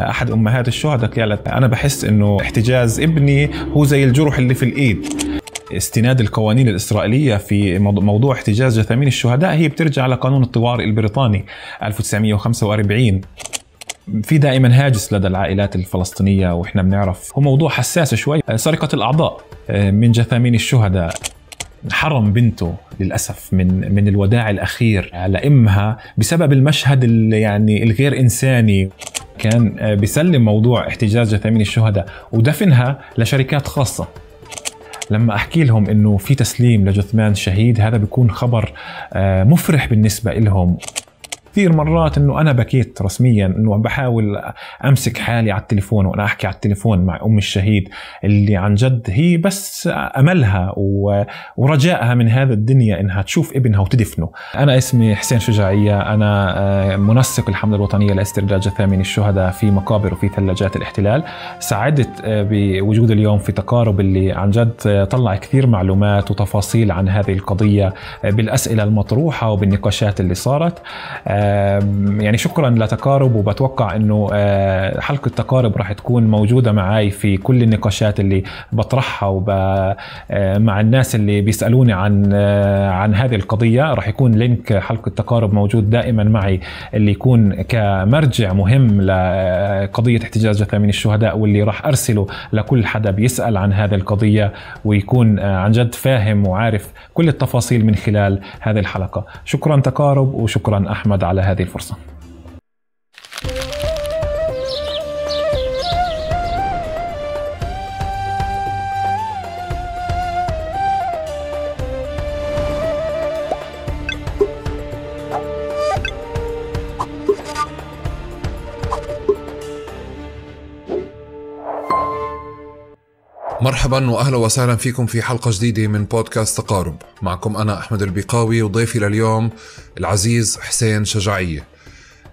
احد امهات الشهداء قالت انا بحس انه احتجاز ابني هو زي الجرح اللي في الايد استناد القوانين الإسرائيلية في موضوع احتجاز جثامين الشهداء هي بترجع لقانون الطوارئ البريطاني 1945 في دائما هاجس لدى العائلات الفلسطينية وإحنا بنعرف هو موضوع حساس شوي سرقة الأعضاء آه، من جثامين الشهداء حرم بنته للاسف من من الوداع الاخير على امها بسبب المشهد يعني الغير انساني كان آه، بيسلم موضوع احتجاز جثامين الشهداء ودفنها لشركات خاصه لما احكي لهم انه في تسليم لجثمان شهيد هذا بيكون خبر آه، مفرح بالنسبه لهم كثير مرات انه انا بكيت رسميا انه بحاول امسك حالي على التليفون وانا احكي على التليفون مع ام الشهيد اللي عن جد هي بس املها ورجائها من هذا الدنيا انها تشوف ابنها وتدفنه انا اسمي حسين شجاعيه انا آه، منسق الحمله الوطنيه لاسترداد ثامن الشهداء في مقابر وفي ثلاجات الاحتلال سعدت آه، بوجود اليوم في تقارب اللي عن جد آه، طلع كثير معلومات وتفاصيل عن هذه القضيه بالاسئله المطروحه وبالنقاشات اللي صارت يعني شكرا لتقارب وبتوقع انه آه، حلقه تقارب راح تكون موجوده معي في كل النقاشات اللي بطرحها وب آه، مع الناس اللي بيسالوني عن آه، عن هذه القضيه راح يكون لينك حلقه تقارب موجود دائما معي اللي يكون كمرجع مهم لقضيه احتجاج جثامين الشهداء واللي راح ارسله لكل حدا بيسال عن هذه القضيه ويكون عن جد فاهم وعارف كل التفاصيل من خلال هذه الحلقه شكرا تقارب وشكرا احمد على على هذه الفرصه مرحبا واهلا وسهلا فيكم في حلقه جديده من بودكاست تقارب، معكم انا احمد البيقاوي وضيفي لليوم العزيز حسين شجاعيه.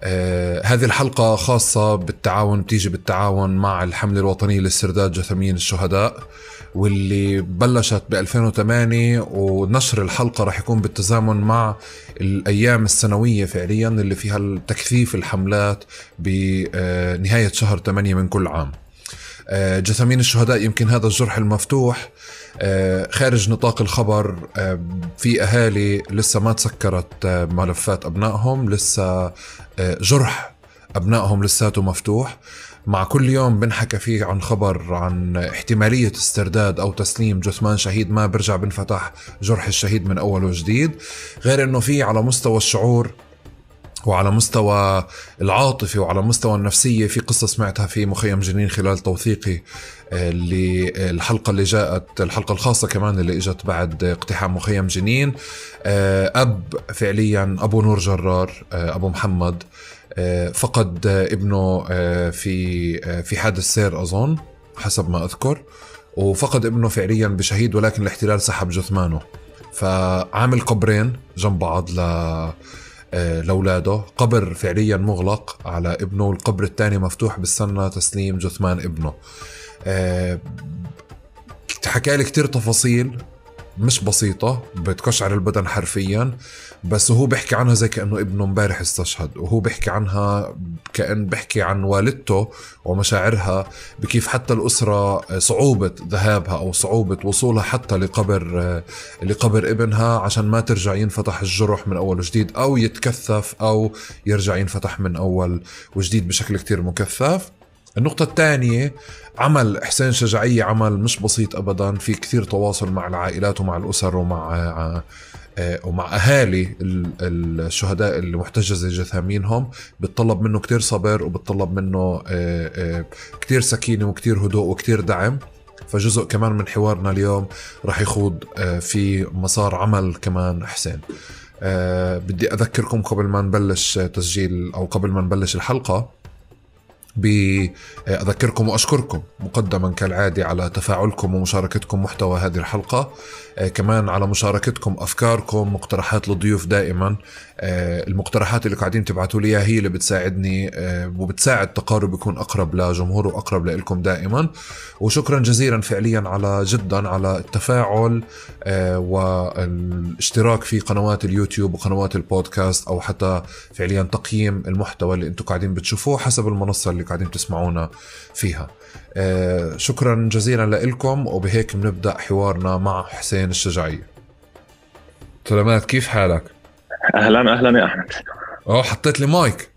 آه هذه الحلقه خاصه بالتعاون بتيجي بالتعاون مع الحمله الوطنيه لاسترداد جثمين الشهداء واللي بلشت ب 2008 ونشر الحلقه رح يكون بالتزامن مع الايام السنويه فعليا اللي فيها تكثيف الحملات بنهايه شهر 8 من كل عام. آه، جثامين الشهداء يمكن هذا الجرح المفتوح آه، خارج نطاق الخبر آه، في أهالي لسه ما تسكرت ملفات أبنائهم لسه جرح أبنائهم لساته مفتوح مع كل يوم بنحكى فيه عن خبر عن احتمالية استرداد أو تسليم جثمان شهيد ما برجع بنفتح جرح الشهيد من أول وجديد غير أنه في على مستوى الشعور وعلى مستوى العاطفي وعلى مستوى النفسية في قصة سمعتها في مخيم جنين خلال توثيقي آه، اللي آه، الحلقة اللي جاءت الحلقة الخاصة كمان اللي اجت بعد اقتحام مخيم جنين آه، أب فعليا أبو نور جرار أبو محمد فقد ابنه في في حادث سير أظن حسب ما أذكر وفقد ابنه فعليا بشهيد ولكن الاحتلال سحب جثمانه فعامل قبرين جنب بعض ل لاولاده قبر فعليا مغلق على ابنه والقبر الثاني مفتوح بالسنه تسليم جثمان ابنه آه، حكى لي كتير تفاصيل مش بسيطة بتقشعر البدن حرفيا بس هو بيحكي عنها زي كأنه ابنه مبارح استشهد وهو بيحكي عنها كأن بيحكي عن والدته ومشاعرها بكيف حتى الأسرة صعوبة ذهابها أو صعوبة وصولها حتى لقبر لقبر ابنها عشان ما ترجع ينفتح الجرح من أول وجديد أو يتكثف أو يرجع ينفتح من أول وجديد بشكل كتير مكثف النقطة الثانية عمل حسين شجاعية عمل مش بسيط أبدا في كثير تواصل مع العائلات ومع الأسر ومع آه، آه، ومع أهالي الشهداء اللي محتجزة جثامينهم بتطلب منه كتير صبر وبتطلب منه آه، كتير سكينة وكتير هدوء وكتير دعم فجزء كمان من حوارنا اليوم رح يخوض في مسار عمل كمان حسين بدي أذكركم قبل ما نبلش تسجيل أو قبل ما نبلش الحلقة بأذكركم وأشكركم مقدما كالعادة على تفاعلكم ومشاركتكم محتوى هذه الحلقة آه، كمان على مشاركتكم أفكاركم مقترحات للضيوف دائما آه، المقترحات اللي قاعدين تبعتوا لي اياها هي اللي بتساعدني آه، وبتساعد تقارب يكون اقرب لجمهور واقرب لكم دائما وشكرا جزيلا فعليا على جدا على التفاعل آه، والاشتراك في قنوات اليوتيوب وقنوات البودكاست او حتى فعليا تقييم المحتوى اللي انتم قاعدين بتشوفوه حسب المنصه اللي قاعدين تسمعونا فيها شكرا جزيلا لكم وبهيك بنبدا حوارنا مع حسين الشجعي سلامات كيف حالك؟ اهلا اهلا يا احمد اه حطيت لي مايك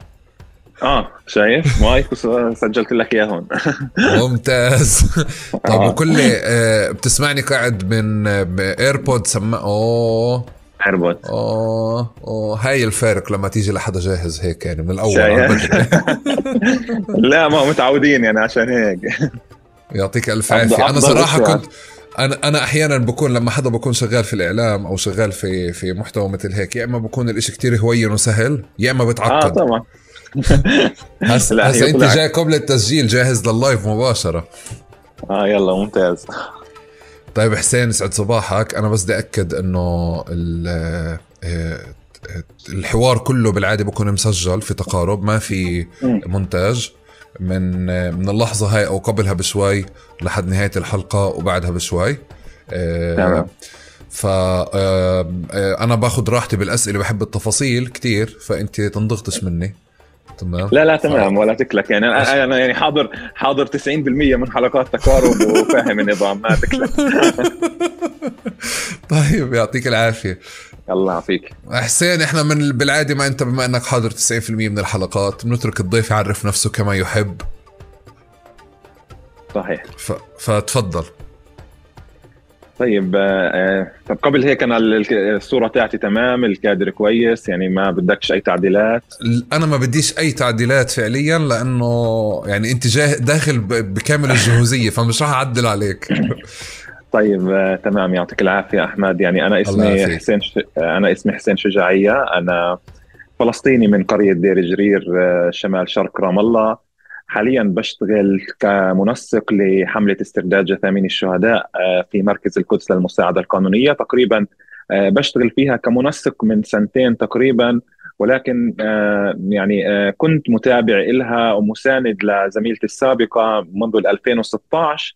اه شايف مايك وسجلت لك اياه هون ممتاز طب آه. وكل آه، بتسمعني قاعد من ايربود سما اوه ايربود اوه اوه هاي الفارق لما تيجي لحدا جاهز هيك يعني من الاول لا ما متعودين يعني عشان هيك يعطيك الف عافيه انا صراحه كنت انا انا احيانا بكون لما حدا بكون شغال في الاعلام او شغال في في محتوى مثل هيك يا اما بكون الإشي كتير هوين وسهل يا اما بتعقد اه طبعا هسه هس انت جاي قبل التسجيل جاهز لللايف مباشره اه يلا ممتاز طيب حسين يسعد صباحك انا بس بدي اكد انه آه، آه، الحوار كله بالعاده بكون مسجل في تقارب ما في مونتاج من من اللحظه هاي او قبلها بشوي لحد نهايه الحلقه وبعدها بشوي آه، تمام ف آه، آه، انا باخذ راحتي بالاسئله بحب التفاصيل كتير فانت تنضغطش مني تمام لا لا تمام ولا تكلك يعني انا انا يعني حاضر حاضر 90% من حلقات تقارب وفاهم النظام ما تكلك طيب يعطيك العافيه الله يعافيك حسين احنا من بالعاده ما انت بما انك حاضر 90% من الحلقات بنترك الضيف يعرف نفسه كما يحب صحيح ف... فتفضل طيب آه، طب قبل هيك انا الصوره تاعتي تمام الكادر كويس يعني ما بدكش اي تعديلات انا ما بديش اي تعديلات فعليا لانه يعني انت جاه داخل بكامل الجهوزيه فمش راح اعدل عليك طيب آه، تمام يعطيك العافيه احمد يعني انا اسمي حسين ش... آه، انا اسمي حسين شجاعيه انا فلسطيني من قريه دير جرير آه، شمال شرق رام الله حاليا بشتغل كمنسق لحمله استرداد جثامين الشهداء في مركز القدس للمساعده القانونيه تقريبا بشتغل فيها كمنسق من سنتين تقريبا ولكن يعني كنت متابع لها ومساند لزميلتي السابقة منذ 2016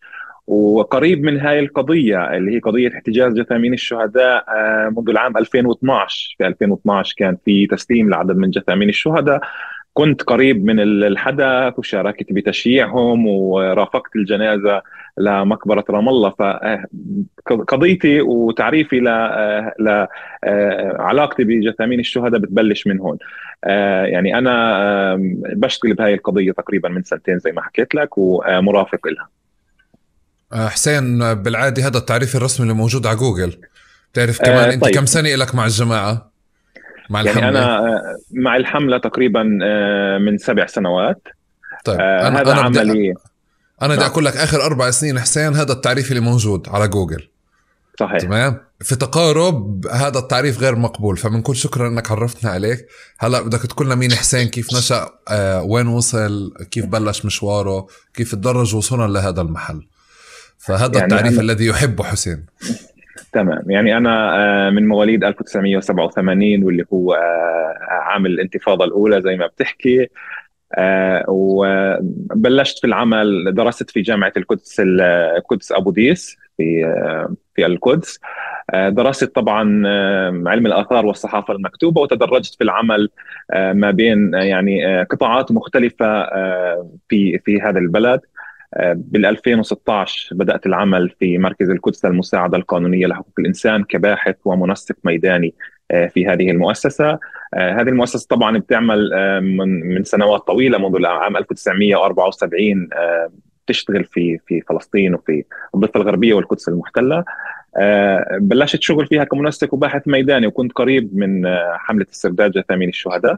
وقريب من هاي القضية اللي هي قضية احتجاز جثامين الشهداء آه، منذ العام 2012 في 2012 كان في تسليم لعدد من جثامين الشهداء كنت قريب من الحدث وشاركت بتشييعهم ورافقت الجنازة لمقبرة رام الله فقضيتي آه، وتعريفي ل... آه، ل... علاقتي بجثامين الشهداء بتبلش من هون يعني أنا بشتغل بهاي القضية تقريبا من سنتين زي ما حكيت لك ومرافق لها آه، حسين بالعاده هذا التعريف الرسمي اللي موجود على جوجل بتعرف آه، كمان آه طيب. انت كم سنه لك مع الجماعه مع يعني الحمله يعني انا آه، مع الحمله تقريبا من سبع سنوات طيب آه أنا هذا أنا عملي انا بدي نعم. اقول لك اخر اربع سنين حسين هذا التعريف اللي موجود على جوجل صحيح تمام في تقارب هذا التعريف غير مقبول فبنقول شكرا انك عرفتنا عليك هلا بدك تقول لنا مين حسين كيف نشا آه وين وصل كيف بلش مشواره كيف تدرج وصولا لهذا المحل فهذا يعني التعريف أنا... الذي يحبه حسين تمام يعني انا آه، من مواليد 1987 واللي هو آه، عام الانتفاضه الاولى زي ما بتحكي آه، وبلشت في العمل درست في جامعه القدس القدس ابو ديس في في القدس درست طبعا علم الاثار والصحافه المكتوبه وتدرجت في العمل ما بين يعني قطاعات مختلفه في في هذا البلد بال 2016 بدات العمل في مركز القدس للمساعده القانونيه لحقوق الانسان كباحث ومنسق ميداني آه، في هذه المؤسسه آه، هذه المؤسسه طبعا بتعمل آه، من سنوات طويله منذ العام 1974 بتشتغل في في فلسطين وفي الضفه الغربيه والقدس المحتله آه، بلشت شغل فيها كمنسق وباحث ميداني وكنت قريب من آه، حمله استرداد جثامين الشهداء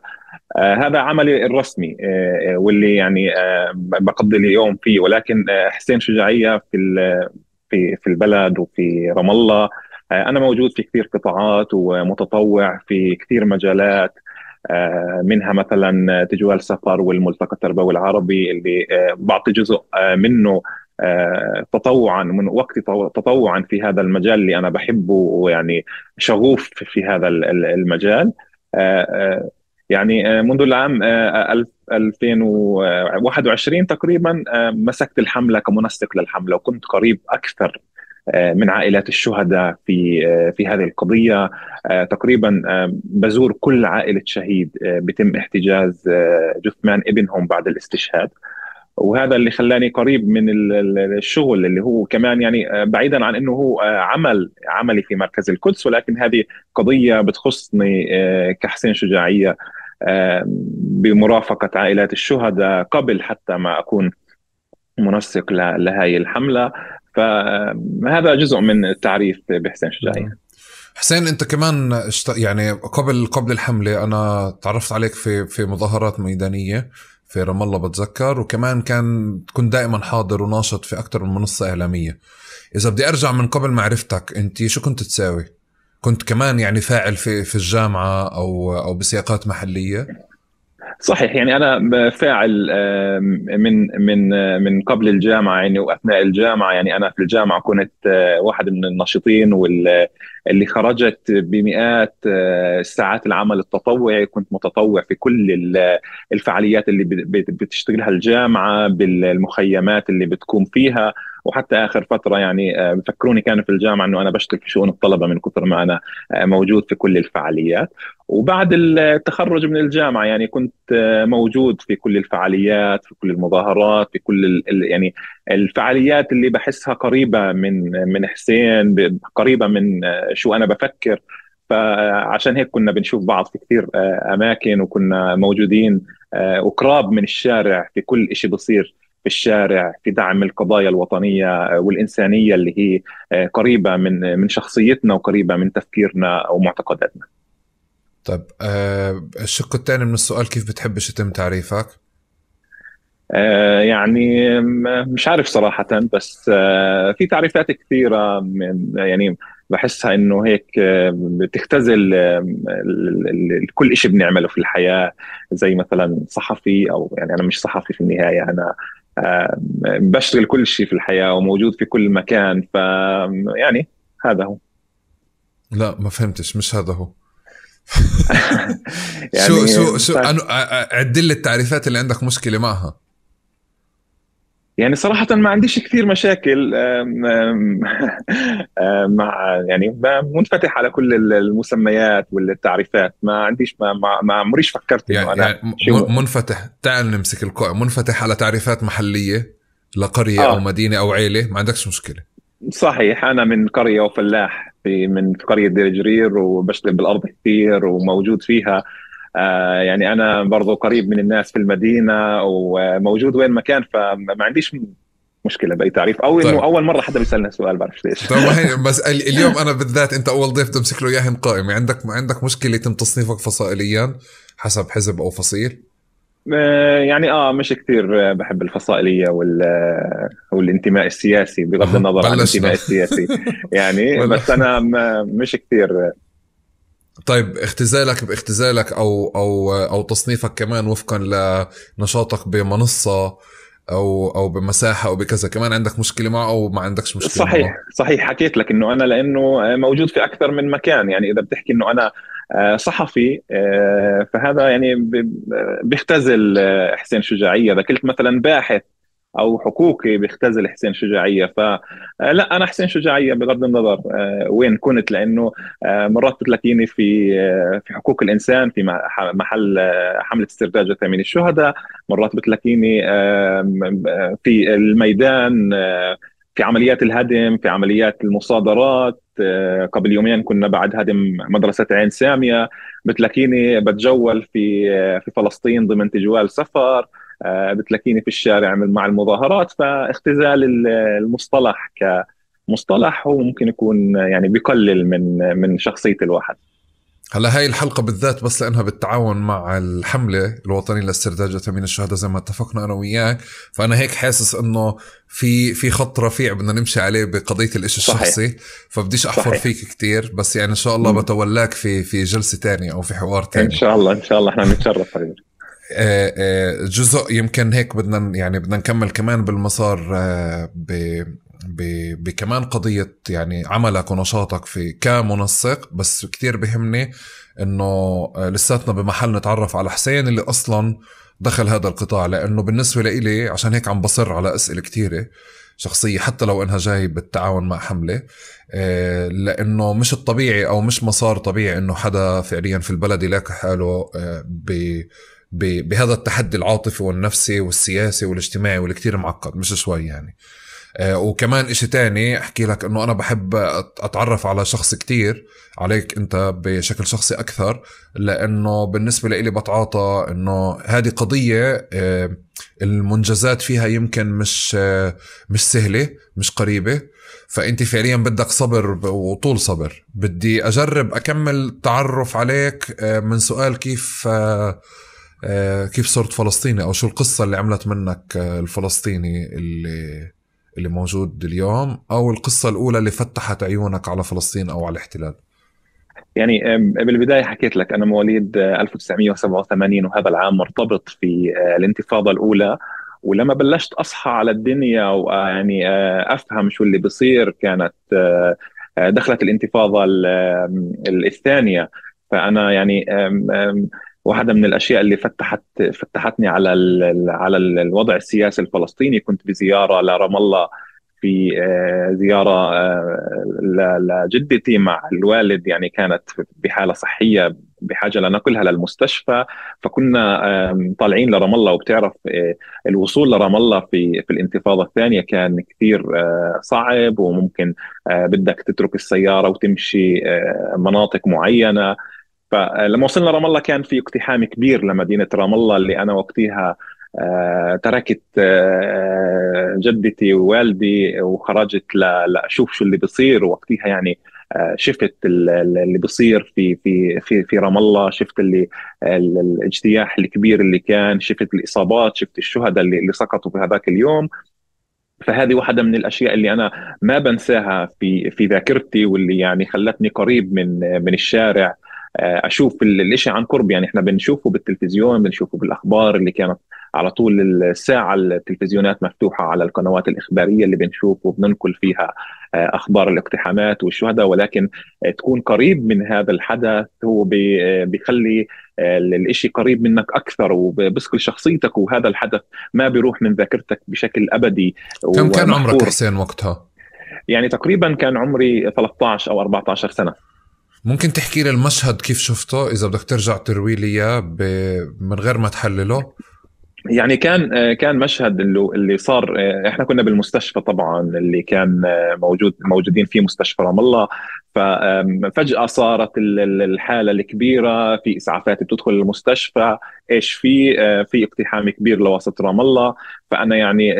آه، هذا عملي الرسمي واللي يعني بقضي اليوم فيه ولكن حسين شجاعيه في في في البلد وفي رام الله انا موجود في كثير قطاعات ومتطوع في كثير مجالات منها مثلا تجوال سفر والملتقى التربوي العربي اللي بعطي جزء منه آه، تطوعا من وقت تطوعا في هذا المجال اللي انا بحبه ويعني شغوف في هذا المجال آه، آه، يعني منذ العام 2021 تقريبا مسكت الحمله كمنسق للحمله وكنت قريب اكثر من عائلات الشهداء في في هذه القضيه تقريبا بزور كل عائله شهيد بتم احتجاز جثمان ابنهم بعد الاستشهاد وهذا اللي خلاني قريب من الشغل اللي هو كمان يعني آه، بعيدا عن انه هو آه، عمل عملي في مركز القدس ولكن هذه قضيه بتخصني آه، كحسين شجاعيه بمرافقه عائلات الشهداء قبل حتى ما اكون منسق لهذه الحمله فهذا جزء من التعريف بحسين شجاعيه حسين انت كمان يعني قبل قبل الحمله انا تعرفت عليك في في مظاهرات ميدانيه في رام الله بتذكر وكمان كان كنت دائما حاضر وناشط في اكثر من منصه اعلاميه اذا بدي ارجع من قبل معرفتك انت شو كنت تساوي كنت كمان يعني فاعل في في الجامعه او او بسياقات محليه صحيح يعني انا فاعل من من من قبل الجامعه يعني واثناء الجامعه يعني انا في الجامعه كنت آه، واحد من الناشطين وال اللي خرجت بمئات آه، ساعات العمل التطوعي كنت متطوع في كل آه، الفعاليات اللي بتشتغلها الجامعه بالمخيمات اللي بتكون فيها وحتى اخر فتره يعني بفكروني آه، كان في الجامعه انه انا بشتغل في شؤون الطلبه من كثر ما انا موجود في كل الفعاليات وبعد التخرج من الجامعه يعني كنت موجود في كل الفعاليات في كل المظاهرات في كل يعني الفعاليات اللي بحسها قريبه من من حسين قريبه من آه، شو انا بفكر فعشان هيك كنا بنشوف بعض في كثير آه، اماكن وكنا موجودين آه، وقراب من الشارع في كل شيء بصير في الشارع في دعم القضايا الوطنيه والانسانيه اللي هي قريبه من من شخصيتنا وقريبه من تفكيرنا ومعتقداتنا. طيب الشق الثاني من السؤال كيف بتحبش يتم تعريفك؟ آه، يعني مش عارف صراحة بس آه، في تعريفات كثيرة من يعني بحسها انه هيك آه، بتختزل كل شيء بنعمله في الحياة زي مثلا صحفي او يعني انا مش صحفي في النهاية انا بشتغل كل شيء في الحياة وموجود في كل مكان ف يعني هذا هو لا ما فهمتش مش هذا هو يعني شو شو شو طيب. عدل التعريفات اللي عندك مشكله معها يعني صراحة ما عنديش كثير مشاكل مع يعني منفتح على كل المسميات والتعريفات ما عنديش ما ما عمريش فكرت يعني, أنا يعني منفتح تعال نمسك الكوع منفتح على تعريفات محلية لقرية آه. أو مدينة أو عيلة ما عندكش مشكلة صحيح أنا من قرية وفلاح في من قرية دير جرير وبشتغل بالأرض كثير وموجود فيها آه، يعني انا برضو قريب من الناس في المدينه وموجود وين ما كان فما عنديش مشكله باي تعريف او طيب. انه اول مره حدا بيسالنا سؤال بعرف ليش طيب، هي بس اليوم انا بالذات انت اول ضيف تمسك له اياهم قائمه يعني عندك عندك مشكله يتم تصنيفك فصائليا حسب حزب او فصيل آه، يعني اه مش كثير بحب الفصائليه وال والانتماء السياسي بغض النظر عن الانتماء السياسي يعني بس انا مش كثير طيب اختزالك باختزالك او او او تصنيفك كمان وفقا لنشاطك بمنصه او او بمساحه او بكذا كمان عندك مشكله معه او ما عندكش مشكله صحيح معه. صحيح حكيت لك انه انا لانه موجود في اكثر من مكان يعني اذا بتحكي انه انا آه، صحفي آه، فهذا يعني بيختزل آه، حسين شجاعيه اذا كنت مثلا باحث او حقوقي بيختزل حسين شجاعيه فلا آه، انا حسين شجاعيه بغض النظر آه، وين كنت لانه آه، مرات بتلاقيني في في حقوق الانسان في محل حمله استرداد جثامين الشهداء مرات بتلاقيني في الميدان في عمليات الهدم في عمليات المصادرات قبل يومين كنا بعد هدم مدرسة عين سامية بتلاقيني بتجول في في فلسطين ضمن تجوال سفر آه، بتلاقيني في الشارع مع المظاهرات فاختزال المصطلح كمصطلح هو ممكن يكون يعني بقلل من من شخصيه الواحد هلا هاي الحلقة بالذات بس لأنها بالتعاون مع الحملة الوطنية لاسترداد وتأمين الشهداء زي ما اتفقنا أنا وياك فأنا هيك حاسس إنه في في خط رفيع بدنا نمشي عليه بقضية الإشي الشخصي فبديش أحفر صحيح. فيك كتير بس يعني إن شاء الله بتولاك في في جلسة تانية أو في حوار تاني إن شاء الله إن شاء الله إحنا بنتشرف آه، آه، جزء يمكن هيك بدنا يعني بدنا نكمل كمان بالمسار آه، ب بكمان قضية يعني عملك ونشاطك في كمنسق بس كتير بهمني انه لساتنا بمحل نتعرف على حسين اللي اصلا دخل هذا القطاع لانه بالنسبة لإلي عشان هيك عم بصر على اسئلة كتيرة شخصية حتى لو انها جاي بالتعاون مع حملة لانه مش الطبيعي او مش مسار طبيعي انه حدا فعليا في البلد يلاقي حاله ب بهذا التحدي العاطفي والنفسي والسياسي والاجتماعي والكتير معقد مش شوي يعني آه، وكمان اشي تاني احكي لك انه انا بحب اتعرف على شخص كتير عليك انت بشكل شخصي اكثر لانه بالنسبه لي بتعاطى انه هذه قضيه آه، المنجزات فيها يمكن مش آه، مش سهله مش قريبه فانت فعليا بدك صبر وطول صبر بدي اجرب اكمل تعرف عليك من سؤال كيف آه، كيف صرت فلسطيني او شو القصه اللي عملت منك آه، الفلسطيني اللي اللي موجود اليوم او القصه الاولى اللي فتحت عيونك على فلسطين او على الاحتلال يعني بالبدايه حكيت لك انا مواليد 1987 آه، وهذا العام مرتبط في الانتفاضه الاولى ولما بلشت اصحى على الدنيا ويعني افهم شو اللي بصير كانت دخلت الانتفاضه الثانيه فانا يعني واحدة من الأشياء اللي فتحت فتحتني على ال على الوضع السياسي الفلسطيني كنت بزيارة لرام الله في آه، زيارة آه، لجدتي مع الوالد يعني كانت بحالة صحية بحاجة لنقلها للمستشفى فكنا طالعين لرام الله وبتعرف آه، الوصول لرام الله في في الانتفاضة الثانية كان كثير صعب وممكن بدك تترك السيارة وتمشي مناطق معينة فلما وصلنا رام الله كان في اقتحام كبير لمدينه رام الله اللي انا وقتها آه، تركت آه، جدتي ووالدي وخرجت لاشوف شو اللي بصير وقتها يعني آه، شفت اللي بصير في في في في رام الله شفت اللي الاجتياح الكبير اللي كان شفت الاصابات شفت الشهداء اللي, اللي سقطوا في هذاك اليوم فهذه واحدة من الأشياء اللي أنا ما بنساها في في ذاكرتي واللي يعني خلتني قريب من من الشارع آه، اشوف الشيء عن قرب يعني احنا بنشوفه بالتلفزيون بنشوفه بالاخبار اللي كانت على طول الساعه التلفزيونات مفتوحه على القنوات الاخباريه اللي بنشوف وبننقل فيها آه، اخبار الاقتحامات والشهداء ولكن آه، تكون قريب من هذا الحدث هو بيخلي الإشي قريب منك اكثر وبسكل شخصيتك وهذا الحدث ما بيروح من ذاكرتك بشكل ابدي كم كان عمرك حسين وقتها؟ يعني تقريبا كان عمري 13 او 14 سنه ممكن تحكي لي المشهد كيف شفته اذا بدك ترجع تروي لي اياه من غير ما تحلله يعني كان آه، كان مشهد اللي صار آه، احنا كنا بالمستشفى طبعا اللي كان آه، موجود موجودين فيه مستشفى رام الله ففجأة صارت الحالة الكبيرة في إسعافات بتدخل المستشفى إيش في آه، في اقتحام كبير لوسط رام الله فأنا يعني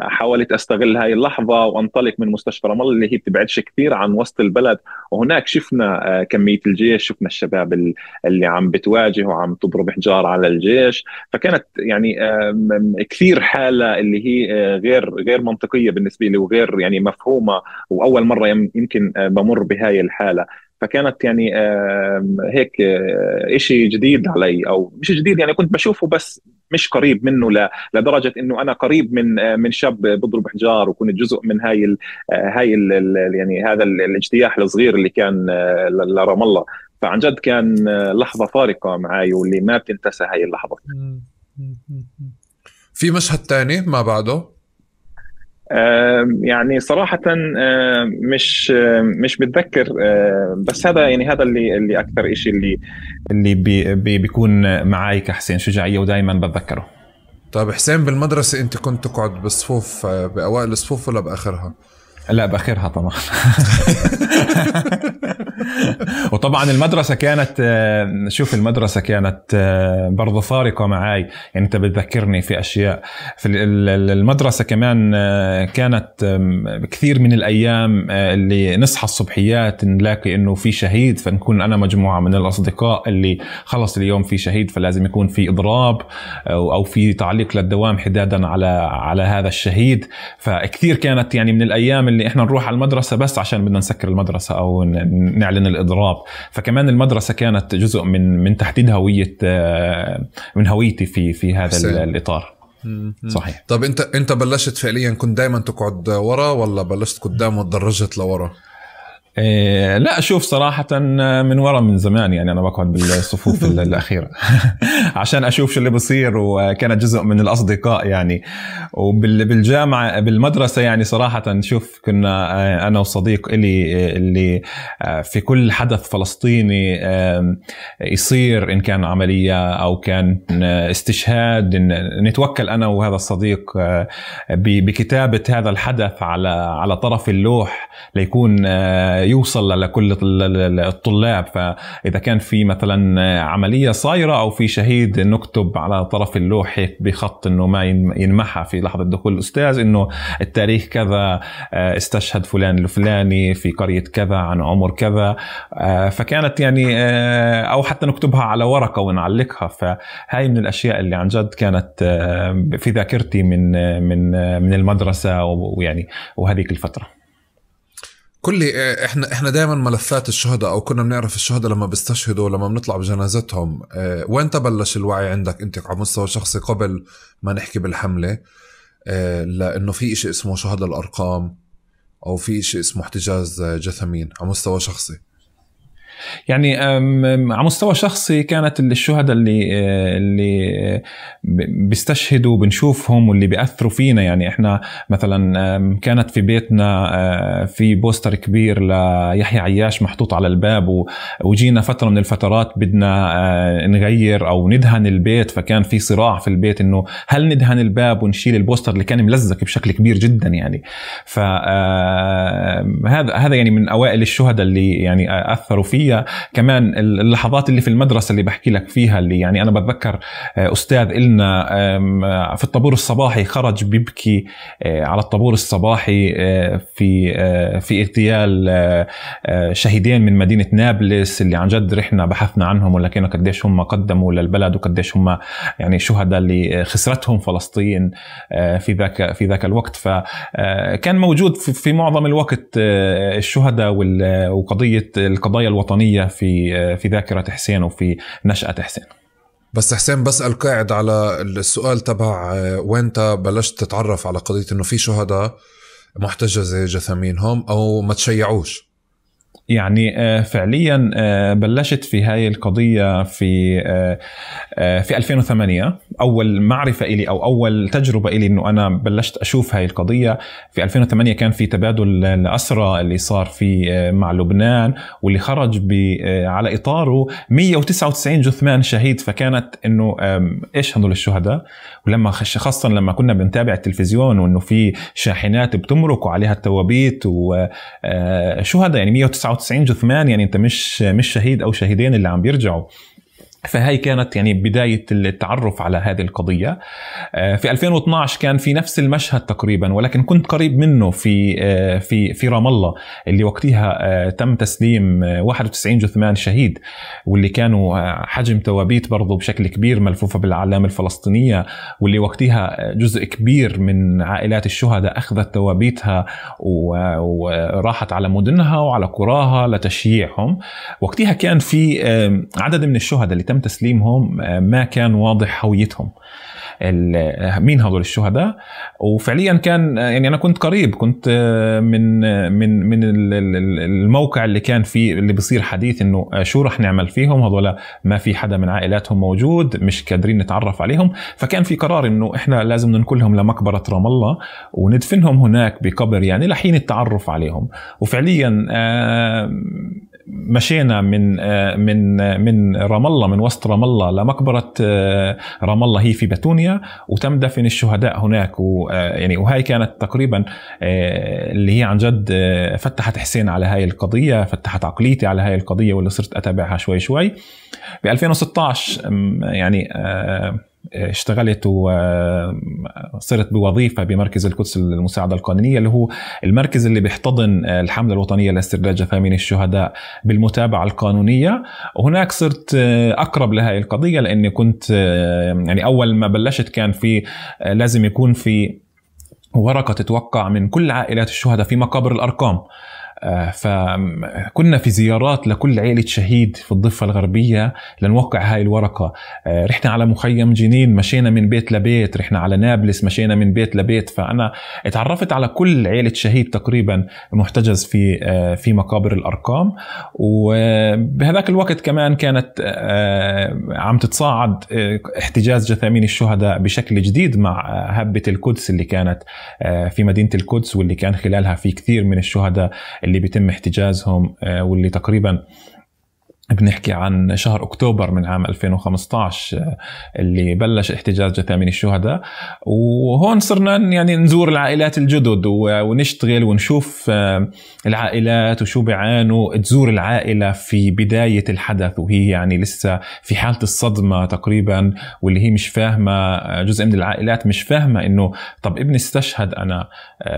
حاولت أستغل هاي اللحظة وأنطلق من مستشفى رام الله اللي هي بتبعدش كثير عن وسط البلد وهناك شفنا آه، كمية الجيش شفنا الشباب اللي عم بتواجه وعم تضرب حجار على الجيش فكانت يعني كثير حالة اللي هي آه، غير غير منطقية بالنسبة لي وغير يعني مفهومة وأول مرة يمكن بمر بهاي هاي الحاله فكانت يعني هيك آه، شيء جديد علي او مش جديد يعني كنت بشوفه بس مش قريب منه لدرجه انه انا قريب من آه، من شاب بضرب حجار وكنت جزء من هاي الـ آه، هاي ال يعني هذا الاجتياح الصغير اللي كان لرام الله فعن جد كان لحظه فارقه معي واللي ما بتنتسى هاي اللحظه في مشهد تاني ما بعده يعني صراحة مش مش بتذكر بس هذا يعني هذا اللي اللي أكثر شيء اللي اللي بي بي بيكون معي كحسين شجاعية ودائما بتذكره طيب حسين بالمدرسة أنت كنت تقعد بالصفوف آه، بأوائل الصفوف ولا بآخرها؟ لا بآخرها طبعا وطبعا المدرسه كانت آه، شوف المدرسه كانت آه، برضه فارقه معي يعني انت بتذكرني في اشياء في المدرسه كمان آه، كانت كثير من الايام اللي نصحى الصبحيات نلاقي انه في شهيد فنكون انا مجموعه من الاصدقاء اللي خلص اليوم في شهيد فلازم يكون في اضراب او في تعليق للدوام حدادا على على هذا الشهيد فكثير كانت يعني من الايام اللي احنا نروح على المدرسه بس عشان بدنا نسكر المدرسه او نعلن الاضراب فكمان المدرسه كانت جزء من من تحديد هويه آه، من هويتي في في هذا حسين. الاطار صحيح طب انت انت بلشت فعليا كنت دائما تقعد ورا ولا بلشت قدام وتدرجت لورا إيه لا شوف صراحة من ورا من زمان يعني أنا بقعد بالصفوف الأخيرة عشان أشوف شو اللي بصير وكان جزء من الأصدقاء يعني وبالجامعة بالمدرسة يعني صراحة شوف كنا آه، أنا وصديق إلي آه، اللي آه، في كل حدث فلسطيني يصير إن كان عملية أو كان استشهاد نتوكل أنا وهذا الصديق بكتابة هذا الحدث على على طرف اللوح ليكون يوصل لكل الطلاب فاذا كان في مثلا عمليه صايره او في شهيد نكتب على طرف اللوح بخط انه ما ينمحى في لحظه دخول الاستاذ انه التاريخ كذا آه، استشهد فلان الفلاني في قريه كذا عن عمر كذا آه، فكانت يعني آه، او حتى نكتبها على ورقه ونعلقها فهاي من الاشياء اللي عن جد كانت في ذاكرتي من من من المدرسه ويعني وهذيك الفتره كل إيه، احنا احنا دائما ملفات الشهداء او كنا بنعرف الشهداء لما بيستشهدوا لما بنطلع بجنازتهم اه وين تبلش الوعي عندك انت على مستوى شخصي قبل ما نحكي بالحمله اه لانه في شيء اسمه شهداء الارقام او في شيء اسمه احتجاز جثمين على مستوى شخصي يعني على مستوى شخصي كانت الشهداء اللي اللي بيستشهدوا بنشوفهم واللي بياثروا فينا يعني احنا مثلا كانت في بيتنا أه، في بوستر كبير ليحيى عياش محطوط على الباب وجينا فتره من الفترات بدنا أه، نغير او ندهن البيت فكان في صراع في البيت انه هل ندهن الباب ونشيل البوستر اللي كان ملزق بشكل كبير جدا يعني فهذا أه، هذا يعني من اوائل الشهداء اللي يعني اثروا فيا كمان اللحظات اللي في المدرسه اللي بحكي لك فيها اللي يعني انا بتذكر آه، استاذ إلنا في الطابور الصباحي خرج بيبكي آه، على الطابور الصباحي آه، في في اغتيال شهيدين من مدينه نابلس اللي عن جد رحنا بحثنا عنهم ولكن قديش هم قدموا للبلد وقديش هم يعني شهداء اللي خسرتهم فلسطين في ذاك في ذاك الوقت فكان موجود في معظم الوقت الشهداء وقضيه القضايا الوطنيه اياه في آه، في ذاكره حسين وفي نشاه حسين بس حسين بسأل قاعد على السؤال تبع آه، وين انت بلشت تتعرف على قضية انه في شهداء محتجزة جثامينهم او ما تشيعوش يعني آه، فعليا بلشت في هاي القضية في في 2008 اول معرفه إلي او اول تجربه إلي انه انا بلشت اشوف هاي القضيه في 2008 كان في تبادل الاسرى اللي صار في آه، مع لبنان واللي خرج آه، على اطاره 199 جثمان شهيد فكانت انه ايش هذول الشهداء ولما خاصه لما كنا بنتابع التلفزيون وانه في شاحنات بتمرق وعليها التوابيت وشهداء آه، يعني 199 جثمان يعني انت مش مش شهيد او شهيدين اللي عم بيرجعوا فهي كانت يعني بداية التعرف على هذه القضية آه، في 2012 كان في نفس المشهد تقريبا ولكن كنت قريب منه في آه، في في رام الله اللي وقتها آه، تم تسليم 91 جثمان شهيد واللي كانوا حجم توابيت برضه بشكل كبير ملفوفة بالأعلام الفلسطينية واللي وقتها جزء كبير من عائلات الشهداء أخذت توابيتها وراحت على مدنها وعلى قراها لتشييعهم وقتها كان في عدد من الشهداء اللي تم تسليمهم آه، ما كان واضح هويتهم آه، مين هذول الشهداء وفعليا كان آه، يعني انا كنت قريب كنت من من من الموقع اللي كان فيه اللي بصير حديث انه شو رح نعمل فيهم هذول ما في حدا من عائلاتهم موجود مش قادرين نتعرف عليهم فكان في قرار انه احنا لازم ننقلهم لمقبره رام الله وندفنهم هناك بقبر يعني لحين التعرف عليهم وفعليا مشينا من آه، من آه، من رام الله من وسط رام الله لمقبره آه، رام الله هي في بتونيا وتم دفن الشهداء هناك ويعني وهي كانت تقريبا اللي هي عن جد فتحت حسين على هاي القضيه فتحت عقليتي على هاي القضيه واللي صرت اتابعها شوي شوي ب 2016 يعني اشتغلت وصرت بوظيفة بمركز القدس للمساعدة القانونية اللي هو المركز اللي بيحتضن الحملة الوطنية لاسترداد جثامين الشهداء بالمتابعة القانونية وهناك صرت أقرب لهذه القضية لأني كنت يعني أول ما بلشت كان في لازم يكون في ورقة تتوقع من كل عائلات الشهداء في مقابر الأرقام آه، فكنا في زيارات لكل عائلة شهيد في الضفة الغربية لنوقع هاي الورقة آه، رحنا على مخيم جنين مشينا من بيت لبيت رحنا على نابلس مشينا من بيت لبيت فأنا اتعرفت على كل عائلة شهيد تقريبا محتجز في آه، في مقابر الأرقام وبهذاك الوقت كمان كانت عم تتصاعد احتجاز جثامين الشهداء بشكل جديد مع هبة القدس اللي كانت في مدينة القدس واللي كان خلالها في كثير من الشهداء اللي بيتم احتجازهم آه، واللي تقريبا بنحكي عن شهر اكتوبر من عام 2015 آه، اللي بلش احتجاج جثامين الشهداء وهون صرنا يعني نزور العائلات الجدد ونشتغل ونشوف آه، العائلات وشو بيعانوا تزور العائله في بدايه الحدث وهي يعني لسه في حاله الصدمه تقريبا واللي هي مش فاهمه آه، جزء من العائلات مش فاهمه انه طب ابني استشهد انا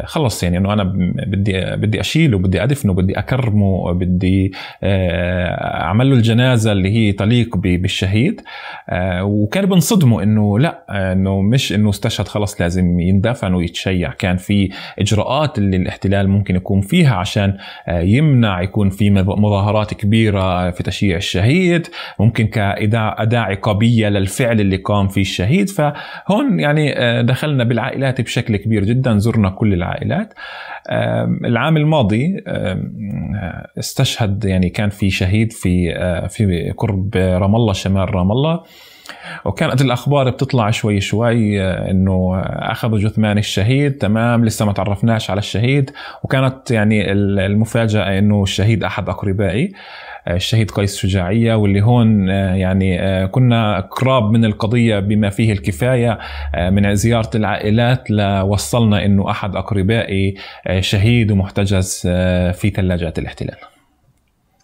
خلص يعني انه انا بدي بدي اشيله بدي ادفنه بدي اكرمه بدي اعمل عمل له الجنازه اللي هي تليق بالشهيد آه، وكان بنصدموا انه لا انه مش انه استشهد خلص لازم يندفن ويتشيع كان في اجراءات اللي الاحتلال ممكن يقوم فيها عشان آه، يمنع يكون في مظاهرات كبيره في تشييع الشهيد ممكن كاداه عقابيه للفعل اللي قام فيه الشهيد فهون يعني آه، دخلنا بالعائلات بشكل كبير جدا زرنا كل العائلات العام الماضي آه، استشهد يعني كان في شهيد في آه، في قرب رام الله شمال رام الله وكانت الاخبار بتطلع شوي شوي آه، انه اخذوا جثمان الشهيد تمام لسه ما تعرفناش على الشهيد وكانت يعني المفاجاه انه الشهيد احد اقربائي الشهيد قيس شجاعية واللي هون آه، يعني آه، كنا قراب من القضية بما فيه الكفاية آه، من زيارة العائلات لوصلنا أنه أحد أقربائي شهيد ومحتجز في ثلاجات الاحتلال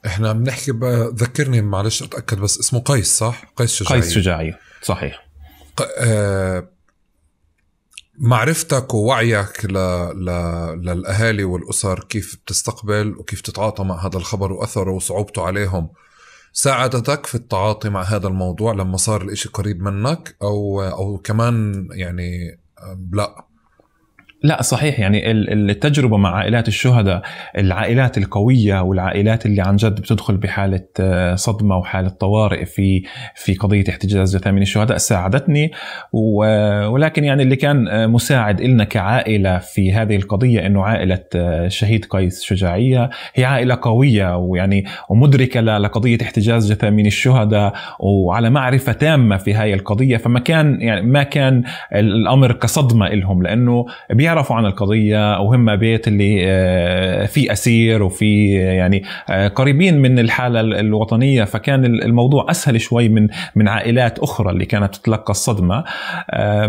احنا بنحكي ذكرني معلش اتاكد بس اسمه قيس صح؟ قيس شجاعية قيس شجاعية صحيح ق... آه معرفتك ووعيك ل... ل... للاهالي والاسر كيف بتستقبل وكيف تتعاطى مع هذا الخبر واثره وصعوبته عليهم ساعدتك في التعاطي مع هذا الموضوع لما صار الإشي قريب منك او او كمان يعني لا لا صحيح يعني التجربة مع عائلات الشهداء العائلات القوية والعائلات اللي عن جد بتدخل بحالة آه، صدمة وحالة طوارئ في في قضية احتجاز جثامين الشهداء ساعدتني ولكن يعني اللي كان آه، مساعد لنا كعائلة في هذه القضية انه عائلة الشهيد آه، قيس شجاعية هي عائلة قوية ويعني ومدركة لقضية احتجاز جثامين الشهداء وعلى معرفة تامة في هذه القضية فما كان يعني ما كان الأمر كصدمة لهم لأنه يعرفوا عن القضيه او هم بيت اللي آه، في اسير وفي آه، يعني آه، قريبين من الحاله الوطنيه فكان الموضوع اسهل شوي من من عائلات اخرى اللي كانت تتلقى الصدمه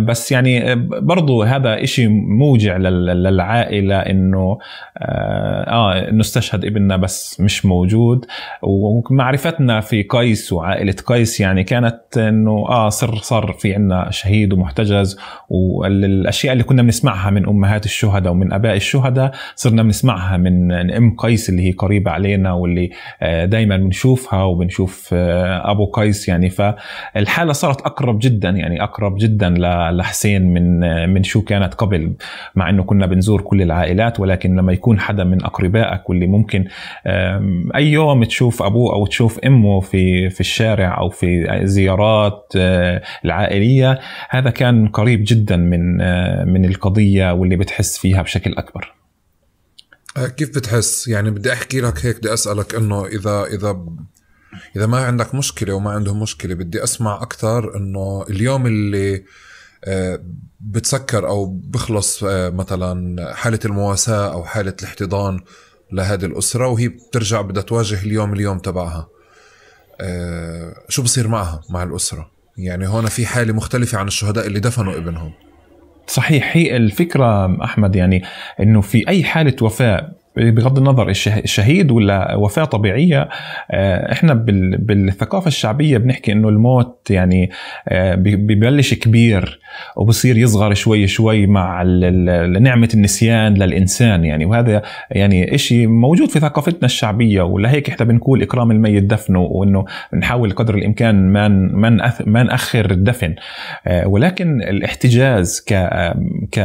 بس يعني برضو هذا إشي موجع للعائله انه اه انه استشهد ابننا بس مش موجود ومعرفتنا في قيس وعائله قيس يعني كانت انه اه صر صار في عندنا شهيد ومحتجز والاشياء اللي كنا بنسمعها من امهات الشهداء ومن اباء الشهداء صرنا بنسمعها من ام قيس اللي هي قريبه علينا واللي آه، دائما بنشوفها وبنشوف آه، ابو قيس يعني فالحاله صارت اقرب جدا يعني اقرب جدا لحسين من آه، من شو كانت قبل مع انه كنا بنزور كل العائلات ولكن لما يكون حدا من اقربائك واللي ممكن اي يوم تشوف ابوه او تشوف امه في في الشارع او في زيارات العائليه هذا كان قريب جدا من من القضيه واللي بتحس فيها بشكل اكبر آه، كيف بتحس يعني بدي احكي لك هيك بدي اسالك انه اذا اذا اذا ما عندك مشكله وما عندهم مشكله بدي اسمع اكثر انه اليوم اللي آه، بتسكر او بخلص آه، مثلا حاله المواساه او حاله الاحتضان لهذه الاسره وهي بترجع بدها تواجه اليوم اليوم تبعها شو بصير معها مع الاسره يعني هون في حاله مختلفه عن الشهداء اللي دفنوا ابنهم صحيح هي الفكرة أحمد يعني أنه في أي حالة وفاة بغض النظر الشهيد ولا وفاه طبيعيه آه، احنا بالثقافه الشعبيه بنحكي انه الموت يعني آه، ببلش كبير وبصير يصغر شوي شوي مع نعمه النسيان للانسان يعني وهذا يعني شيء موجود في ثقافتنا الشعبيه ولهيك احنا بنقول اكرام الميت دفنه وانه نحاول قدر الامكان ما ما ناخر الدفن آه، ولكن الاحتجاز ك ك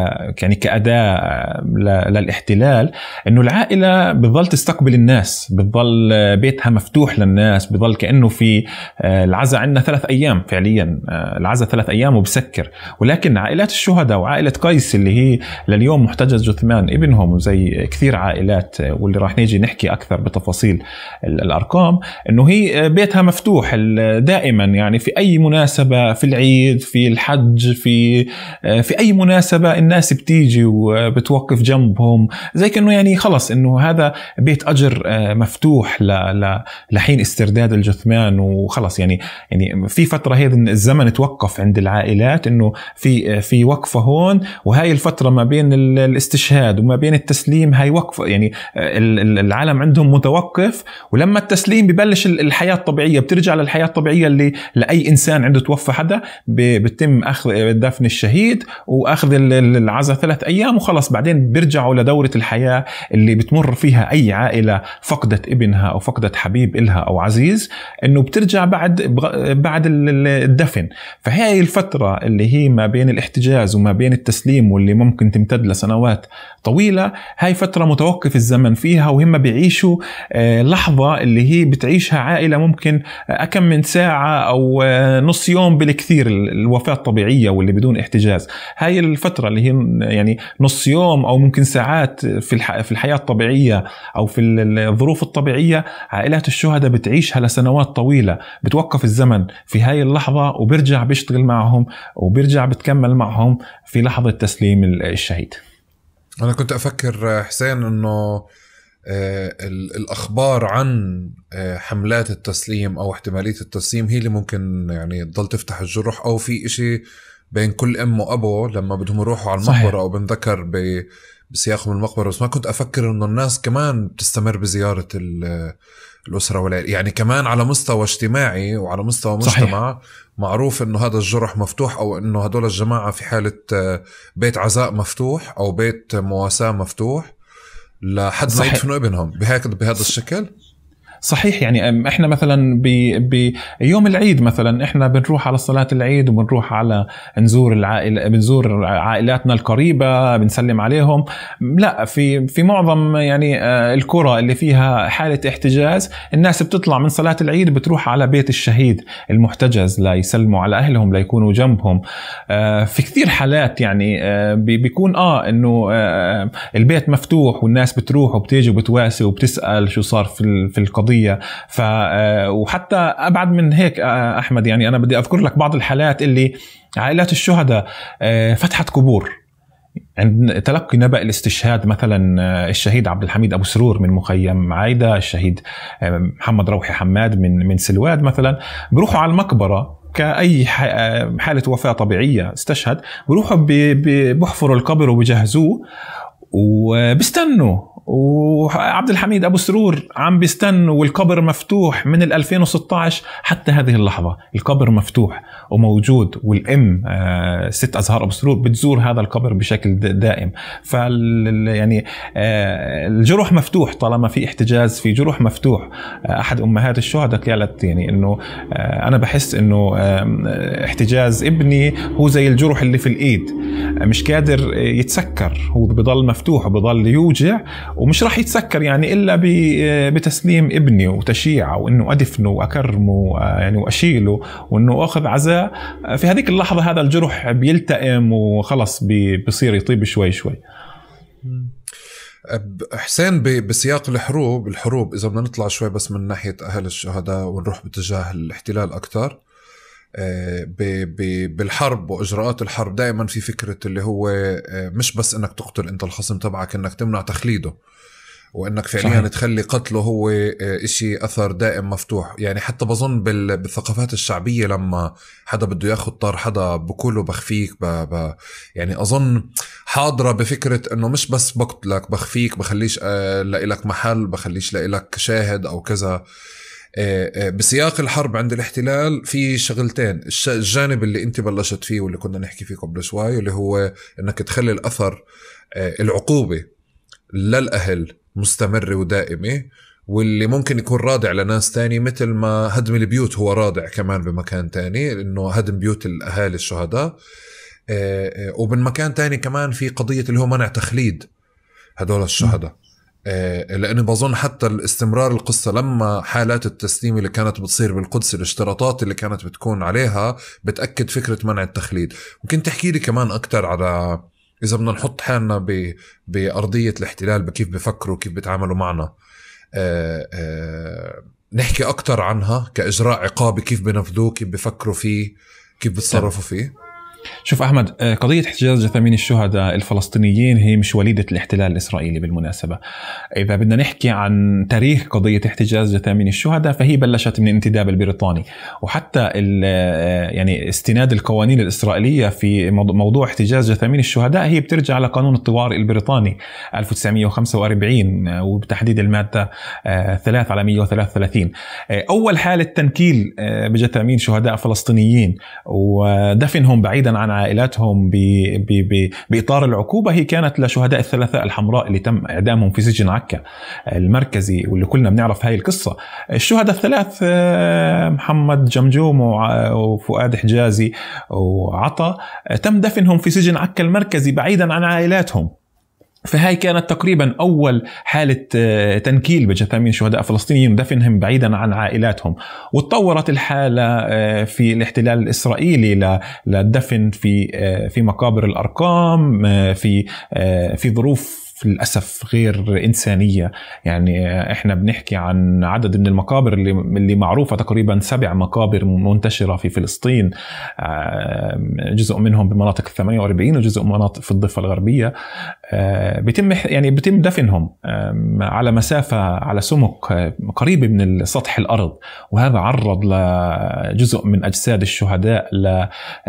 يعني كاداه للاحتلال انه العائله العائله بتضل تستقبل الناس بتضل بيتها مفتوح للناس بتضل كانه في آه، العزاء عندنا ثلاث ايام فعليا آه، العزاء ثلاث ايام وبسكر ولكن عائلات الشهداء وعائله قيس اللي هي لليوم محتجز جثمان ابنهم وزي كثير عائلات آه، واللي راح نيجي نحكي اكثر بتفاصيل الارقام انه هي بيتها مفتوح دائما يعني في اي مناسبه في العيد في الحج في في اي مناسبه الناس بتيجي وبتوقف جنبهم زي كانه يعني خلص انه هذا بيت اجر آه، مفتوح لحين استرداد الجثمان وخلص يعني يعني في فتره هي الزمن توقف عند العائلات انه في آه، في وقفه هون وهي الفتره ما بين الاستشهاد وما بين التسليم هاي وقفه يعني آه، العالم عندهم متوقف ولما التسليم ببلش الحياه الطبيعيه بترجع للحياه الطبيعيه اللي لاي انسان عنده توفى حدا بتم اخذ دفن الشهيد واخذ العزاء ثلاث ايام وخلص بعدين بيرجعوا لدوره الحياه اللي اللي بتمر فيها أي عائلة فقدت ابنها أو فقدت حبيب إلها أو عزيز أنه بترجع بعد بعد الدفن فهي الفترة اللي هي ما بين الاحتجاز وما بين التسليم واللي ممكن تمتد لسنوات طويلة هاي فترة متوقف الزمن فيها وهم بيعيشوا آه، لحظة اللي هي بتعيشها عائلة ممكن آه، أكم من ساعة أو آه، نص يوم بالكثير الوفاة الطبيعية واللي بدون احتجاز هاي الفترة اللي هي يعني نص يوم أو ممكن ساعات في في الحياة الطبيعية أو في الظروف الطبيعية عائلات الشهداء بتعيشها لسنوات طويلة بتوقف الزمن في هاي اللحظة وبرجع بيشتغل معهم وبرجع بتكمل معهم في لحظة تسليم الشهيد أنا كنت أفكر آه، حسين أنه آه، الاخبار عن آه، حملات التسليم او احتماليه التسليم هي اللي ممكن يعني تضل تفتح الجرح او في إشي بين كل ام وابو لما بدهم يروحوا على المقبره او بنذكر ب بسياقهم المقبره بس ما كنت افكر انه الناس كمان بتستمر بزياره الاسره والعيله يعني كمان على مستوى اجتماعي وعلى مستوى مجتمع صحيح. معروف انه هذا الجرح مفتوح او انه هدول الجماعه في حاله آه، بيت عزاء مفتوح او بيت مواساه مفتوح لحد ما يدفنوا ابنهم بهيك بهذا الشكل صحيح يعني احنا مثلا بيوم العيد مثلا احنا بنروح على صلاه العيد وبنروح على نزور العائله بنزور عائلاتنا القريبه بنسلم عليهم لا في في معظم يعني آه، القرى اللي فيها حاله احتجاز الناس بتطلع من صلاه العيد بتروح على بيت الشهيد المحتجز ليسلموا على اهلهم ليكونوا جنبهم آه، في كثير حالات يعني آه، بيكون اه انه البيت مفتوح والناس بتروح وبتيجي وبتواسي وبتسال شو صار في القضيه القضيه ف آه، وحتى ابعد من هيك آه، احمد يعني انا بدي اذكر لك بعض الحالات اللي عائلات الشهداء آه، فتحت قبور عند تلقي نبأ الاستشهاد مثلا الشهيد عبد الحميد أبو سرور من مخيم عايدة الشهيد محمد روحي حماد من من سلواد مثلا بروحوا على المقبرة كأي حالة وفاة طبيعية استشهد بروحوا بحفروا القبر وبجهزوه وبستنوا وعبد الحميد ابو سرور عم بيستنوا والقبر مفتوح من 2016 حتى هذه اللحظه القبر مفتوح وموجود والام آه، ست ازهار ابو سرور بتزور هذا القبر بشكل دائم ف يعني آه، الجروح مفتوح طالما في احتجاز في جروح مفتوح آه، احد امهات الشهداء قالت يعني انه انا بحس انه احتجاز ابني هو زي الجروح اللي في الايد مش قادر يتسكر هو بضل مفتوح وبضل يوجع ومش راح يتسكر يعني الا بتسليم ابني وتشييعه وانه ادفنه واكرمه يعني واشيله وانه اخذ عزاء في هذيك اللحظه هذا الجرح بيلتئم وخلص بيصير يطيب شوي شوي حسين بسياق الحروب الحروب اذا بدنا نطلع شوي بس من ناحيه اهل الشهداء ونروح باتجاه الاحتلال اكثر بالحرب واجراءات الحرب دائما في فكره اللي هو آه، مش بس انك تقتل انت الخصم تبعك انك تمنع تخليده وانك فعليا صحيح. تخلي قتله هو آه، إشي اثر دائم مفتوح يعني حتى بظن بالثقافات الشعبيه لما حدا بده ياخذ طار حدا بكله بخفيك ب... ب... يعني اظن حاضره بفكره انه مش بس بقتلك بخفيك بخليش آه، لك محل بخليش لك شاهد او كذا آه، آه، بسياق الحرب عند الاحتلال في شغلتين الجانب اللي انت بلشت فيه واللي كنا نحكي فيه قبل شوي اللي هو انك تخلي الاثر آه، العقوبه للاهل مستمره ودائمه واللي ممكن يكون رادع لناس تاني مثل ما هدم البيوت هو رادع كمان بمكان تاني انه هدم بيوت الاهالي الشهداء ومن مكان تاني كمان في قضية اللي هو منع تخليد هدول الشهداء آه، لاني بظن حتى الاستمرار القصه لما حالات التسليم اللي كانت بتصير بالقدس الاشتراطات اللي كانت بتكون عليها بتاكد فكره منع التخليد ممكن تحكي لي كمان اكثر على اذا بدنا نحط حالنا بارضيه الاحتلال بكيف بفكروا كيف بيتعاملوا معنا آه، آه، نحكي اكثر عنها كاجراء عقابي كيف بنفذوه كيف بفكروا فيه كيف بتصرفوا طيب. فيه شوف احمد آه، قضيه احتجاز جثامين الشهداء الفلسطينيين هي مش وليده الاحتلال الاسرائيلي بالمناسبه اذا بدنا نحكي عن تاريخ قضيه احتجاز جثامين الشهداء فهي بلشت من الانتداب البريطاني وحتى آه، يعني استناد القوانين الاسرائيليه في موضوع احتجاز جثامين الشهداء هي بترجع لقانون الطوارئ البريطاني 1945 آه، وبتحديد الماده 3 على 133 اول حاله تنكيل بجثامين شهداء فلسطينيين ودفنهم بعيدا عن عائلاتهم باطار العقوبه هي كانت لشهداء الثلاثاء الحمراء اللي تم اعدامهم في سجن عكا المركزي واللي كلنا بنعرف هاي القصه الشهداء الثلاث آه، محمد جمجوم وفؤاد حجازي وعطا آه، تم دفنهم في سجن عكا المركزي بعيدا عن عائلاتهم فهاي كانت تقريبا أول حالة آه، تنكيل بجثامين شهداء فلسطينيين ودفنهم بعيدا عن عائلاتهم وتطورت الحالة آه، في الاحتلال الإسرائيلي للدفن في آه، في مقابر الأرقام في في ظروف للاسف غير انسانيه يعني احنا بنحكي عن عدد من المقابر اللي, اللي معروفه تقريبا سبع مقابر منتشره في فلسطين جزء منهم بمناطق ال 48 وجزء مناطق في الضفه الغربيه آه، بيتم يعني بيتم دفنهم على مسافه على سمك آه، قريبه من سطح الارض وهذا عرض لجزء من اجساد الشهداء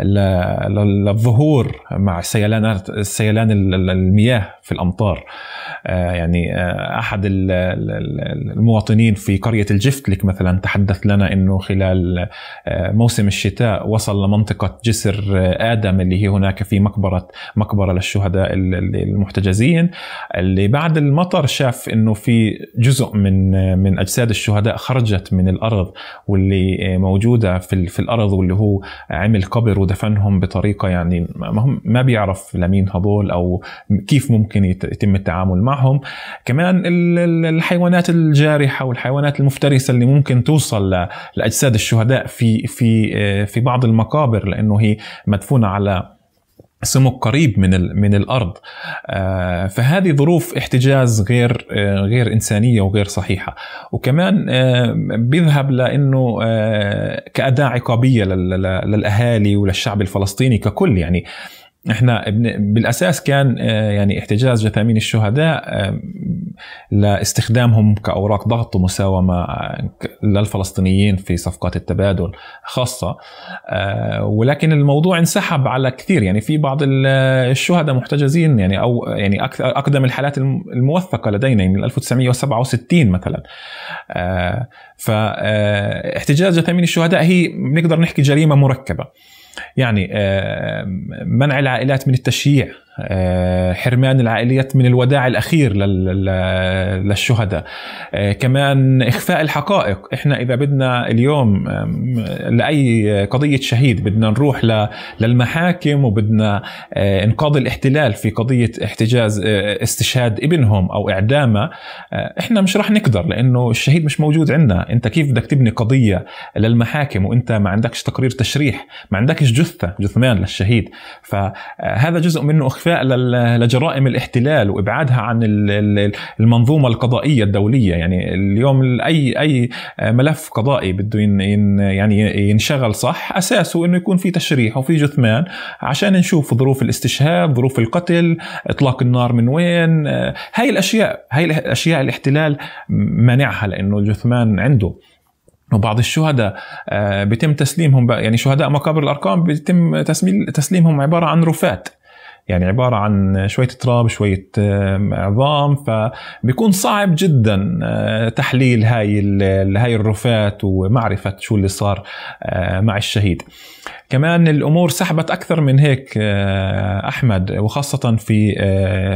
للظهور مع سيلان سيلان المياه في الامطار آه، يعني احد المواطنين في قريه الجفتلك مثلا تحدث لنا انه خلال موسم الشتاء وصل لمنطقه جسر ادم اللي هي هناك في مقبره مقبره للشهداء المحتجزين اللي بعد المطر شاف انه في جزء من من اجساد الشهداء خرجت من الارض واللي موجوده في في الارض واللي هو عمل قبر ودفنهم بطريقه يعني ما هم ما بيعرف لمين هذول او كيف ممكن يتم التعامل معهم كمان الحيوانات الجارحه والحيوانات المفترسه اللي ممكن توصل لاجساد الشهداء في في في بعض المقابر لانه هي مدفونه على سمك قريب من من الارض آه، فهذه ظروف احتجاز غير آه، غير انسانيه وغير صحيحه وكمان آه، بيذهب لانه كاداه عقابيه للاهالي وللشعب الفلسطيني ككل يعني احنا بالاساس كان آه، يعني احتجاز جثامين الشهداء لاستخدامهم كاوراق ضغط ومساومه آه، للفلسطينيين في صفقات التبادل خاصه آه، ولكن الموضوع انسحب على كثير يعني في بعض الشهداء محتجزين يعني او يعني اكثر اقدم الحالات الموثقه لدينا يعني من 1967 مثلا فاحتجاز جثامين الشهداء هي بنقدر نحكي جريمه مركبه يعني آه، منع العائلات من التشييع آه، حرمان العائليات من الوداع الاخير للشهداء آه، كمان اخفاء الحقائق احنا اذا بدنا اليوم لاي قضيه شهيد بدنا نروح للمحاكم وبدنا آه، انقاذ الاحتلال في قضيه احتجاز استشهاد ابنهم او اعدامه احنا مش رح نقدر لانه الشهيد مش موجود عندنا انت كيف بدك تبني قضيه للمحاكم وانت ما عندكش تقرير تشريح ما عندكش جثه جثمان للشهيد فهذا جزء منه اخفاء لجرائم الاحتلال وابعادها عن المنظومه القضائيه الدوليه يعني اليوم اي اي ملف قضائي بده يعني ينشغل صح اساسه انه يكون في تشريح وفي جثمان عشان نشوف ظروف الاستشهاد ظروف القتل اطلاق النار من وين آه، هاي الاشياء هاي الاشياء الاحتلال مانعها لانه الجثمان عنده وبعض الشهداء آه، بيتم تسليمهم يعني شهداء مقابر الارقام بيتم تسليمهم عباره عن رفات يعني عباره عن شويه تراب شويه عظام فبيكون صعب جدا آه، تحليل هاي هاي الرفات ومعرفه شو اللي صار آه، مع الشهيد كمان الامور سحبت اكثر من هيك آه، احمد وخاصه في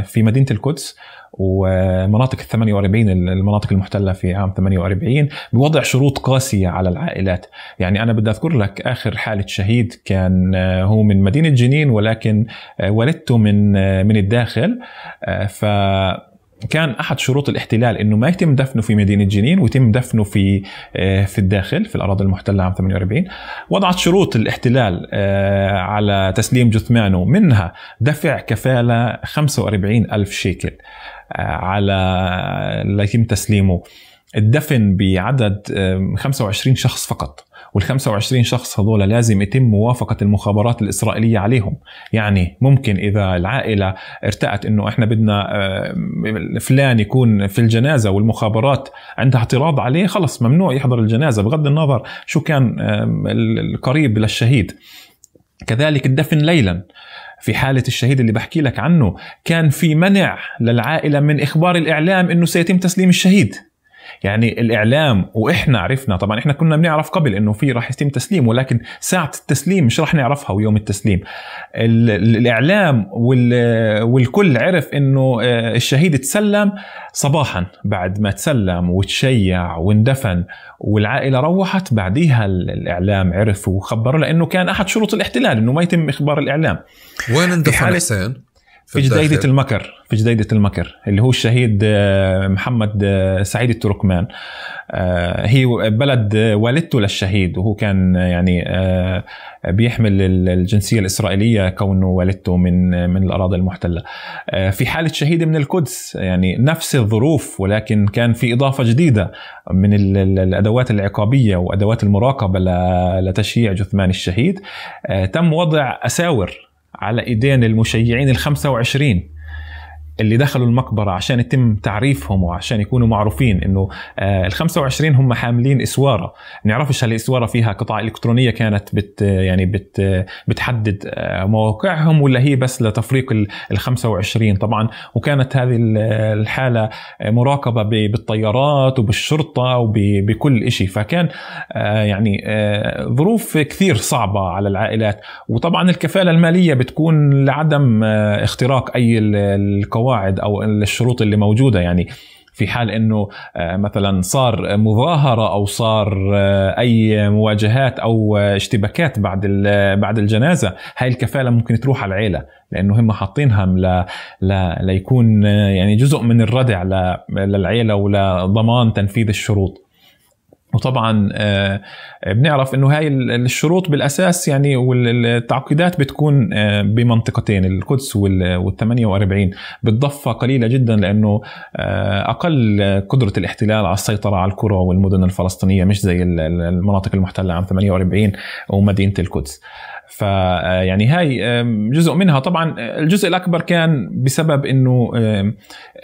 في مدينه القدس ومناطق ال 48 المناطق المحتله في عام 48 بوضع شروط قاسيه على العائلات، يعني انا بدي اذكر لك اخر حاله شهيد كان آه، هو من مدينه جنين ولكن آه، والدته من آه، من الداخل ف كان احد شروط الاحتلال انه ما يتم دفنه في مدينه جنين ويتم دفنه في آه، في الداخل في الاراضي المحتله عام 48 وضعت شروط الاحتلال آه، على تسليم جثمانه منها دفع كفاله 45 ألف شيكل آه، على ليتم تسليمه الدفن بعدد 25 شخص فقط وال 25 شخص هذول لازم يتم موافقه المخابرات الاسرائيليه عليهم يعني ممكن اذا العائله ارتأت انه احنا بدنا آه، فلان يكون في الجنازه والمخابرات عندها اعتراض عليه خلص ممنوع يحضر الجنازه بغض النظر شو كان آه، القريب للشهيد كذلك الدفن ليلا في حالة الشهيد اللي بحكي لك عنه كان في منع للعائلة من إخبار الإعلام أنه سيتم تسليم الشهيد يعني الاعلام واحنا عرفنا طبعا احنا كنا بنعرف قبل انه في راح يتم تسليم ولكن ساعه التسليم مش راح نعرفها ويوم التسليم الاعلام والكل عرف انه آه، الشهيد تسلم صباحا بعد ما تسلم وتشيع واندفن والعائله روحت بعديها الاعلام عرف وخبروا لانه كان احد شروط الاحتلال انه ما يتم اخبار الاعلام وين اندفن حسين في, في جديدة المكر في جديدة المكر اللي هو الشهيد آه، محمد آه، سعيد التركمان آه، هي بلد والدته للشهيد وهو كان يعني بيحمل الجنسية الإسرائيلية كونه والدته من من الأراضي المحتلة في حالة شهيد من القدس يعني نفس الظروف ولكن كان في إضافة جديدة من الأدوات العقابية وأدوات المراقبة لتشييع جثمان الشهيد تم وضع أساور على ايدين المشيعين ال 25 اللي دخلوا المقبرة عشان يتم تعريفهم وعشان يكونوا معروفين انه آه، ال 25 هم حاملين اسوارة، نعرفش هل الاسوارة فيها قطع الكترونية كانت بت يعني بت بتحدد آه، مواقعهم ولا هي بس لتفريق ال 25 طبعا وكانت هذه الحالة آه، مراقبة بالطيارات وبالشرطة وبكل شيء فكان يعني ظروف كثير صعبة على العائلات وطبعا الكفالة المالية بتكون لعدم اختراق اي القوانين القواعد او الشروط اللي موجوده يعني في حال انه آه، مثلا صار مظاهره او صار آه، اي مواجهات او آه، اشتباكات بعد بعد الجنازه هاي الكفاله ممكن تروح على العيله لانه هم حاطينها ل... ليكون يعني جزء من الردع للعيله ولضمان تنفيذ الشروط وطبعا آه، بنعرف انه هاي الشروط بالاساس يعني والتعقيدات بتكون آه، بمنطقتين القدس وال 48 بالضفه قليله جدا لانه آه، اقل قدره الاحتلال على السيطره على القرى والمدن الفلسطينيه مش زي المناطق المحتله عام 48 ومدينه القدس فيعني آه، هاي جزء منها طبعا آه، الجزء الاكبر كان بسبب انه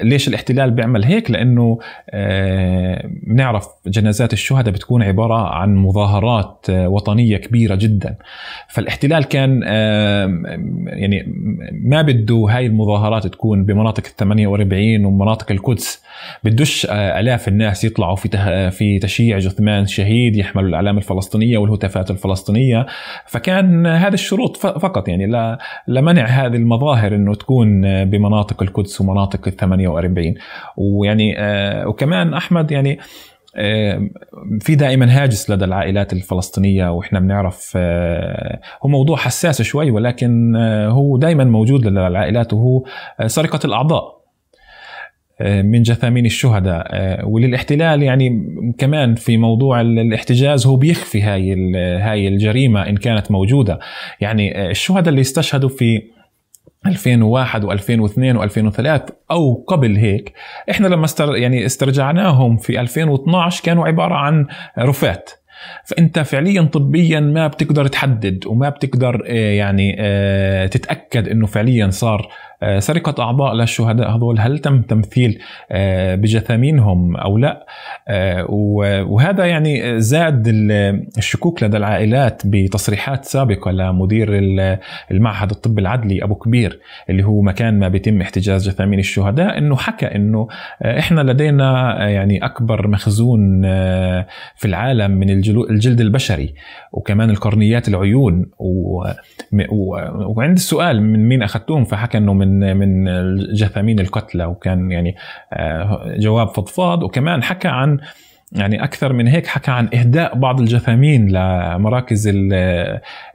ليش الاحتلال بيعمل هيك لانه آه، بنعرف جنازات الشهداء بتكون عباره عن مظاهرات وطنيه كبيره جدا فالاحتلال كان يعني ما بده هاي المظاهرات تكون بمناطق ال 48 ومناطق القدس بدوش الاف الناس يطلعوا في في تشييع جثمان شهيد يحملوا الاعلام الفلسطينيه والهتافات الفلسطينيه فكان هذه الشروط فقط يعني لا لمنع هذه المظاهر انه تكون بمناطق القدس ومناطق ال 48 ويعني آه، وكمان احمد يعني آه، في دائما هاجس لدى العائلات الفلسطينيه واحنا بنعرف آه، هو موضوع حساس شوي ولكن هو دائما موجود لدى العائلات وهو سرقه الاعضاء آه، من جثامين الشهداء آه، وللاحتلال يعني كمان في موضوع الاحتجاز هو بيخفي هاي هاي الجريمه ان كانت موجوده يعني آه، الشهداء اللي استشهدوا في 2001 و2002 و2003 او قبل هيك احنا لما استر يعني استرجعناهم في 2012 كانوا عباره عن رفات فانت فعليا طبيا ما بتقدر تحدد وما بتقدر يعني تتاكد انه فعليا صار آه، سرقة أعضاء للشهداء هذول هل تم تمثيل آه، بجثامينهم أو لا آه، وهذا يعني زاد الشكوك لدى العائلات بتصريحات سابقة لمدير المعهد الطب العدلي أبو كبير اللي هو مكان ما بيتم احتجاز جثامين الشهداء أنه حكى أنه إحنا لدينا يعني أكبر مخزون في العالم من الجلد البشري وكمان القرنيات العيون وعند السؤال من مين أخذتهم فحكى أنه من من من جثامين الكتله وكان يعني آه، جواب فضفاض وكمان حكى عن يعني اكثر من هيك حكى عن اهداء بعض الجثامين لمراكز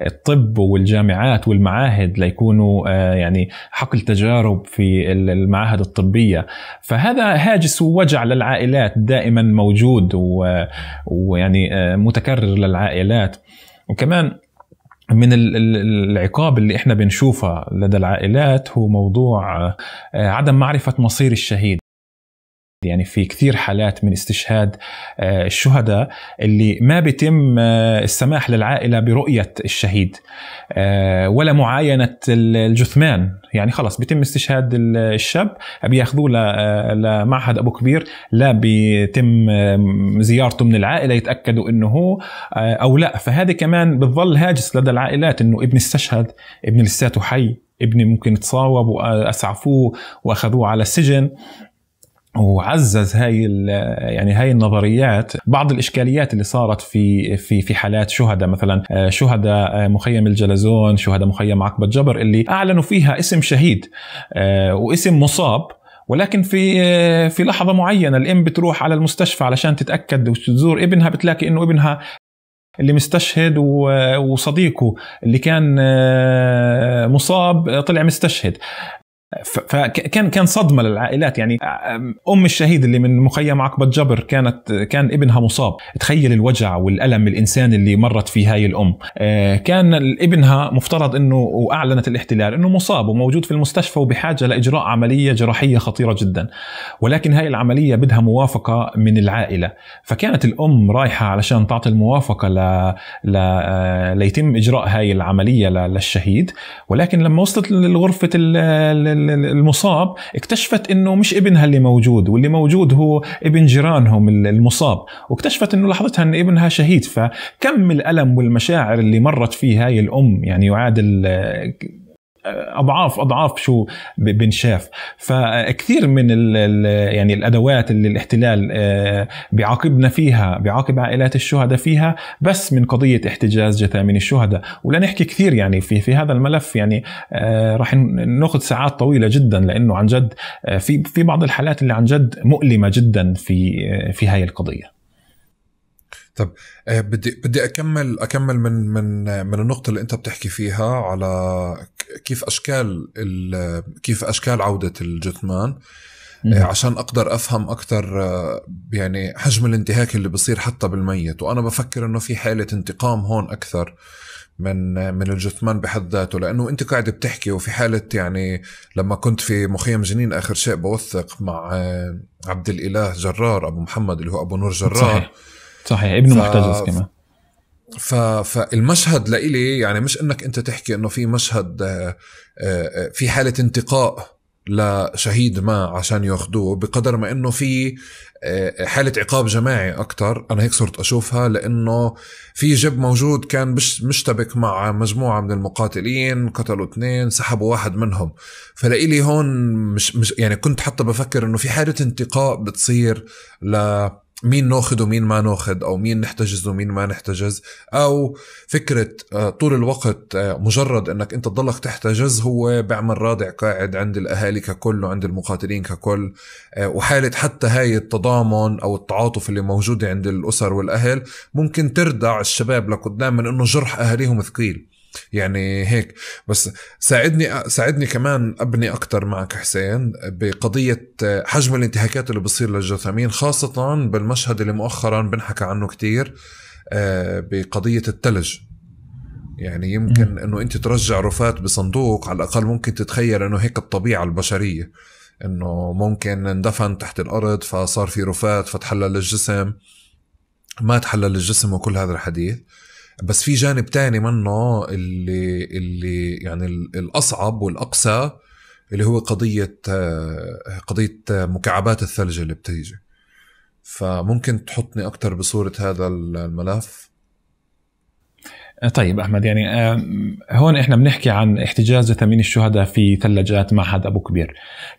الطب والجامعات والمعاهد ليكونوا آه، يعني حقل تجارب في المعاهد الطبيه فهذا هاجس ووجع للعائلات دائما موجود ويعني آه، متكرر للعائلات وكمان من العقاب اللي احنا بنشوفها لدى العائلات هو موضوع آه، عدم معرفه مصير الشهيد يعني في كثير حالات من استشهاد آه، الشهداء اللي ما بيتم آه، السماح للعائله برؤيه الشهيد آه، ولا معاينه الجثمان يعني خلص بيتم استشهاد الشاب بياخذوه لمعهد ابو كبير لا بيتم زيارته من العائله يتاكدوا انه هو او لا فهذه كمان بتظل هاجس لدى العائلات انه ابن استشهد ابن لساته حي ابني ممكن تصاوب واسعفوه واخذوه على السجن وعزز هاي يعني هاي النظريات بعض الاشكاليات اللي صارت في في في حالات شهداء مثلا آه، شهداء آه، مخيم الجلزون شهداء مخيم عقبه جبر اللي اعلنوا فيها اسم شهيد آه، واسم مصاب ولكن في في لحظه معينه الام بتروح على المستشفى علشان تتاكد وتزور ابنها بتلاقي انه ابنها اللي مستشهد وصديقه اللي كان مصاب طلع مستشهد فكان كان صدمه للعائلات يعني آه، ام الشهيد اللي من مخيم عقبه جبر كانت كان ابنها مصاب تخيل الوجع والالم الانساني اللي مرت فيه هاي الام آه، كان ابنها مفترض انه واعلنت الاحتلال انه مصاب وموجود في المستشفى وبحاجه لاجراء عمليه جراحيه خطيره جدا ولكن هاي العمليه بدها موافقه من العائله فكانت الام رايحه علشان تعطي الموافقه ل... ل... آه، ليتم اجراء هاي العمليه للشهيد ولكن لما وصلت لغرفه ال... المصاب اكتشفت انه مش ابنها اللي موجود واللي موجود هو ابن جيرانهم المصاب واكتشفت انه لحظتها ان ابنها شهيد فكم الالم والمشاعر اللي مرت فيه هاي الام يعني يعادل آه، اضعاف اضعاف شو بنشاف فكثير من الـ يعني الادوات اللي الاحتلال آه، بيعاقبنا فيها بيعاقب عائلات الشهداء فيها بس من قضيه احتجاز جثامين الشهداء ولا نحكي كثير يعني في في هذا الملف يعني آه، راح ناخذ ساعات طويله جدا لانه عن جد آه، في في بعض الحالات اللي عن جد مؤلمه جدا في في هاي القضيه طب آه، بدي بدي اكمل اكمل من من من النقطه اللي انت بتحكي فيها على كيف اشكال كيف اشكال عوده الجثمان آه، عشان اقدر افهم اكثر آه، يعني حجم الانتهاك اللي بصير حتى بالميت وانا بفكر انه في حاله انتقام هون اكثر من من الجثمان بحد ذاته لانه انت قاعد بتحكي وفي حاله يعني لما كنت في مخيم جنين اخر شيء بوثق مع عبد الاله جرار ابو محمد اللي هو ابو نور جرار صحيح. صحيح ابنه ف... محتجز كمان ف... فالمشهد لإلي يعني مش انك انت تحكي انه في مشهد آه، آه، في حاله انتقاء لشهيد ما عشان ياخذوه بقدر ما انه في آه، حاله عقاب جماعي اكثر انا هيك صرت اشوفها لانه في جب موجود كان مشتبك مع مجموعه من المقاتلين قتلوا اثنين سحبوا واحد منهم فلإلي هون مش, مش يعني كنت حتى بفكر انه في حاله انتقاء بتصير ل مين ناخذ ومين ما ناخذ او مين نحتجز ومين ما نحتجز او فكره آه، طول الوقت آه، مجرد انك انت تضلك تحتجز هو بيعمل رادع قاعد عند الاهالي ككل وعند المقاتلين ككل آه، وحاله حتى هاي التضامن او التعاطف اللي موجوده عند الاسر والاهل ممكن تردع الشباب لقدام من انه جرح اهاليهم ثقيل يعني هيك بس ساعدني ساعدني كمان ابني اكثر معك حسين بقضيه حجم الانتهاكات اللي بصير للجثامين خاصه بالمشهد اللي مؤخرا بنحكى عنه كثير آه، بقضيه الثلج يعني يمكن انه انت ترجع رفات بصندوق على الاقل ممكن تتخيل انه هيك الطبيعه البشريه انه ممكن اندفن تحت الارض فصار في رفات فتحلل الجسم ما تحلل الجسم وكل هذا الحديث بس في جانب تاني منه اللي اللي يعني الاصعب والاقسى اللي هو قضيه قضيه مكعبات الثلج اللي بتيجي فممكن تحطني اكثر بصوره هذا الملف طيب احمد يعني آه، هون احنا بنحكي عن احتجاز لثمين الشهداء في ثلاجات معهد ابو كبير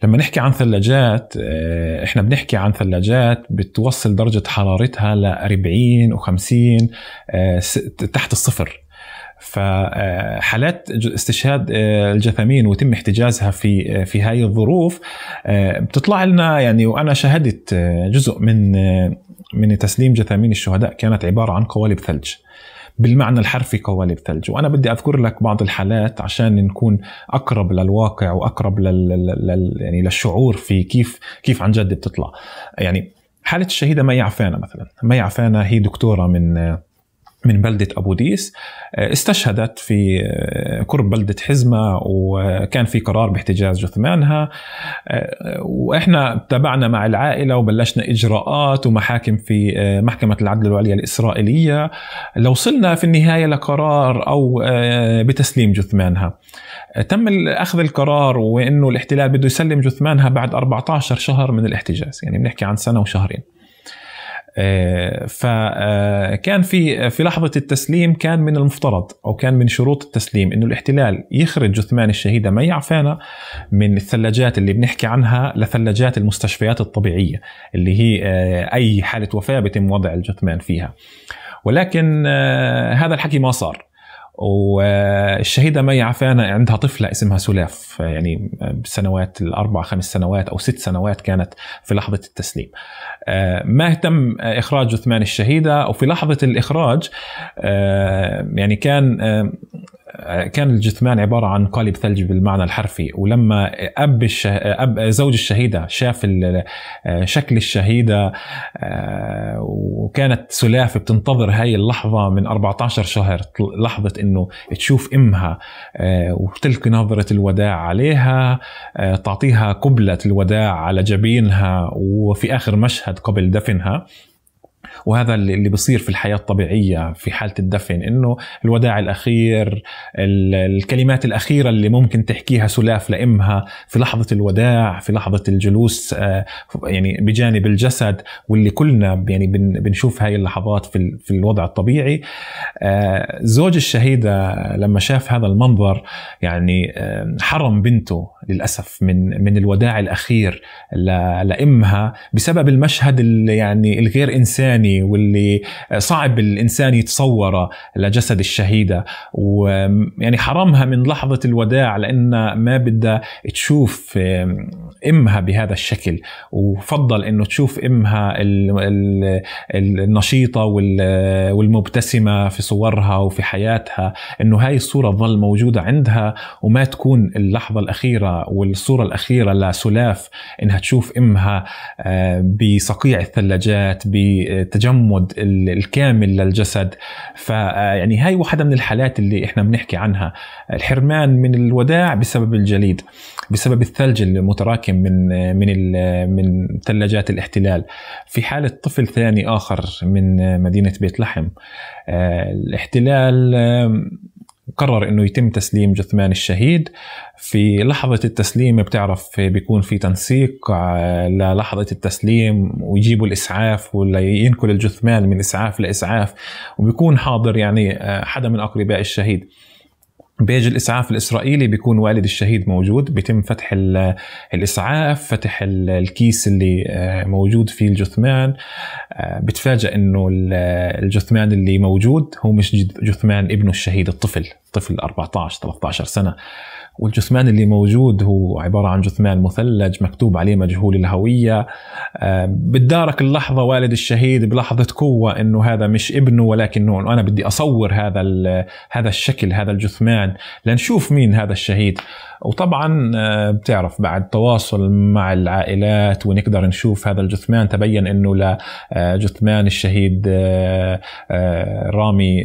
لما نحكي عن ثلاجات آه، احنا بنحكي عن ثلاجات بتوصل درجه حرارتها ل 40 و50 آه، تحت الصفر فحالات استشهاد الجثامين وتم احتجازها في في هاي الظروف بتطلع لنا يعني وانا شهدت جزء من من تسليم جثامين الشهداء كانت عباره عن قوالب ثلج بالمعنى الحرفي قوالب ثلج وأنا بدي أذكر لك بعض الحالات عشان نكون أقرب للواقع وأقرب لل... لل... يعني للشعور في كيف كيف عن جد بتطلع يعني حالة الشهيدة مي عفانة مثلا مي عفانة هي دكتورة من من بلدة أبو ديس آه، استشهدت في آه، قرب بلدة حزمة وكان في قرار باحتجاز جثمانها آه، وإحنا تابعنا مع العائلة وبلشنا إجراءات ومحاكم في محكمة العدل العليا الإسرائيلية لوصلنا في النهاية لقرار أو بتسليم جثمانها تم أخذ القرار وإنه الاحتلال بده يسلم جثمانها بعد 14 شهر من الاحتجاز يعني بنحكي عن سنة وشهرين آه، فكان آه، في في لحظة التسليم كان من المفترض أو كان من شروط التسليم إنه الاحتلال يخرج جثمان الشهيدة مي عفانة من الثلاجات اللي بنحكي عنها لثلاجات المستشفيات الطبيعية اللي هي آه، أي حالة وفاة بيتم وضع الجثمان فيها ولكن هذا الحكي ما صار والشهيده مي عفانة عندها طفله اسمها سلاف يعني بالسنوات الاربع خمس سنوات او ست سنوات كانت في لحظه التسليم. آه، ما تم اخراج جثمان الشهيده وفي لحظه الاخراج آه، يعني كان آه، كان الجثمان عباره عن قالب ثلج بالمعنى الحرفي ولما اب, الشه... أب زوج الشهيده شاف شكل الشهيده آه، وكانت سلافه بتنتظر هاي اللحظه من 14 شهر لحظه انه تشوف امها آه، وتلقي نظره الوداع عليها آه، تعطيها قبله الوداع على جبينها وفي اخر مشهد قبل دفنها وهذا اللي بصير في الحياه الطبيعيه في حاله الدفن انه الوداع الاخير الكلمات الاخيره اللي ممكن تحكيها سلاف لامها في لحظه الوداع في لحظه الجلوس آه، يعني بجانب الجسد واللي كلنا يعني بنشوف هاي اللحظات في الوضع الطبيعي آه، زوج الشهيده لما شاف هذا المنظر يعني آه، حرم بنته للاسف من من الوداع الاخير لامها بسبب المشهد يعني الغير انساني واللي صعب الانسان يتصوره لجسد الشهيده ويعني حرمها من لحظه الوداع لان ما بدها تشوف امها بهذا الشكل وفضل انه تشوف امها النشيطه والمبتسمه في صورها وفي حياتها انه هاي الصوره تظل موجوده عندها وما تكون اللحظه الاخيره والصوره الاخيره لسلاف انها تشوف امها آه، بصقيع الثلاجات بتجمع آه، التجمد الكامل للجسد فيعني آه، هاي واحدة من الحالات اللي احنا بنحكي عنها الحرمان من الوداع بسبب الجليد بسبب الثلج المتراكم من آه، من آه، من ثلاجات الاحتلال في حالة طفل ثاني آخر من مدينة بيت لحم الاحتلال قرر انه يتم تسليم جثمان الشهيد في لحظة التسليم بتعرف بيكون في تنسيق للحظة التسليم ويجيبوا الإسعاف ولا ينقل الجثمان من إسعاف لإسعاف وبيكون حاضر يعني آه، حدا من أقرباء الشهيد بيجي الاسعاف الاسرائيلي بيكون والد الشهيد موجود بيتم فتح الاسعاف فتح الكيس اللي آه، موجود فيه الجثمان آه، بتفاجئ انه الجثمان اللي موجود هو مش جثمان ابنه الشهيد الطفل طفل 14 13 سنه والجثمان اللي موجود هو عبارة عن جثمان مثلج مكتوب عليه مجهول الهوية آه، بتدارك اللحظة والد الشهيد بلحظة قوة أنه هذا مش ابنه ولكنه أنا بدي أصور هذا هذا الشكل هذا الجثمان لنشوف مين هذا الشهيد وطبعا آه، بتعرف بعد تواصل مع العائلات ونقدر نشوف هذا الجثمان تبين انه لجثمان آه، الشهيد رامي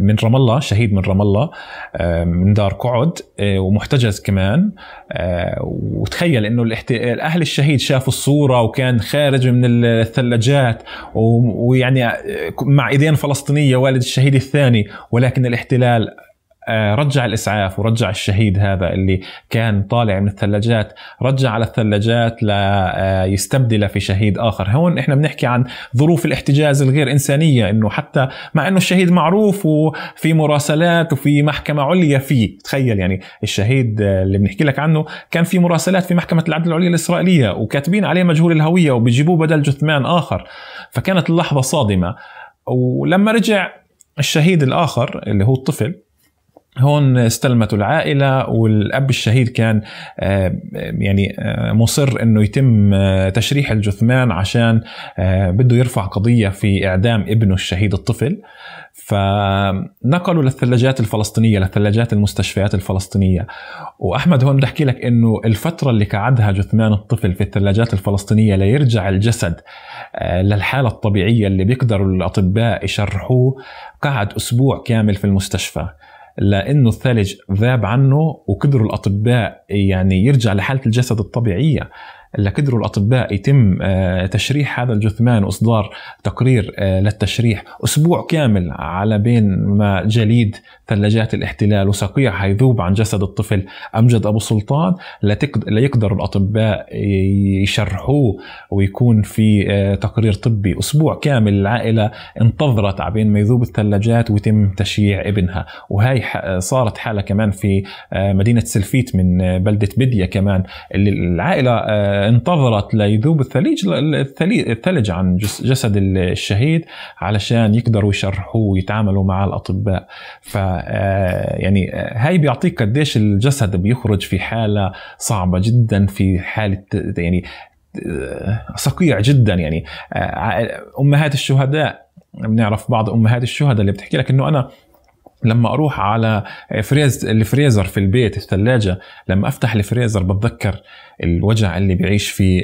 من رام الله شهيد من رام الله آه، من دار قعد آه، ومحتجز كمان آه، وتخيل انه الاهل الشهيد شافوا الصوره وكان خارج من الثلاجات ويعني مع ايدين فلسطينيه والد الشهيد الثاني ولكن الاحتلال آه، رجع الاسعاف ورجع الشهيد هذا اللي كان طالع من الثلاجات رجع على الثلاجات ليستبدله آه، في شهيد اخر هون احنا بنحكي عن ظروف الاحتجاز الغير انسانيه انه حتى مع انه الشهيد معروف وفي مراسلات وفي محكمه عليا فيه تخيل يعني الشهيد اللي بنحكي لك عنه كان في مراسلات في محكمه العدل العليا الاسرائيليه وكاتبين عليه مجهول الهويه وبيجيبوه بدل جثمان اخر فكانت اللحظه صادمه ولما رجع الشهيد الاخر اللي هو الطفل هون استلمته العائلة والأب الشهيد كان آه، يعني آه، مصر أنه يتم آه، تشريح الجثمان عشان بده يرفع قضية في إعدام ابنه الشهيد الطفل فنقلوا للثلاجات الفلسطينية للثلاجات المستشفيات الفلسطينية وأحمد هون بدي أحكي لك أنه الفترة اللي قعدها جثمان الطفل في الثلاجات الفلسطينية ليرجع الجسد للحالة الطبيعية اللي بيقدروا الأطباء يشرحوه قعد أسبوع كامل في المستشفى لانه الثلج ذاب عنه وقدروا الاطباء يعني يرجع لحاله الجسد الطبيعيه قدروا الاطباء يتم آه، تشريح هذا الجثمان واصدار تقرير آه، للتشريح اسبوع كامل على بين ما جليد ثلاجات الاحتلال وصقيع حيذوب عن جسد الطفل امجد ابو سلطان ليقدروا الاطباء يشرحوه ويكون في آه، تقرير طبي اسبوع كامل العائله انتظرت عبين ما يذوب الثلاجات ويتم تشييع ابنها وهي صارت حاله كمان في مدينه سلفيت من بلده بديه كمان اللي العائله انتظرت ليذوب الثلج الثلج عن جسد الشهيد علشان يقدروا يشرحوه ويتعاملوا مع الاطباء ف آه، يعني آه، هاي بيعطيك قديش الجسد بيخرج في حاله صعبه جدا في حاله يعني صقيع آه، جدا يعني امهات الشهداء بنعرف بعض امهات الشهداء اللي بتحكي لك انه انا لما اروح على فريز الفريزر في البيت الثلاجه لما افتح الفريزر بتذكر الوجع اللي بيعيش فيه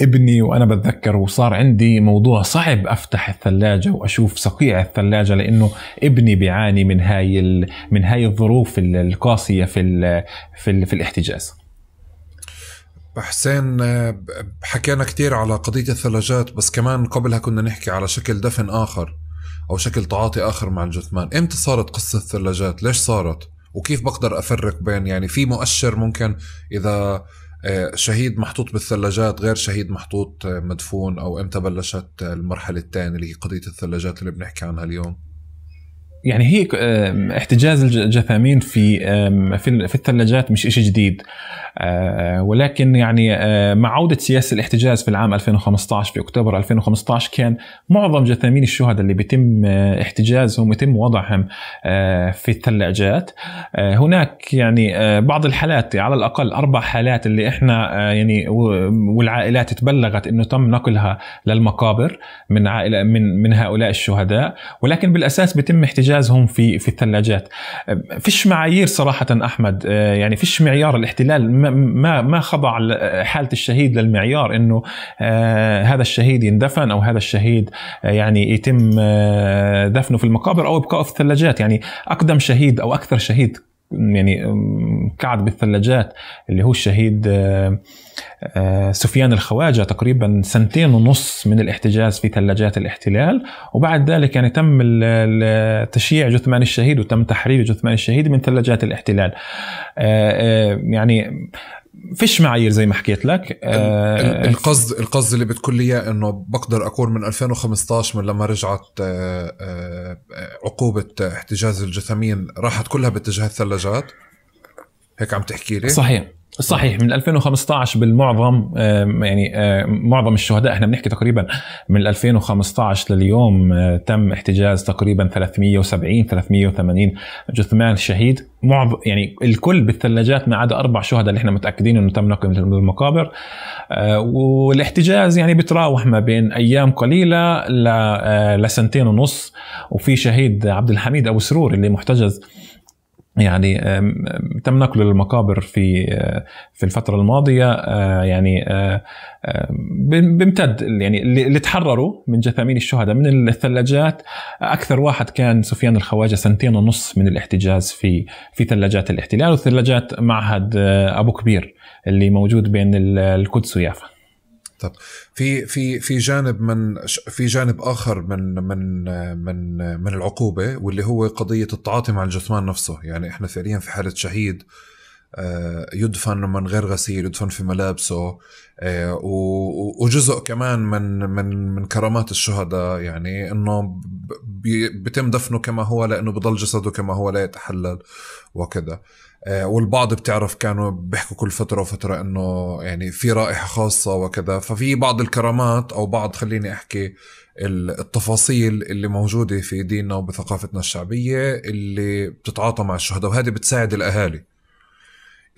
ابني وانا بتذكر وصار عندي موضوع صعب افتح الثلاجه واشوف صقيع الثلاجه لانه ابني بيعاني من هاي من هاي الظروف القاسيه في الـ في, الـ في الاحتجاز حسين حكينا كثير على قضية الثلاجات بس كمان قبلها كنا نحكي على شكل دفن آخر او شكل تعاطي اخر مع الجثمان امتى صارت قصه الثلاجات ليش صارت وكيف بقدر افرق بين يعني في مؤشر ممكن اذا آه، شهيد محطوط بالثلاجات غير شهيد محطوط آه، مدفون او امتى بلشت آه، المرحله الثانيه اللي هي قضيه الثلاجات اللي بنحكي عنها اليوم يعني هي احتجاز الجثامين في في الثلاجات مش شيء جديد آه، ولكن يعني آه، مع عودة سياسة الاحتجاز في العام 2015 في أكتوبر 2015 كان معظم جثامين الشهداء اللي بيتم آه، احتجازهم يتم وضعهم في الثلاجات هناك يعني بعض الحالات على الأقل أربع حالات اللي إحنا يعني والعائلات تبلغت إنه تم نقلها للمقابر من عائلة من من هؤلاء الشهداء ولكن بالأساس بيتم احتجازهم في في الثلاجات فيش معايير صراحة أحمد يعني فيش معيار الاحتلال ما ما خضع حاله الشهيد للمعيار انه آه، هذا الشهيد يندفن او هذا الشهيد آه، يعني يتم آه، دفنه في المقابر او ابقائه في الثلاجات يعني اقدم شهيد او اكثر شهيد يعني قعد بالثلاجات اللي هو الشهيد آه، آه، سفيان الخواجة تقريبا سنتين ونص من الاحتجاز في ثلاجات الاحتلال وبعد ذلك يعني تم تشييع جثمان الشهيد وتم تحرير جثمان الشهيد من ثلاجات الاحتلال آه، يعني فيش معايير زي ما حكيت لك آه، القصد القصد اللي بتقول لي اياه انه بقدر اقول من 2015 من لما رجعت آه، آه، عقوبه احتجاز الجثامين راحت كلها باتجاه الثلاجات هيك عم تحكي لي صحيح صحيح من 2015 بالمعظم يعني معظم الشهداء احنا بنحكي تقريبا من 2015 لليوم تم احتجاز تقريبا 370 380 جثمان شهيد معظم يعني الكل بالثلاجات ما عدا اربع شهداء اللي احنا متاكدين انه تم نقلهم للمقابر آه، والاحتجاز يعني بتراوح ما بين ايام قليله آه، لسنتين ونص وفي شهيد عبد الحميد ابو سرور اللي محتجز يعني تم نقل المقابر في آه، في الفترة الماضية آه، يعني آه، بيمتد يعني اللي تحرروا من جثامين الشهداء من الثلاجات أكثر واحد كان سفيان الخواجة سنتين ونص من الاحتجاز في في ثلاجات الاحتلال وثلاجات معهد أبو كبير اللي موجود بين القدس ويافا طب في في في جانب من في جانب اخر من من من من العقوبه واللي هو قضيه التعاطي مع الجثمان نفسه يعني احنا فعليا في حاله شهيد آه، يدفن من غير غسيل يدفن في ملابسه آه، وجزء كمان من من من كرامات الشهداء يعني انه بيتم دفنه كما هو لانه بضل جسده كما هو لا يتحلل وكذا آه، والبعض بتعرف كانوا بيحكوا كل فتره وفتره انه يعني في رائحه خاصه وكذا ففي بعض الكرامات او بعض خليني احكي التفاصيل اللي موجوده في ديننا وبثقافتنا الشعبيه اللي بتتعاطى مع الشهداء وهذه بتساعد الاهالي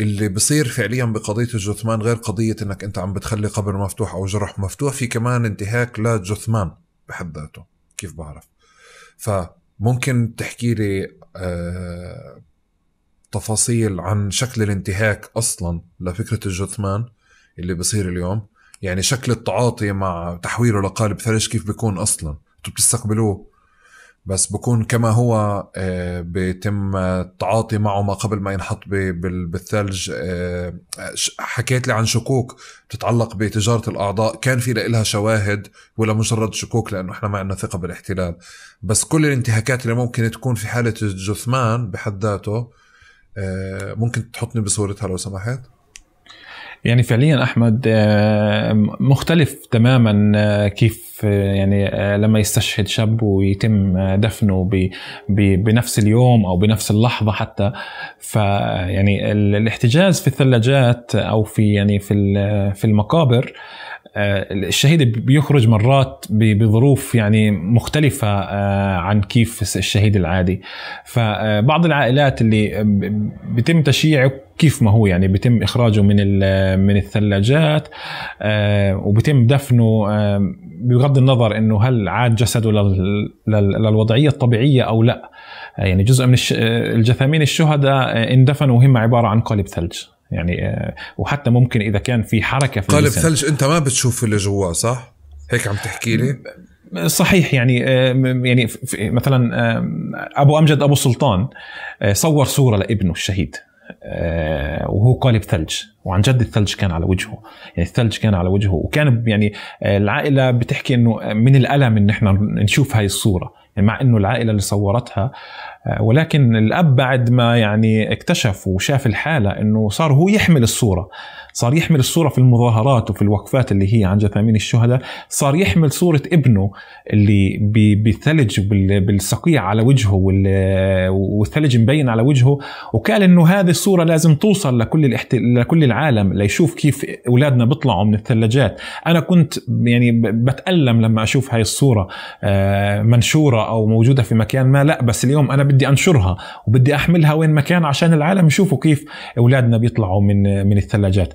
اللي بصير فعليا بقضيه الجثمان غير قضيه انك انت عم بتخلي قبر مفتوح او جرح مفتوح في كمان انتهاك لجثمان بحد ذاته كيف بعرف فممكن تحكي لي آه تفاصيل عن شكل الانتهاك اصلا لفكره الجثمان اللي بصير اليوم يعني شكل التعاطي مع تحويله لقالب ثلج كيف بيكون اصلا انتوا بتستقبلوه بس بكون كما هو آه، بيتم التعاطي معه ما قبل ما ينحط بالثلج آه، حكيت لي عن شكوك بتتعلق بتجارة الأعضاء كان في لها شواهد ولا مجرد شكوك لأنه إحنا ما عندنا ثقة بالاحتلال بس كل الانتهاكات اللي ممكن تكون في حالة الجثمان بحد ذاته آه، ممكن تحطني بصورتها لو سمحت يعني فعليا احمد آه، مختلف تماما آه، كيف يعني لما يستشهد شاب ويتم دفنه بنفس اليوم او بنفس اللحظه حتى فيعني الاحتجاز في الثلاجات او في يعني في في المقابر آه، الشهيد بيخرج مرات بظروف يعني مختلفة آه، عن كيف الشهيد العادي فبعض العائلات اللي بيتم تشييعه كيف ما هو يعني بيتم إخراجه من من الثلاجات آه، وبيتم دفنه بغض النظر انه هل عاد جسده للوضعية الطبيعية او لا يعني جزء من الجثامين الشهداء اندفنوا وهم عبارة عن قالب ثلج يعني آه، وحتى ممكن اذا كان في حركه في قالب ثلج انت ما بتشوف اللي جواه صح؟ هيك عم تحكي لي؟ صحيح يعني آه، يعني مثلا ابو امجد ابو سلطان آه، صور صوره لابنه الشهيد وهو قالب ثلج وعن جد الثلج كان على وجهه يعني الثلج كان على وجهه وكان يعني العائله بتحكي انه من الالم ان احنا نشوف هاي الصوره يعني مع انه العائله اللي صورتها آه، ولكن الاب بعد ما يعني اكتشف وشاف الحاله انه صار هو يحمل الصوره صار يحمل الصورة في المظاهرات وفي الوقفات اللي هي عن جثامين الشهداء صار يحمل صورة ابنه اللي بالثلج بالصقيع على وجهه والثلج مبين على وجهه وقال انه هذه الصورة لازم توصل لكل الاحت... لكل العالم ليشوف كيف اولادنا بيطلعوا من الثلاجات انا كنت يعني بتألم لما اشوف هاي الصورة آه، منشورة او موجودة في مكان ما لا بس اليوم انا بدي انشرها وبدي احملها وين ما كان عشان العالم يشوفوا كيف اولادنا بيطلعوا من من الثلاجات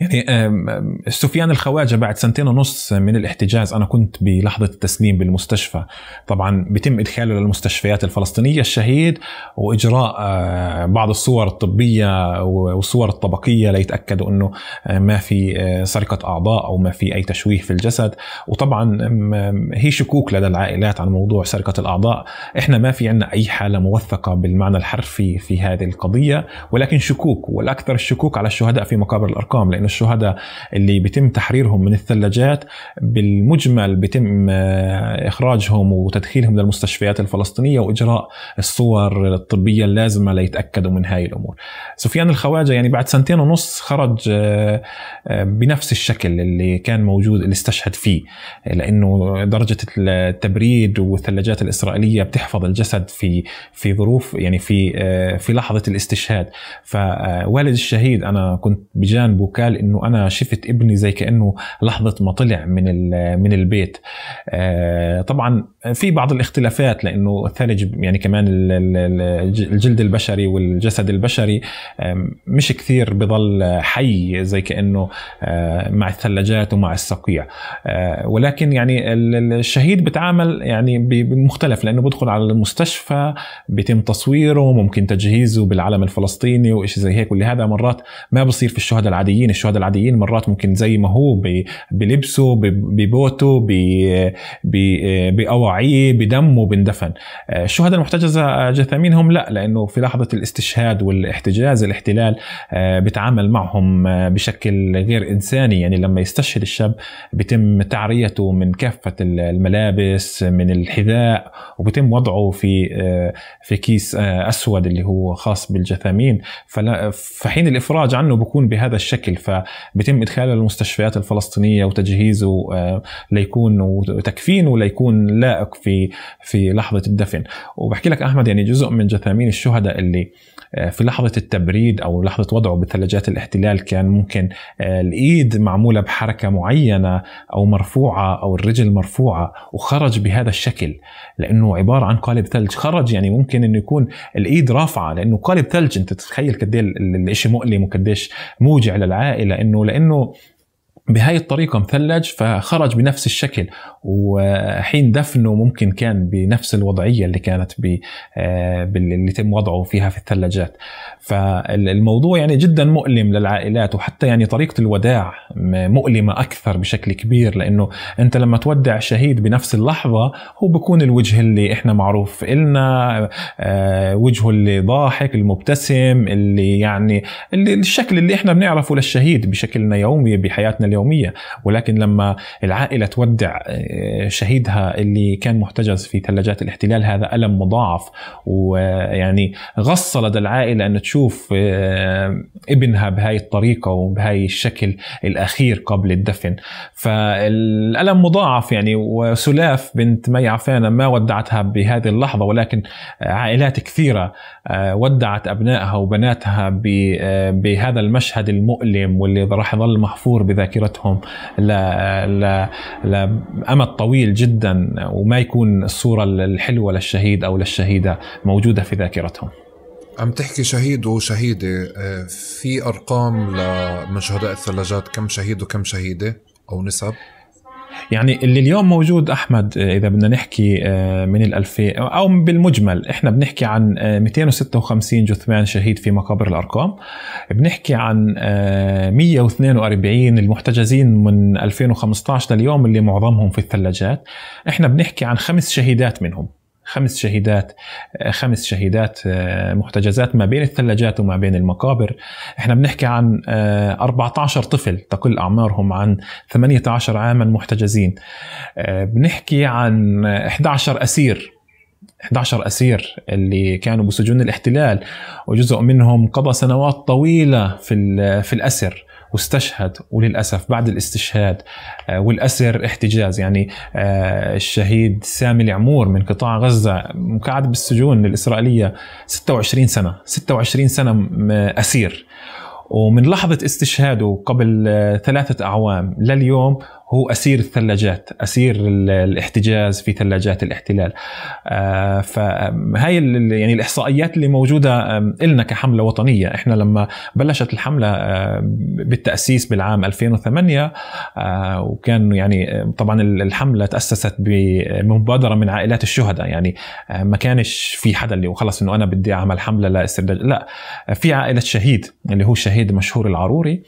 يعني سفيان الخواجه بعد سنتين ونص من الاحتجاز انا كنت بلحظه التسليم بالمستشفى طبعا بيتم ادخاله للمستشفيات الفلسطينيه الشهيد واجراء آه، بعض الصور الطبيه والصور الطبقيه ليتاكدوا انه آه، ما في آه، سرقه اعضاء او ما في اي تشويه في الجسد وطبعا هي شكوك لدى العائلات عن موضوع سرقه الاعضاء احنا ما في عندنا اي حاله موثقه بالمعنى الحرفي في هذه القضيه ولكن شكوك والاكثر الشكوك على الشهداء في مقابر الارقام الارقام لانه الشهداء اللي بيتم تحريرهم من الثلاجات بالمجمل بيتم آه، اخراجهم وتدخيلهم للمستشفيات الفلسطينيه واجراء الصور الطبيه اللازمه ليتاكدوا من هاي الامور. سفيان الخواجه يعني بعد سنتين ونص خرج آه، آه، بنفس الشكل اللي كان موجود اللي استشهد فيه لانه درجه التبريد والثلاجات الاسرائيليه بتحفظ الجسد في في ظروف يعني في في لحظه الاستشهاد فوالد الشهيد انا كنت بجانبه وقال انه انا شفت ابني زي كانه لحظه ما طلع من من البيت آه، طبعا في بعض الاختلافات لانه الثلج يعني كمان الجلد البشري والجسد البشري مش كثير بضل حي زي كانه آه، مع الثلاجات ومع الصقيع آه، ولكن يعني الشهيد بتعامل يعني بمختلف لانه بدخل على المستشفى بيتم تصويره ممكن تجهيزه بالعلم الفلسطيني وإشي زي هيك واللي هذا مرات ما بصير في الشهداء العاديين العاديين الشهداء العاديين مرات ممكن زي ما هو بلبسه ببوته بأواعيه بدمه بندفن آه، الشهداء المحتجزة جثامين هم لا لأنه في لحظة الاستشهاد والاحتجاز الاحتلال آه، بتعامل معهم آه، بشكل غير إنساني يعني لما يستشهد الشاب بيتم تعريته من كافة الملابس من الحذاء وبتم وضعه في في كيس أسود اللي هو خاص بالجثامين فحين الإفراج عنه بكون بهذا الشكل بشكل فبتم ادخاله للمستشفيات الفلسطينيه وتجهيزه آه، ليكون وتكفينه ليكون لائق في في لحظه الدفن وبحكي لك احمد يعني جزء من جثامين الشهداء اللي آه، في لحظه التبريد او لحظه وضعه بثلاجات الاحتلال كان ممكن آه، الايد معموله بحركه معينه او مرفوعه او الرجل مرفوعه وخرج بهذا الشكل لانه عباره عن قالب ثلج خرج يعني ممكن انه يكون الايد رافعه لانه قالب ثلج انت تتخيل قد إيه الإشي الشيء مؤلم وقديش موجع للعائله انه لانه بهاي الطريقة مثلج فخرج بنفس الشكل وحين دفنه ممكن كان بنفس الوضعية اللي كانت ب آه، اللي تم وضعه فيها في الثلاجات فالموضوع يعني جدا مؤلم للعائلات وحتى يعني طريقة الوداع مؤلمة أكثر بشكل كبير لأنه أنت لما تودع شهيد بنفس اللحظة هو بكون الوجه اللي إحنا معروف إلنا آه، وجهه اللي ضاحك المبتسم اللي يعني اللي الشكل اللي إحنا بنعرفه للشهيد بشكلنا يومي بحياتنا اليومية اليوميه ولكن لما العائله تودع آه، شهيدها اللي كان محتجز في ثلاجات الاحتلال هذا الم مضاعف ويعني غصه لدى العائله ان تشوف آه، ابنها بهاي الطريقه وبهاي الشكل الاخير قبل الدفن فالالم مضاعف يعني وسلاف بنت مي عفانه ما ودعتها بهذه اللحظه ولكن عائلات كثيره آه، ودعت ابنائها وبناتها بهذا المشهد المؤلم واللي راح يظل محفور بذاكرة صورتهم لأمد طويل جدا وما يكون الصورة الحلوة للشهيد أو للشهيدة موجودة في ذاكرتهم عم تحكي شهيد وشهيدة آه، في أرقام لمن شهداء الثلاجات كم شهيد وكم شهيدة أو نسب؟ يعني اللي اليوم موجود احمد آه، اذا بدنا نحكي آه، من ال او بالمجمل احنا بنحكي عن 256 آه، جثمان شهيد في مقابر الارقام بنحكي عن 142 المحتجزين من 2015 لليوم اللي معظمهم في الثلاجات احنا بنحكي عن خمس شهيدات منهم خمس شهيدات آه، خمس شهيدات آه، محتجزات ما بين الثلاجات وما بين المقابر احنا بنحكي عن 14 آه، طفل تقل اعمارهم عن 18 عاما محتجزين بنحكي عن 11 اسير 11 اسير اللي كانوا بسجون الاحتلال وجزء منهم قضى سنوات طويله في في الاسر واستشهد وللاسف بعد الاستشهاد آه، والاسر احتجاز يعني آه، الشهيد سامي العمور من قطاع غزه مقعد بالسجون الاسرائيليه 26 سنه 26 سنه اسير ومن لحظة استشهاده قبل آه، ثلاثة أعوام لليوم هو اسير الثلاجات اسير الاحتجاز في ثلاجات الاحتلال آه، فهي يعني الاحصائيات اللي موجوده لنا كحمله وطنيه احنا لما بلشت الحمله آه، بالتاسيس بالعام 2008 آه، وكان يعني طبعا الحمله تاسست بمبادره من عائلات الشهداء يعني ما كانش في حدا اللي وخلص انه انا بدي اعمل حمله لاسترداد لا في عائله شهيد اللي هو الشهيد مشهور العروري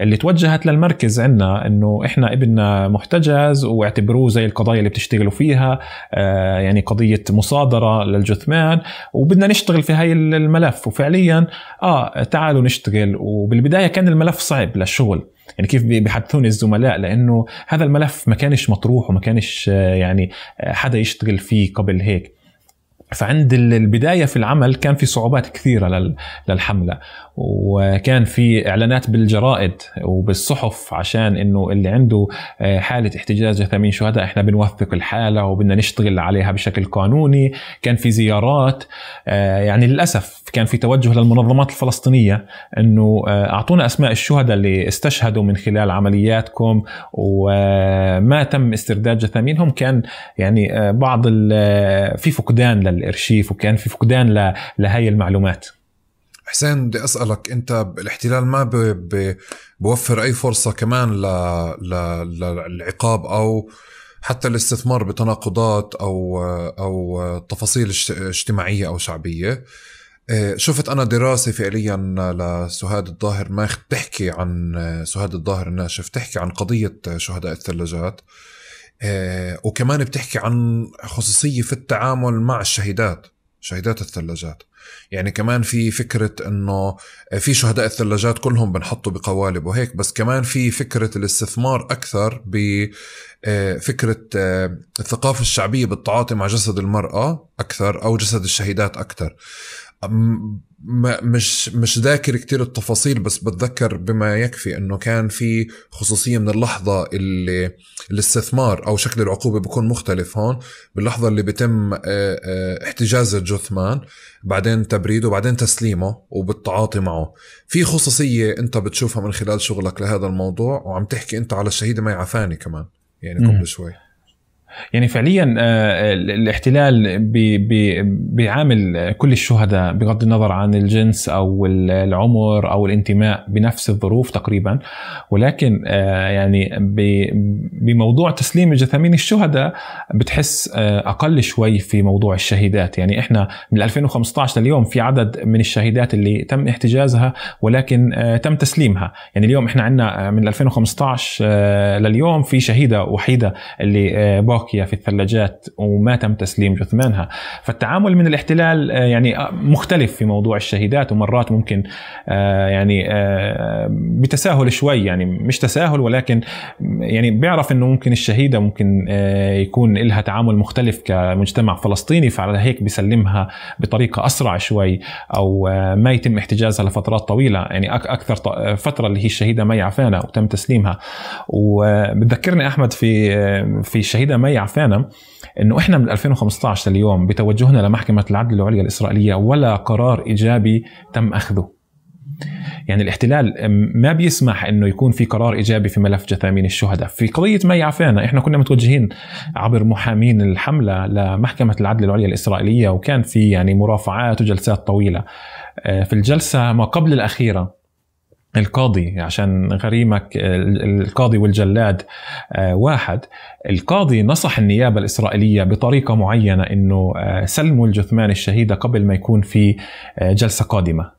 اللي توجهت للمركز عندنا انه احنا ابن محتجز واعتبروه زي القضايا اللي بتشتغلوا فيها آه، يعني قضيه مصادره للجثمان وبدنا نشتغل في هاي الملف وفعليا اه تعالوا نشتغل وبالبدايه كان الملف صعب للشغل يعني كيف بيحدثوني الزملاء لانه هذا الملف ما كانش مطروح وما كانش آه، يعني آه، حدا يشتغل فيه قبل هيك فعند البداية في العمل كان في صعوبات كثيرة للحملة وكان في إعلانات بالجرائد وبالصحف عشان إنه اللي عنده آه، حالة احتجاز جثامين شهداء إحنا بنوثق الحالة وبدنا نشتغل عليها بشكل قانوني كان في زيارات آه، يعني للأسف كان في توجه للمنظمات الفلسطينية إنه آه، أعطونا أسماء الشهداء اللي استشهدوا من خلال عملياتكم وما تم استرداد جثامينهم كان يعني بعض في فقدان لل الارشيف وكان في فقدان لهي المعلومات حسين بدي اسالك انت الاحتلال ما بوفر اي فرصه كمان للعقاب او حتى الاستثمار بتناقضات او او تفاصيل اجتماعيه او شعبيه آه، شفت انا دراسه فعليا لسهاد الظاهر ما بتحكي عن سهاد الظاهر الناشف تحكي عن قضيه شهداء الثلاجات آه، وكمان بتحكي عن خصوصيه في التعامل مع الشهيدات شهيدات الثلاجات يعني كمان في فكرة انه في شهداء الثلاجات كلهم بنحطوا بقوالب وهيك بس كمان في فكرة الاستثمار اكثر بفكرة آه، آه، الثقافة الشعبية بالتعاطي مع جسد المرأة اكثر او جسد الشهيدات اكثر ما مش مش ذاكر كتير التفاصيل بس بتذكر بما يكفي انه كان في خصوصيه من اللحظه اللي الاستثمار او شكل العقوبه بيكون مختلف هون باللحظه اللي بيتم آه، آه، احتجاز الجثمان بعدين تبريده وبعدين تسليمه وبالتعاطي معه في خصوصيه انت بتشوفها من خلال شغلك لهذا الموضوع وعم تحكي انت على الشهيده ما يعفاني كمان يعني قبل شوي يعني فعليا آه، الاحتلال بيعامل كل الشهداء بغض النظر عن الجنس او العمر او الانتماء بنفس الظروف تقريبا ولكن آه، يعني بموضوع تسليم جثامين الشهداء بتحس آه، اقل شوي في موضوع الشهيدات يعني احنا من 2015 لليوم في عدد من الشهيدات اللي تم احتجازها ولكن تم تسليمها يعني اليوم احنا عندنا من 2015 لليوم في شهيده وحيده اللي باقي تركيا في الثلاجات وما تم تسليم جثمانها فالتعامل من الاحتلال آه، يعني آه، مختلف في موضوع الشهيدات ومرات ممكن آه، يعني بتساهل شوي يعني مش تساهل ولكن يعني بيعرف انه ممكن الشهيده ممكن يكون لها تعامل مختلف كمجتمع فلسطيني فعلى هيك بيسلمها بطريقه اسرع شوي او ما يتم احتجازها لفترات طويله يعني اكثر فتره اللي هي الشهيده مي عفانه وتم تسليمها وبتذكرني احمد في في الشهيده ميع عفانا انه احنا من 2015 لليوم بتوجهنا لمحكمه العدل العليا الاسرائيليه ولا قرار ايجابي تم اخذه يعني الاحتلال ما بيسمح انه يكون في قرار ايجابي في ملف جثامين الشهداء، في قضيه مي عفانا احنا كنا متوجهين عبر محامين الحمله لمحكمه العدل العليا الاسرائيليه وكان في يعني مرافعات وجلسات طويله. آه، في الجلسه ما قبل الاخيره القاضي عشان غريمك القاضي والجلاد آه، واحد القاضي نصح النيابة الإسرائيلية بطريقة معينة أنه آه، سلموا الجثمان الشهيدة قبل ما يكون في آه، جلسة قادمة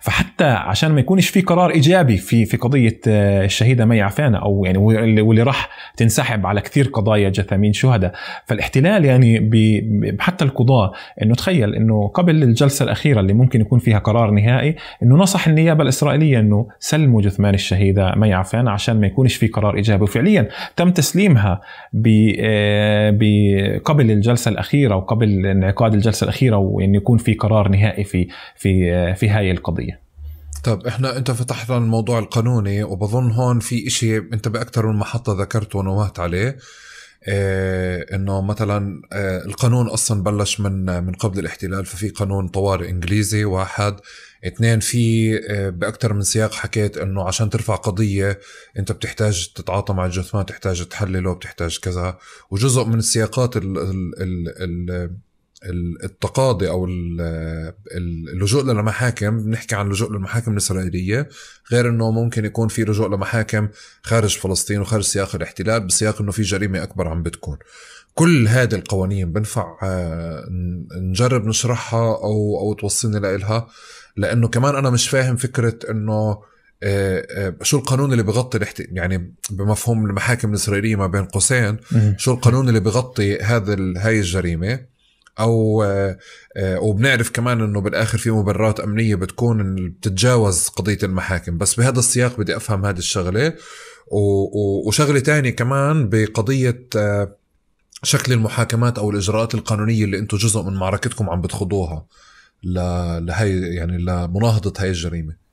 فحتى عشان ما يكونش في قرار ايجابي في في قضيه آه، الشهيده مي عفانه او يعني واللي راح تنسحب على كثير قضايا جثامين شهداء فالاحتلال يعني حتى القضاه انه تخيل انه قبل الجلسه الاخيره اللي ممكن يكون فيها قرار نهائي انه نصح النيابه الاسرائيليه انه سلموا جثمان الشهيده مي عفانه عشان ما يكونش في قرار ايجابي وفعليا تم تسليمها آه، قبل الجلسه الاخيره وقبل انعقاد الجلسه الاخيره وان يكون في قرار نهائي في في آه، في هاي القضيه طب احنا انت فتحت عن الموضوع القانوني وبظن هون في اشي انت باكثر من محطه ذكرته ونوهت عليه إيه انه مثلا إيه القانون اصلا بلش من من قبل الاحتلال ففي قانون طوارئ انجليزي واحد اثنين في إيه باكثر من سياق حكيت انه عشان ترفع قضيه انت بتحتاج تتعاطى مع الجثمان بتحتاج تحلله بتحتاج كذا وجزء من السياقات ال ال ال ال التقاضي او اللجوء للمحاكم بنحكي عن لجوء للمحاكم الاسرائيليه غير انه ممكن يكون في لجوء لمحاكم خارج فلسطين وخارج سياق الاحتلال بسياق انه في جريمه اكبر عم بتكون كل هذه القوانين بنفع آه، نجرب نشرحها او او توصلني لها لانه كمان انا مش فاهم فكره انه آه، آه، شو القانون اللي بغطي الاحت... يعني بمفهوم المحاكم الاسرائيليه ما بين قوسين شو القانون اللي بغطي هذا ال... هاي الجريمه او آه، آه، وبنعرف كمان انه بالاخر في مبررات امنيه بتكون بتتجاوز قضيه المحاكم بس بهذا السياق بدي افهم هذه الشغله وشغله تانية كمان بقضيه آه، شكل المحاكمات او الاجراءات القانونيه اللي انتم جزء من معركتكم عم بتخوضوها لهي يعني لمناهضه هاي الجريمه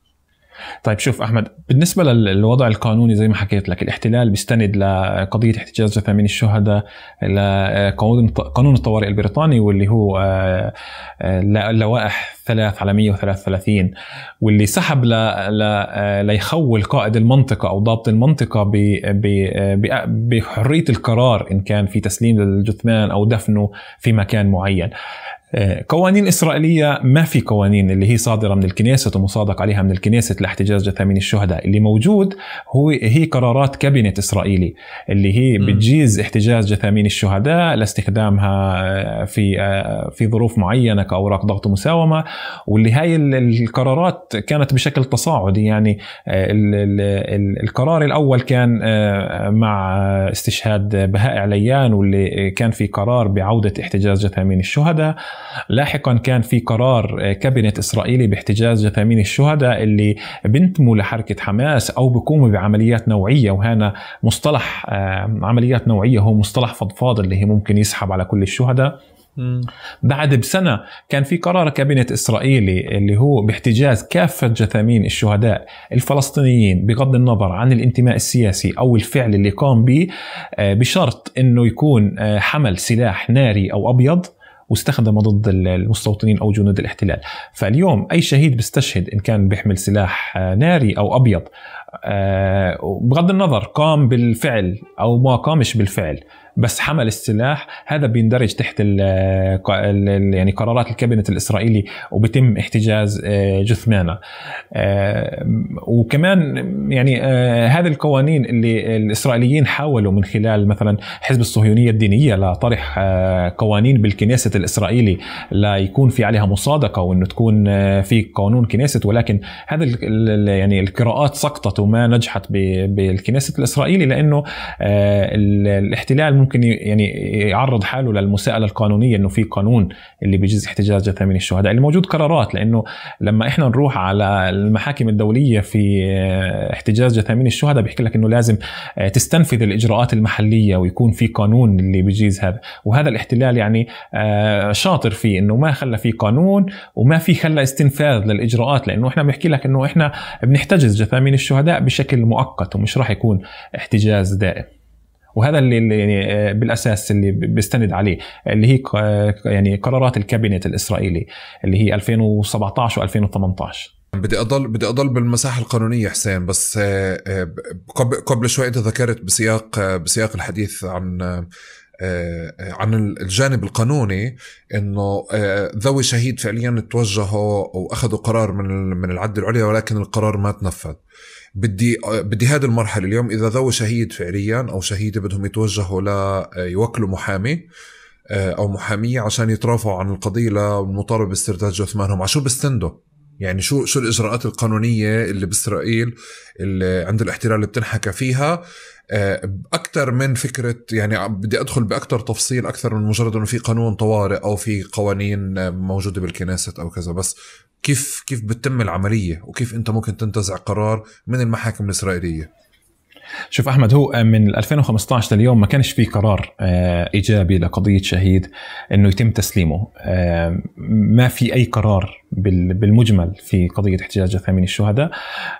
طيب شوف احمد بالنسبه للوضع القانوني زي ما حكيت لك الاحتلال بيستند لقضيه احتجاز جثامين الشهداء لقانون قانون الطوارئ البريطاني واللي هو اللوائح آه، آه، 3 على 133 واللي سحب ل... آه، ليخول قائد المنطقه او ضابط المنطقه بحريه القرار ان كان في تسليم للجثمان او دفنه في مكان معين آه، قوانين إسرائيلية ما في قوانين اللي هي صادرة من الكنيسة ومصادق عليها من الكنيسة لاحتجاز جثامين الشهداء اللي موجود هو هي قرارات كابينة إسرائيلي اللي هي بتجيز احتجاز جثامين الشهداء لاستخدامها آه، في آه، في ظروف معينة كأوراق ضغط مساومة واللي هاي القرارات كانت بشكل تصاعدي يعني القرار الأول كان مع استشهاد بهاء عليان واللي كان في قرار بعودة احتجاز جثامين الشهداء لاحقا كان في قرار آه، كابينت اسرائيلي باحتجاز جثامين الشهداء اللي بنتموا لحركه حماس او بقوموا بعمليات نوعيه وهنا مصطلح آه، عمليات نوعيه هو مصطلح فضفاض اللي هي ممكن يسحب على كل الشهداء بعد بسنة كان في قرار كابينة إسرائيلي اللي هو باحتجاز كافة جثامين الشهداء الفلسطينيين بغض النظر عن الانتماء السياسي أو الفعل اللي قام به آه، بشرط أنه يكون حمل سلاح ناري أو أبيض واستخدمه ضد المستوطنين او جنود الاحتلال فاليوم اي شهيد بيستشهد ان كان بيحمل سلاح آه، ناري او ابيض آه، بغض النظر قام بالفعل او ما قامش بالفعل بس حمل السلاح هذا بيندرج تحت الـ الـ يعني قرارات الكابينت الاسرائيلي وبتم احتجاز آه، جثمانه آه، وكمان يعني آه، هذه القوانين اللي الاسرائيليين حاولوا من خلال مثلا حزب الصهيونيه الدينيه لطرح قوانين بالكنيسة الاسرائيلي لا يكون في عليها مصادقه وانه تكون في قانون كنيسة ولكن هذا يعني القراءات سقطت وما نجحت بالكنيسة الاسرائيلي لانه الاحتلال ممكن يعني يعرض حاله للمساءله القانونيه انه في قانون اللي بيجيز احتجاج جثامين الشهداء اللي موجود قرارات لانه لما احنا نروح على المحاكم الدوليه في آه، احتجاج جثامين الشهداء بيحكي لك انه لازم آه، تستنفذ الاجراءات المحليه ويكون في قانون اللي بيجيز هذا وهذا الاحتلال يعني آه، شاطر فيه انه ما خلى في قانون وما في خلى استنفاذ للاجراءات لانه احنا بنحكي لك انه احنا بنحتجز جثامين الشهداء بشكل مؤقت ومش راح يكون احتجاز دائم وهذا اللي يعني آه، بالاساس اللي بيستند عليه اللي هي آه، يعني قرارات الكابينت الاسرائيلي اللي هي 2017 و2018 بدي اضل بدي اضل بالمساحه القانونيه حسين بس آه، قبل شوي انت ذكرت بسياق بسياق الحديث عن عن الجانب القانوني انه ذوي شهيد فعليا توجهوا واخذوا قرار من من العد العليا ولكن القرار ما تنفذ بدي بدي هذه المرحله اليوم اذا ذو شهيد فعليا او شهيده بدهم يتوجهوا ليوكلوا آه، يوكلوا محامي آه، او محاميه عشان يترافعوا عن القضيه للمطالبه باسترداد جثمانهم على شو بيستندوا يعني شو شو الاجراءات القانونيه اللي باسرائيل اللي عند الاحتلال اللي بتنحكى فيها آه، اكثر من فكره يعني بدي ادخل باكثر تفصيل اكثر من مجرد انه في قانون طوارئ او في قوانين موجوده بالكنيسة او كذا بس كيف كيف بتتم العمليه وكيف انت ممكن تنتزع قرار من المحاكم الاسرائيليه شوف احمد هو من 2015 لليوم ما كانش في قرار آه، ايجابي لقضيه شهيد انه يتم تسليمه آه، ما في اي قرار بالمجمل في قضيه احتجاج ثمين الشهداء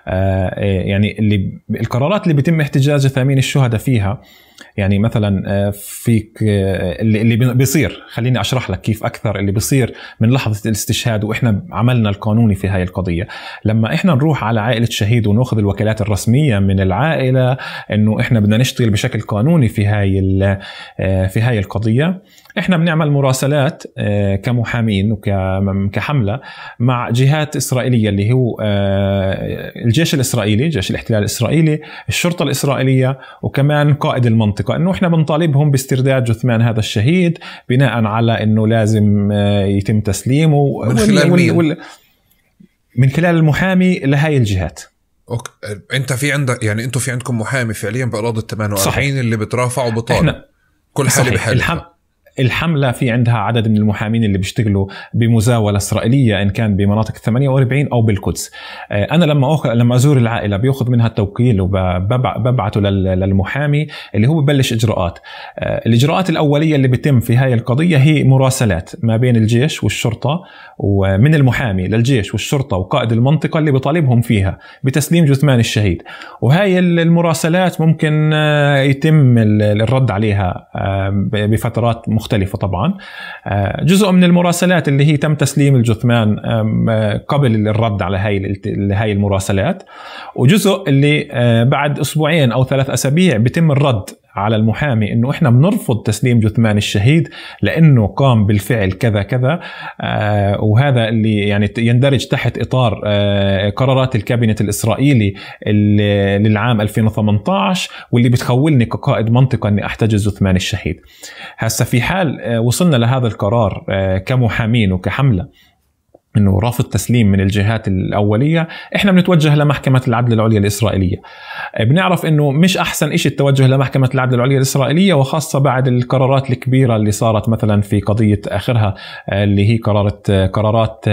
آه، إيه، يعني اللي القرارات اللي بيتم احتجاج ثمين الشهداء فيها يعني مثلا آه، في آه، اللي بيصير خليني اشرح لك كيف اكثر اللي بيصير من لحظه الاستشهاد واحنا عملنا القانوني في هاي القضيه لما احنا نروح على عائله شهيد وناخذ الوكالات الرسميه من العائله انه احنا بدنا نشتغل بشكل قانوني في هاي في هاي القضيه احنا بنعمل مراسلات آه، كمحامين وكحمله مع جهات اسرائيليه اللي هو آه، الجيش الاسرائيلي جيش الاحتلال الاسرائيلي الشرطه الاسرائيليه وكمان قائد المنطقه انه احنا بنطالبهم باسترداد جثمان هذا الشهيد بناء على انه لازم آه، يتم تسليمه من خلال وال... وال... من خلال المحامي لهي الجهات أوكي. انت في عندك يعني انتم في عندكم محامي فعليا باراضي ال 48 اللي بترافع وبطالب كل حاله بحالها الحمله في عندها عدد من المحامين اللي بيشتغلوا بمزاوله اسرائيليه ان كان بمناطق 48 او بالقدس آه، انا لما أخ... لما ازور العائله بياخذ منها التوكيل وببعته للمحامي اللي هو ببلش اجراءات آه، الاجراءات الاوليه اللي بتم في هاي القضيه هي مراسلات ما بين الجيش والشرطه ومن المحامي للجيش والشرطه وقائد المنطقه اللي بطالبهم فيها بتسليم جثمان الشهيد وهاي المراسلات ممكن آه، يتم الرد عليها بفترات مختلفة مختلفة طبعا آه، جزء من المراسلات اللي هي تم تسليم الجثمان آه، قبل الرد على هاي هاي المراسلات وجزء اللي آه، بعد أسبوعين أو ثلاث أسابيع بتم الرد على المحامي انه احنا بنرفض تسليم جثمان الشهيد لانه قام بالفعل كذا كذا آه وهذا اللي يعني يندرج تحت اطار آه قرارات الكابينت الاسرائيلي للعام 2018 واللي بتخولني كقائد منطقه اني احتجز جثمان الشهيد هسه في حال آه وصلنا لهذا القرار آه كمحامين وكحمله انه رفض تسليم من الجهات الاوليه احنا بنتوجه لمحكمه العدل العليا الاسرائيليه بنعرف انه مش احسن شيء التوجه لمحكمه العدل العليا الاسرائيليه وخاصه بعد القرارات الكبيره اللي صارت مثلا في قضيه اخرها اللي هي قرارات قرارات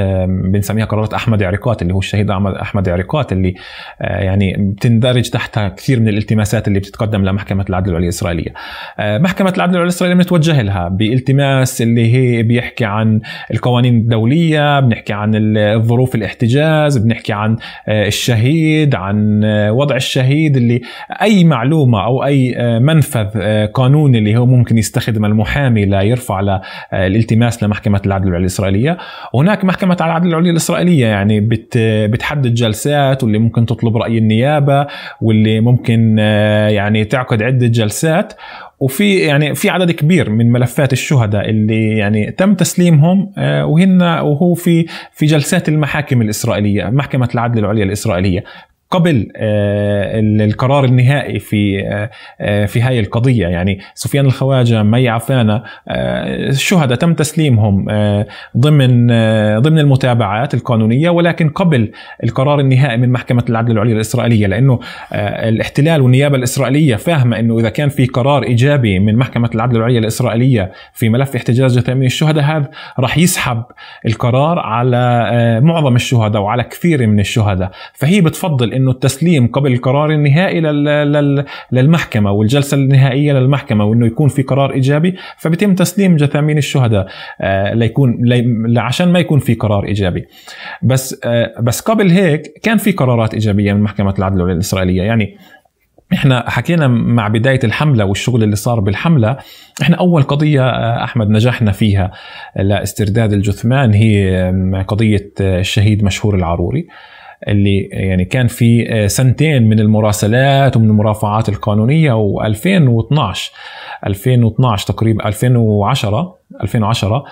بنسميها قرارات احمد عريقات اللي هو الشهيد احمد عريقات اللي آه، يعني بتندرج تحتها كثير من الالتماسات اللي بتتقدم لمحكمه العدل العليا الاسرائيليه آه، محكمه العدل العليا الاسرائيليه بنتوجه لها بالتماس اللي هي بيحكي عن القوانين الدوليه بنحكي بنحكي عن ظروف الاحتجاز بنحكي عن آه، الشهيد عن آه، وضع الشهيد اللي اي معلومه او اي آه، منفذ قانوني اللي هو ممكن يستخدمه المحامي ليرفع الالتماس لمحكمه العدل العليا الاسرائيليه وهناك محكمه العدل العليا الاسرائيليه يعني بت بتحدد جلسات واللي ممكن تطلب راي النيابه واللي ممكن يعني تعقد عده جلسات وفي يعني في عدد كبير من ملفات الشهداء اللي يعني تم تسليمهم آه، وهن وهو في في جلسات المحاكم الاسرائيليه محكمه العدل العليا الاسرائيليه قبل آه، القرار النهائي في آه، آه، في هاي القضية يعني سفيان الخواجة مي عفانة الشهداء تم تسليمهم ضمن ضمن المتابعات القانونية ولكن قبل القرار النهائي من محكمة العدل العليا الإسرائيلية لأنه الاحتلال والنيابة الإسرائيلية فاهمة أنه إذا كان في قرار إيجابي من محكمة العدل العليا الإسرائيلية في ملف احتجاز جثامين الشهداء هذا راح يسحب القرار على معظم الشهداء وعلى كثير من الشهداء فهي بتفضل انه التسليم قبل القرار النهائي للمحكمه والجلسه النهائيه للمحكمه وانه يكون في قرار ايجابي فبيتم تسليم جثامين الشهداء آه، ليكون عشان ما يكون في قرار ايجابي بس آه، بس قبل هيك كان في قرارات ايجابيه من محكمه العدل الاسرائيليه يعني احنا حكينا مع بداية الحملة والشغل اللي صار بالحملة احنا أول قضية آه، أحمد نجحنا فيها لاسترداد الجثمان هي قضية الشهيد مشهور العروري اللي يعني كان في آه، سنتين من المراسلات ومن المرافعات القانونيه و2012 2012 تقريبا 2010 2010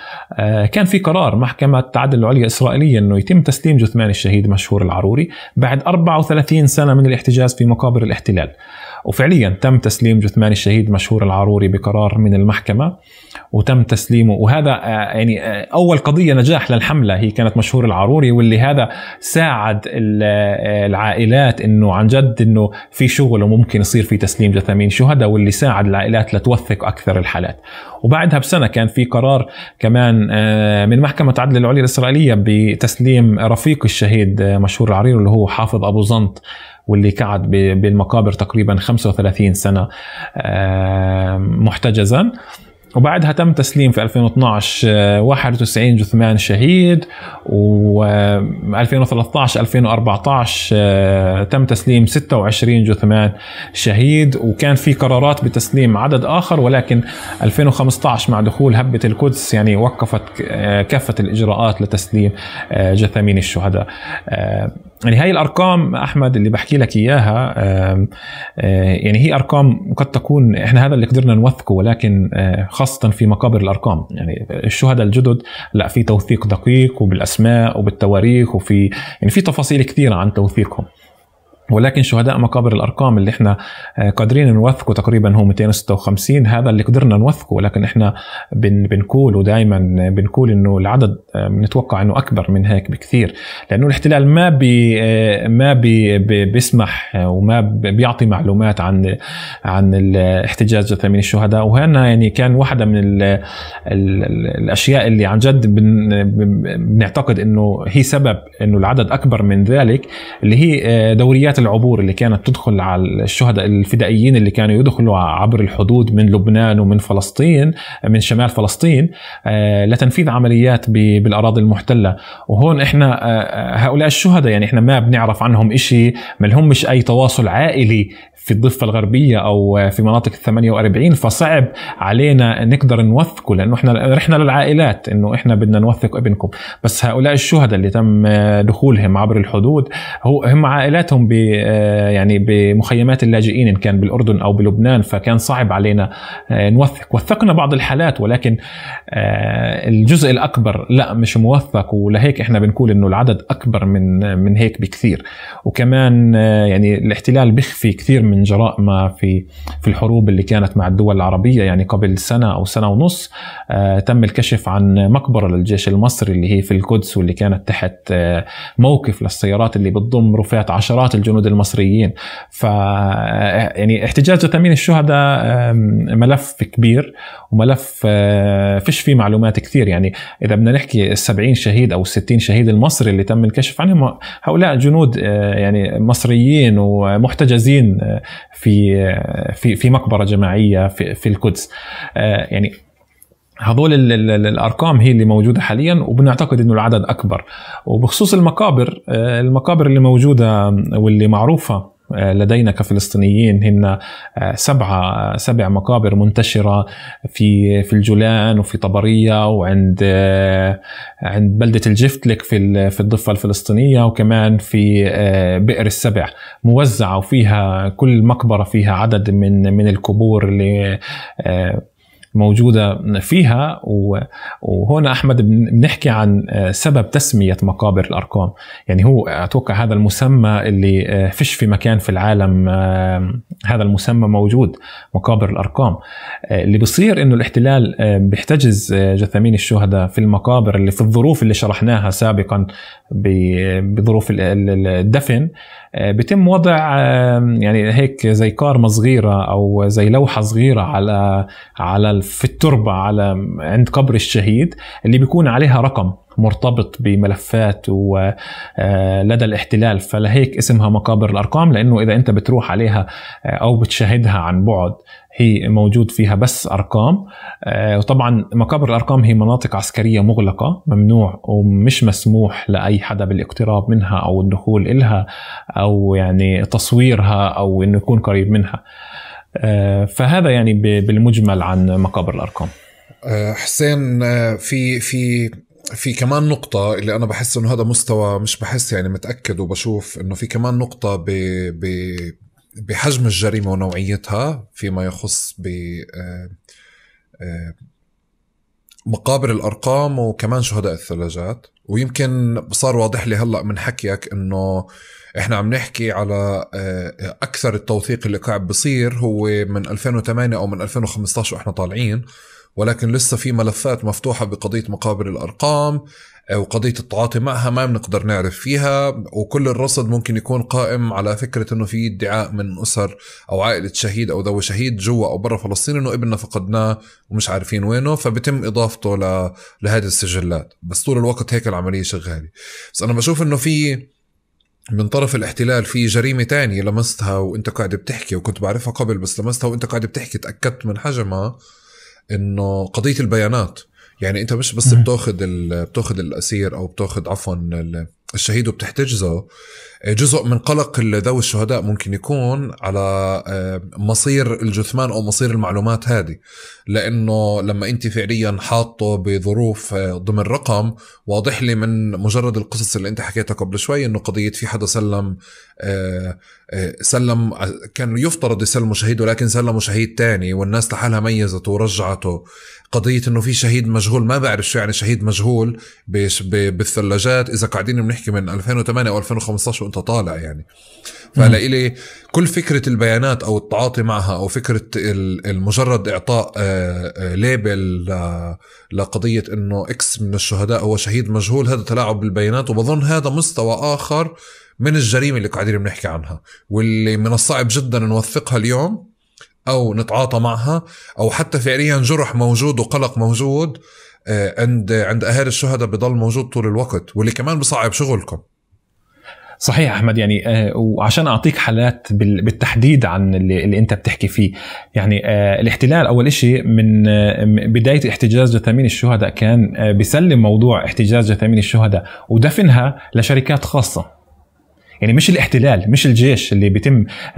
كان في قرار محكمة التعدل العليا الإسرائيلية أنه يتم تسليم جثمان الشهيد مشهور العروري بعد 34 سنة من الاحتجاز في مقابر الاحتلال وفعليا تم تسليم جثمان الشهيد مشهور العروري بقرار من المحكمة وتم تسليمه وهذا آه، يعني آه، أول قضية نجاح للحملة هي كانت مشهور العروري واللي هذا ساعد آه، العائلات أنه عن جد أنه في شغل وممكن يصير في تسليم جثامين شهداء واللي ساعد العائلات لتوثق أكثر الحالات وبعدها بسنة كان في قرار كمان من محكمة العدل العليا الإسرائيلية بتسليم رفيق الشهيد مشهور العرير اللي هو حافظ أبو زنط واللي قعد بالمقابر تقريبا 35 سنه محتجزا وبعدها تم تسليم في 2012 91 آه، جثمان شهيد و 2013 2014 تم تسليم 26 جثمان شهيد وكان في قرارات بتسليم عدد اخر ولكن 2015 مع دخول هبه القدس يعني وقفت آه، كافه الاجراءات لتسليم آه، جثامين الشهداء يعني هاي الارقام احمد اللي بحكي لك اياها آه، يعني هي ارقام قد تكون احنا هذا اللي قدرنا نوثقه ولكن آه، خاصه في مقابر الارقام يعني الشهداء الجدد لا في توثيق دقيق وبالاسماء وبالتواريخ وفي يعني في تفاصيل كثيره عن توثيقهم ولكن شهداء مقابر الارقام اللي احنا آه، قادرين نوثقه تقريبا هو 256 هذا اللي قدرنا نوثقه ولكن احنا بن بنقول ودائما بنقول انه العدد بنتوقع آه، انه اكبر من هيك بكثير لانه الاحتلال ما بي آه، ما بي بيسمح وما بيعطي معلومات عن عن الاحتجاج لثمين الشهداء وهنا يعني كان واحده من الـ الـ الاشياء اللي عن جد بن بنعتقد انه هي سبب انه العدد اكبر من ذلك اللي هي دوريات العبور اللي كانت تدخل على الشهداء الفدائيين اللي كانوا يدخلوا عبر الحدود من لبنان ومن فلسطين من شمال فلسطين آه، لتنفيذ عمليات بالاراضي المحتله وهون احنا آه، آه، هؤلاء الشهداء يعني احنا ما بنعرف عنهم شيء ما مش اي تواصل عائلي في الضفه الغربيه او في مناطق ال 48 فصعب علينا نقدر نوثقه لانه احنا رحنا للعائلات انه احنا بدنا نوثق ابنكم بس هؤلاء الشهداء اللي تم دخولهم عبر الحدود هو هم عائلاتهم آه، يعني بمخيمات اللاجئين ان كان بالاردن او بلبنان فكان صعب علينا آه، نوثق وثقنا بعض الحالات ولكن آه، الجزء الاكبر لا مش موثق ولهيك احنا بنقول انه العدد اكبر من من هيك بكثير وكمان يعني الاحتلال بيخفي كثير من جراء ما في في الحروب اللي كانت مع الدول العربيه يعني قبل سنه او سنه ونص تم الكشف عن مقبره للجيش المصري اللي هي في القدس واللي كانت تحت موقف للسيارات اللي بتضم رفات عشرات الج الجنود المصريين ف يعني احتجاج وتامين الشهداء ملف كبير وملف آه، فيش فيه معلومات كثير يعني اذا بدنا نحكي ال 70 شهيد او ال 60 شهيد المصري اللي تم الكشف عنهم هؤلاء جنود آه، يعني مصريين ومحتجزين آه، في في في مقبره جماعيه في, في القدس يعني هذول الارقام هي اللي موجوده حاليا وبنعتقد انه العدد اكبر وبخصوص المقابر آه، المقابر اللي موجوده واللي معروفه آه، لدينا كفلسطينيين هن آه، سبعة سبع مقابر منتشرة في في الجولان وفي طبرية وعند عند بلدة الجفتلك في في الضفة الفلسطينية وكمان في بئر السبع موزعة وفيها كل مقبرة فيها عدد من من القبور اللي موجودة فيها وهنا أحمد بنحكي عن آه، سبب تسمية مقابر الأرقام يعني هو أتوقع هذا المسمى اللي آه، فيش في مكان في العالم آه، هذا المسمى موجود مقابر الأرقام اللي بصير إنه الاحتلال بيحتجز جثامين الشهداء في المقابر اللي في الظروف اللي شرحناها سابقا بظروف الدفن آه، بتم وضع يعني هيك زي كارمة صغيرة أو زي لوحة صغيرة على على في التربة على عند قبر الشهيد اللي بيكون عليها رقم مرتبط بملفات ولدى آه، الاحتلال فلهيك اسمها مقابر الارقام لانه اذا انت بتروح عليها آه، او بتشاهدها عن بعد هي موجود فيها بس ارقام آه، وطبعا مقابر الارقام هي مناطق عسكريه مغلقه ممنوع ومش مسموح لاي حدا بالاقتراب منها او الدخول الها او يعني تصويرها او انه يكون قريب منها آه، فهذا يعني بالمجمل عن مقابر الارقام آه، حسين في في في كمان نقطة اللي أنا بحس إنه هذا مستوى مش بحس يعني متأكد وبشوف إنه في كمان نقطة ب ب بحجم الجريمه ونوعيتها فيما يخص ب آه، آه، مقابر الارقام وكمان شهداء الثلاجات ويمكن صار واضح لي هلا من حكيك انه احنا عم نحكي على آه، اكثر التوثيق اللي قاعد بصير هو من 2008 او من 2015 واحنا طالعين ولكن لسه في ملفات مفتوحه بقضيه مقابر الارقام وقضيه التعاطي معها ما بنقدر نعرف فيها وكل الرصد ممكن يكون قائم على فكره انه في ادعاء من اسر او عائله شهيد او ذوي شهيد جوا او برا فلسطين انه ابننا فقدناه ومش عارفين وينه فبتم اضافته ل... لهذه السجلات بس طول الوقت هيك العمليه شغاله بس انا بشوف انه في من طرف الاحتلال في جريمه تانية لمستها وانت قاعد بتحكي وكنت بعرفها قبل بس لمستها وانت قاعد بتحكي تاكدت من حجمها انه قضيه البيانات يعني انت مش بس بتاخذ بتاخذ الاسير او بتاخذ عفوا الشهيد وبتحتجزه جزء من قلق ذوي الشهداء ممكن يكون على آه، مصير الجثمان او مصير المعلومات هذه لانه لما انت فعليا حاطه بظروف آه، ضمن رقم واضح لي من مجرد القصص اللي انت حكيتها قبل شوي انه قضيه في حدا سلم آه، سلم كان يفترض يسلموا شهيد ولكن سلموا شهيد تاني والناس لحالها ميزته ورجعته قضيه انه في شهيد مجهول ما بعرف شو يعني شهيد مجهول بالثلاجات اذا قاعدين بنحكي من 2008 او 2015 وانت طالع يعني فلإلي كل فكرة البيانات أو التعاطي معها أو فكرة المجرد إعطاء آه، آه، ليبل لقضية أنه إكس من الشهداء هو شهيد مجهول هذا تلاعب بالبيانات وبظن هذا مستوى آخر من الجريمة اللي قاعدين بنحكي عنها واللي من الصعب جدا نوثقها اليوم أو نتعاطى معها أو حتى فعليا جرح موجود وقلق موجود آه، عند عند أهالي الشهداء بضل موجود طول الوقت واللي كمان بصعب شغلكم صحيح احمد يعني آه، وعشان اعطيك حالات بالتحديد عن اللي, اللي انت بتحكي فيه يعني آه، الاحتلال اول شيء من آه، بدايه احتجاز جثامين الشهداء كان بيسلم موضوع احتجاز جثامين الشهداء ودفنها لشركات خاصه يعني مش الاحتلال مش الجيش اللي بيتم آه،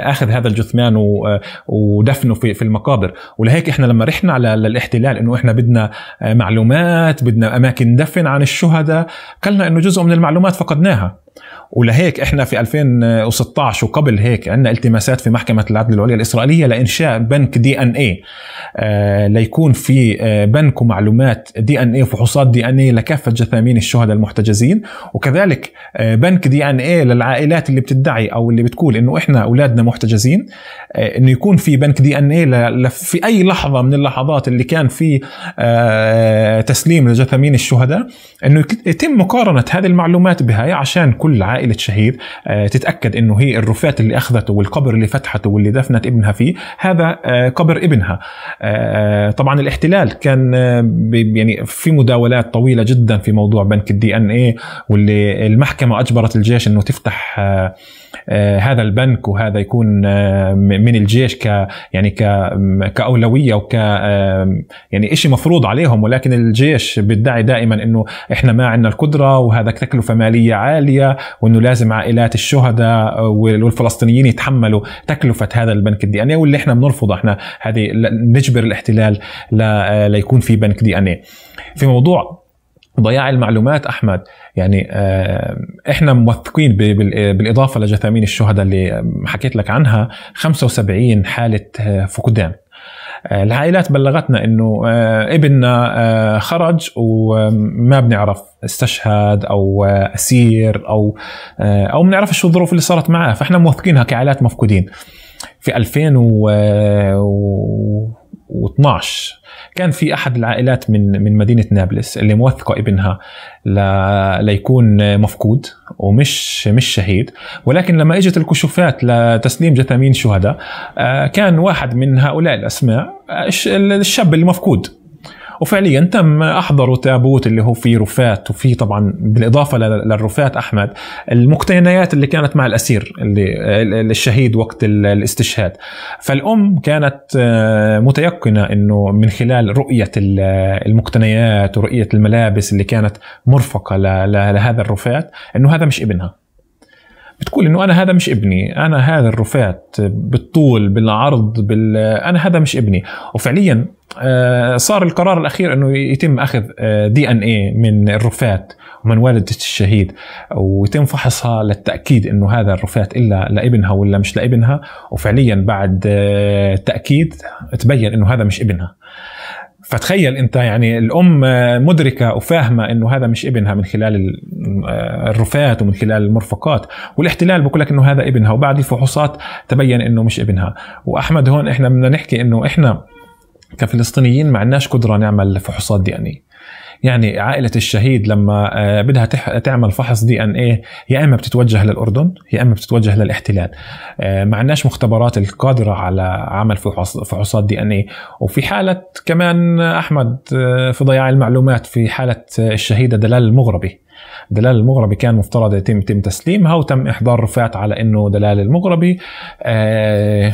آه، اخذ هذا الجثمان آه، ودفنه في المقابر ولهيك احنا لما رحنا على الاحتلال انه احنا بدنا معلومات بدنا اماكن دفن عن الشهداء قالنا انه جزء من المعلومات فقدناها ولهيك احنا في 2016 وقبل هيك عندنا التماسات في محكمه العدل العليا الاسرائيليه لانشاء بنك دي ان اي آه، ليكون في آه، بنك ومعلومات دي ان اي وفحوصات دي ان اي لكافه جثامين الشهداء المحتجزين وكذلك آه، بنك دي ان اي للعائلات اللي بتدعي او اللي بتقول انه احنا اولادنا محتجزين انه يكون في بنك دي ان اي في اي لحظه من اللحظات اللي كان في تسليم لجثامين الشهداء انه يتم مقارنه هذه المعلومات بها عشان كل عائله شهيد آه، تتاكد انه هي الرفات اللي اخذته والقبر اللي فتحته واللي دفنت ابنها فيه هذا آه، قبر ابنها آه، طبعا الاحتلال كان يعني في مداولات طويله جدا في موضوع بنك الدي ان اي واللي المحكمه اجبرت الجيش انه تفتح هذا البنك وهذا يكون من الجيش ك يعني ك كاولويه وك يعني شيء مفروض عليهم ولكن الجيش بيدعي دائما انه احنا ما عندنا القدره وهذا تكلفه ماليه عاليه وانه لازم عائلات الشهداء آه، والفلسطينيين يتحملوا تكلفه هذا البنك الدي ان اي واللي احنا بنرفضه احنا هذه نجبر الاحتلال ليكون آه، في بنك دي ان اي في موضوع ضياع المعلومات احمد يعني آه، احنا موثقين بالاضافه لجثامين الشهداء اللي حكيت لك عنها 75 حاله فقدان آه، العائلات بلغتنا انه آه، ابننا آه، خرج وما بنعرف استشهد او اسير او او بنعرف شو الظروف اللي صارت معه فاحنا موثقينها كعائلات مفقودين في 2000 و 2012 كان في احد العائلات من من مدينه نابلس اللي موثقه ابنها ل... ليكون مفقود ومش مش شهيد ولكن لما اجت الكشوفات لتسليم جثامين شهداء آه، كان واحد من هؤلاء الاسماء آه، الشاب اللي مفقود وفعليا تم احضروا تابوت اللي هو فيه رفات وفيه طبعا بالاضافه للرفات احمد المقتنيات اللي كانت مع الاسير اللي الشهيد وقت الاستشهاد فالام كانت آه، متيقنه انه من خلال رؤيه المقتنيات ورؤيه الملابس اللي كانت مرفقه لهذا الرفات انه هذا مش ابنها بتقول انه انا هذا مش ابني انا هذا الرفات بالطول بالعرض بال... انا هذا مش ابني وفعليا آه، صار القرار الاخير انه يتم اخذ آه، دي ان اي من الرفات ومن والدة الشهيد ويتم فحصها للتاكيد انه هذا الرفات الا لابنها ولا مش لابنها وفعليا بعد آه، تاكيد تبين انه هذا مش ابنها فتخيل انت يعني الام مدركه وفاهمه انه هذا مش ابنها من خلال الرفات ومن خلال المرفقات والاحتلال بقول لك انه هذا ابنها وبعد الفحوصات تبين انه مش ابنها واحمد هون احنا بدنا نحكي انه احنا كفلسطينيين ما عندناش قدره نعمل فحوصات دي يعني يعني عائلة الشهيد لما آه، بدها تعمل فحص دي ان ايه يا اما بتتوجه للاردن يا اما بتتوجه للاحتلال آه، ما عندناش مختبرات القادرة على عمل فحوصات دي ان ايه وفي حالة كمان آه، احمد في ضياع المعلومات في حالة الشهيدة دلال المغربي دلال المغربي كان مفترض يتم تم تسليمها وتم احضار رفات على انه دلال المغربي آه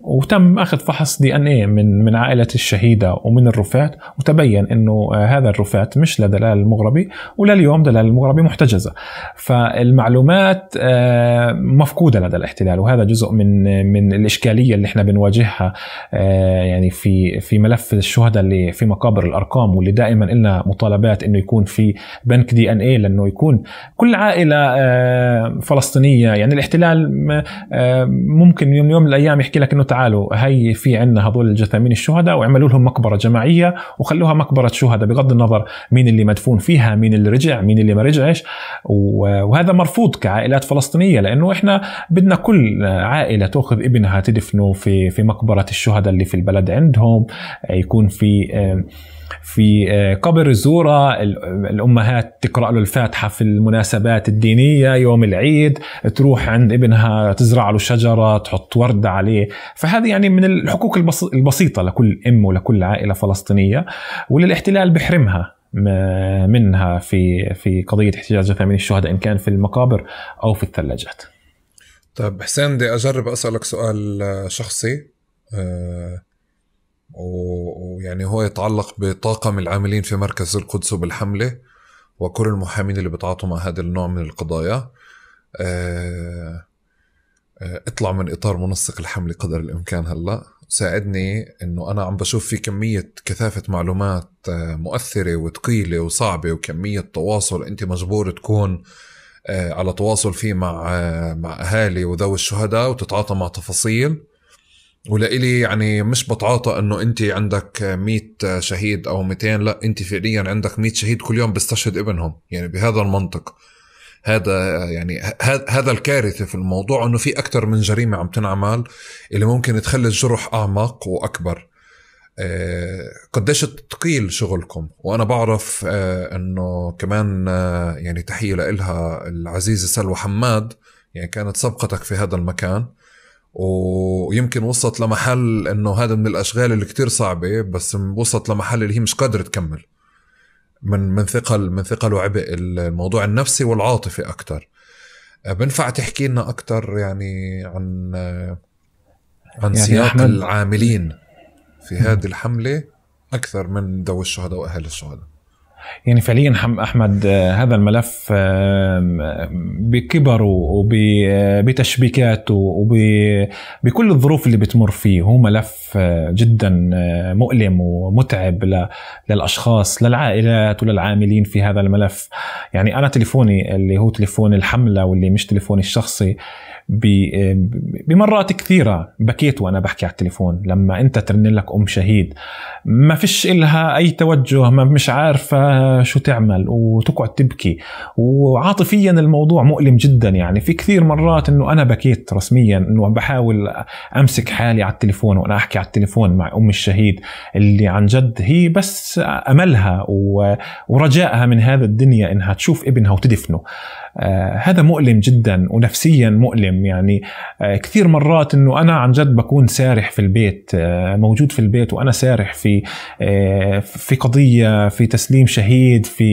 وتم اخذ فحص دي ان ايه من من عائله الشهيده ومن الرفات وتبين انه آه، هذا الرفات مش لدلال المغربي ولليوم دلال المغربي محتجزه فالمعلومات آه، مفقوده لدى الاحتلال وهذا جزء من من الاشكاليه اللي احنا بنواجهها آه، يعني في في ملف الشهداء اللي في مقابر الارقام واللي دائما لنا مطالبات انه يكون في بنك دي ان ايه لانه يكون كل عائله فلسطينيه يعني الاحتلال ممكن يوم يوم من الايام يحكي لك انه تعالوا هي في عندنا هذول الجثامين الشهداء واعملوا لهم مقبره جماعيه وخلوها مقبره شهداء بغض النظر مين اللي مدفون فيها مين اللي رجع مين اللي ما رجعش وهذا مرفوض كعائلات فلسطينيه لانه احنا بدنا كل عائله تاخذ ابنها تدفنه في في مقبره الشهداء اللي في البلد عندهم يكون في في آه، قبر الزورة الأمهات تقرأ له الفاتحة في المناسبات الدينية يوم العيد تروح عند ابنها تزرع له شجرة تحط وردة عليه فهذه يعني من الحقوق البسيطة لكل أم ولكل عائلة فلسطينية وللاحتلال بحرمها منها في في قضية احتجاج 80 الشهداء إن كان في المقابر أو في الثلاجات طيب حسين بدي أجرب أسألك سؤال شخصي أه ويعني هو يتعلق بطاقم العاملين في مركز القدس وبالحمله وكل المحامين اللي بتعاطوا مع هذا النوع من القضايا آه، آه، اطلع من اطار منسق الحمله قدر الامكان هلا ساعدني انه انا عم بشوف في كميه كثافه معلومات آه، مؤثره وثقيله وصعبه وكميه تواصل انت مجبور تكون على تواصل فيه مع مع اهالي وذوي الشهداء وتتعاطى مع تفاصيل ولإلي يعني مش بتعاطى انه انت عندك 100 شهيد او 200 لا انت فعليا عندك 100 شهيد كل يوم بيستشهد ابنهم يعني بهذا المنطق هذا يعني هذا الكارثه في الموضوع انه في اكثر من جريمه عم تنعمل اللي ممكن تخلي الجرح اعمق واكبر آه، قديش تقيل شغلكم وانا بعرف آه، انه كمان آه، يعني تحيه لها العزيزه سلوى حماد يعني كانت سبقتك في هذا المكان ويمكن وصلت لمحل انه هذا من الاشغال اللي كتير صعبه بس وصلت لمحل اللي هي مش قادره تكمل من من ثقل من ثقل وعبء الموضوع النفسي والعاطفي اكثر آه، بنفع تحكي لنا اكثر يعني عن آه، عن يعني سياق العاملين في هذه الحمله اكثر من ذوي الشهداء واهل الشهداء يعني فعليا احمد آه، هذا الملف بكبره وبتشبيكاته آه، وبكل الظروف اللي بتمر فيه هو ملف آه، جدا مؤلم ومتعب للاشخاص للعائلات وللعاملين في هذا الملف يعني انا تليفوني اللي هو تليفون الحمله واللي مش تليفوني الشخصي بمرات كثيرة بكيت وأنا بحكي على التليفون لما أنت ترن لك أم شهيد ما فيش إلها أي توجه ما مش عارفة شو تعمل وتقعد تبكي وعاطفيا الموضوع مؤلم جدا يعني في كثير مرات أنه أنا بكيت رسميا أنه بحاول أمسك حالي على التليفون وأنا أحكي على التليفون مع أم الشهيد اللي عن جد هي بس أملها ورجائها من هذا الدنيا أنها تشوف ابنها وتدفنه آه، هذا مؤلم جدا ونفسيا مؤلم يعني آه، كثير مرات انه انا عن جد بكون سارح في البيت آه، موجود في البيت وانا سارح في في قضيه في تسليم شهيد في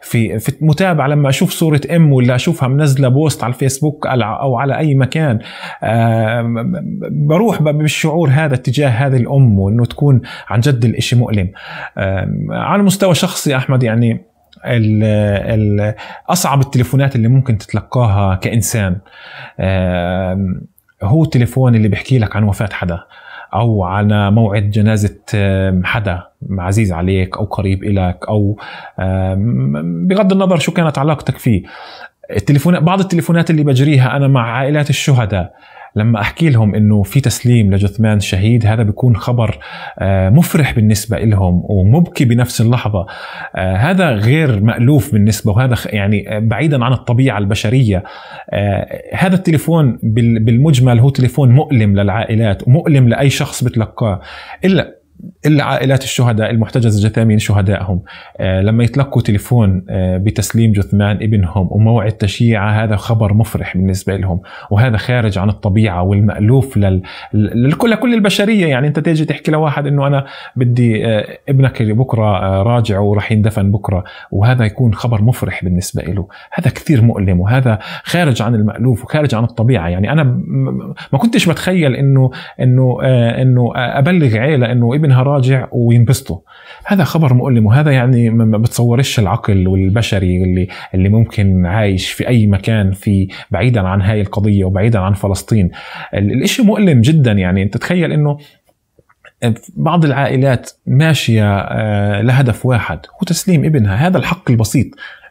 في في متابعه لما اشوف صوره ام ولا اشوفها منزله بوست على الفيسبوك او على اي مكان بروح بالشعور هذا اتجاه هذه الام وانه تكون عن جد الاشي مؤلم على مستوى شخصي احمد يعني ال اصعب التليفونات اللي ممكن تتلقاها كانسان هو التليفون اللي بيحكي لك عن وفاه حدا او على موعد جنازه حدا عزيز عليك او قريب إلك او بغض النظر شو كانت علاقتك فيه التليفون بعض التليفونات اللي بجريها انا مع عائلات الشهداء لما احكي لهم انه في تسليم لجثمان شهيد هذا بيكون خبر آه، مفرح بالنسبه لهم ومبكي بنفس اللحظه آه، هذا غير مالوف بالنسبه وهذا يعني آه، بعيدا عن الطبيعه البشريه هذا التليفون بالمجمل هو تليفون مؤلم للعائلات ومؤلم لاي شخص بتلقاه الا إلا عائلات الشهداء المحتجز جثامين شهدائهم آه، لما يتلقوا تليفون آه، بتسليم جثمان ابنهم وموعد تشييعه هذا خبر مفرح بالنسبة لهم وهذا خارج عن الطبيعة والمألوف لكل لكل البشرية يعني أنت تيجي تحكي لواحد أنه أنا بدي آه، ابنك بكرة راجع وراح يندفن بكرة وهذا يكون خبر مفرح بالنسبة له هذا كثير مؤلم وهذا خارج عن المألوف وخارج عن الطبيعة يعني أنا ما كنتش بتخيل أنه أنه أنه أبلغ عيلة أنه ابنها راجع يراجع وينبسطوا هذا خبر مؤلم وهذا يعني ما بتصورش العقل والبشري اللي اللي ممكن عايش في اي مكان في بعيدا عن هاي القضيه وبعيدا عن فلسطين الاشي مؤلم جدا يعني انت تخيل انه بعض العائلات ماشية آه، لهدف واحد هو تسليم ابنها هذا الحق البسيط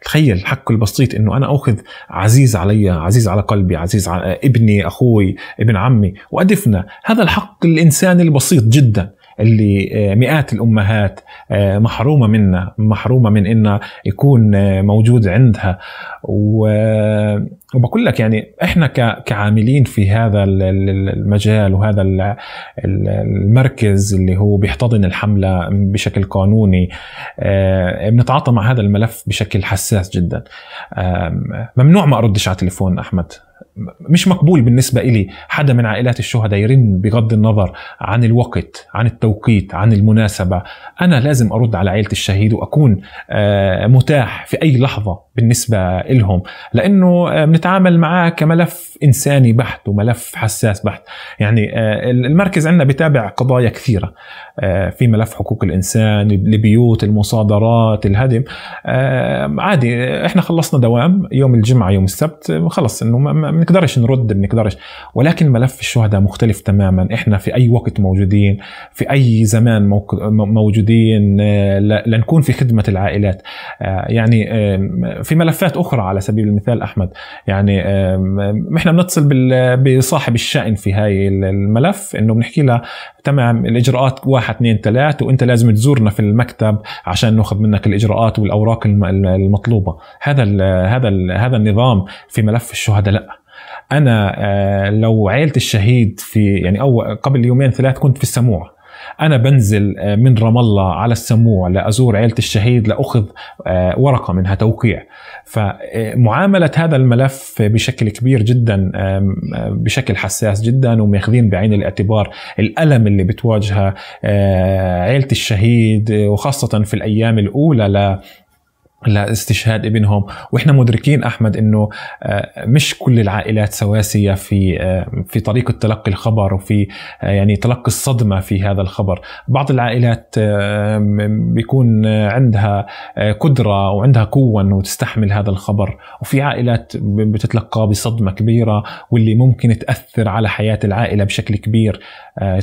تخيل الحق البسيط انه انا اخذ عزيز علي عزيز على قلبي عزيز على ابني اخوي ابن عمي وادفنه هذا الحق الانساني البسيط جدا اللي آه، مئات الامهات آه، محرومه منها محرومه من انها يكون آه، موجود عندها وبقول لك يعني احنا كعاملين في هذا المجال وهذا المركز اللي هو بيحتضن الحمله بشكل قانوني بنتعاطى مع هذا الملف بشكل حساس جدا ممنوع ما اردش على تليفون احمد مش مقبول بالنسبة إلي حدا من عائلات الشهداء يرن بغض النظر عن الوقت عن التوقيت عن المناسبة أنا لازم أرد على عائلة الشهيد وأكون آه، متاح في أي لحظة بالنسبة لهم لأنه آه، بنتعامل معاه كملف إنساني بحت وملف حساس بحت يعني آه، المركز عندنا بتابع قضايا كثيرة آه، في ملف حقوق الإنسان البيوت المصادرات الهدم عادي إحنا خلصنا دوام يوم الجمعة يوم السبت خلص إنه ما بنقدرش نرد بنقدرش ولكن ملف الشهداء مختلف تماما إحنا في أي وقت موجودين في أي زمان موجودين لنكون في خدمة العائلات يعني في ملفات اخرى على سبيل المثال احمد يعني احنا بنتصل بصاحب الشأن في هاي الملف انه بنحكي له تمام الاجراءات واحد اثنين ثلاث وانت لازم تزورنا في المكتب عشان ناخذ منك الاجراءات والاوراق المطلوبه هذا الـ هذا الـ هذا النظام في ملف الشهداء لا انا آه، لو عائله الشهيد في يعني اول قبل يومين ثلاث كنت في السموع انا بنزل آه، من رام الله على السموع لازور عيله الشهيد لاخذ آه، ورقه منها توقيع فمعامله آه، هذا الملف بشكل كبير جدا بشكل حساس جدا وماخذين بعين الاعتبار الالم اللي بتواجهه عيله الشهيد وخاصه في الايام الاولى لاستشهاد ابنهم واحنا مدركين احمد انه آه، مش كل العائلات سواسيه في آه، في طريقه تلقي الخبر وفي آه، يعني تلقي الصدمه في هذا الخبر بعض العائلات بيكون عندها قدره وعندها قوه انه تستحمل هذا الخبر وفي عائلات بتتلقاه بصدمه كبيره واللي ممكن تاثر على حياه العائله بشكل كبير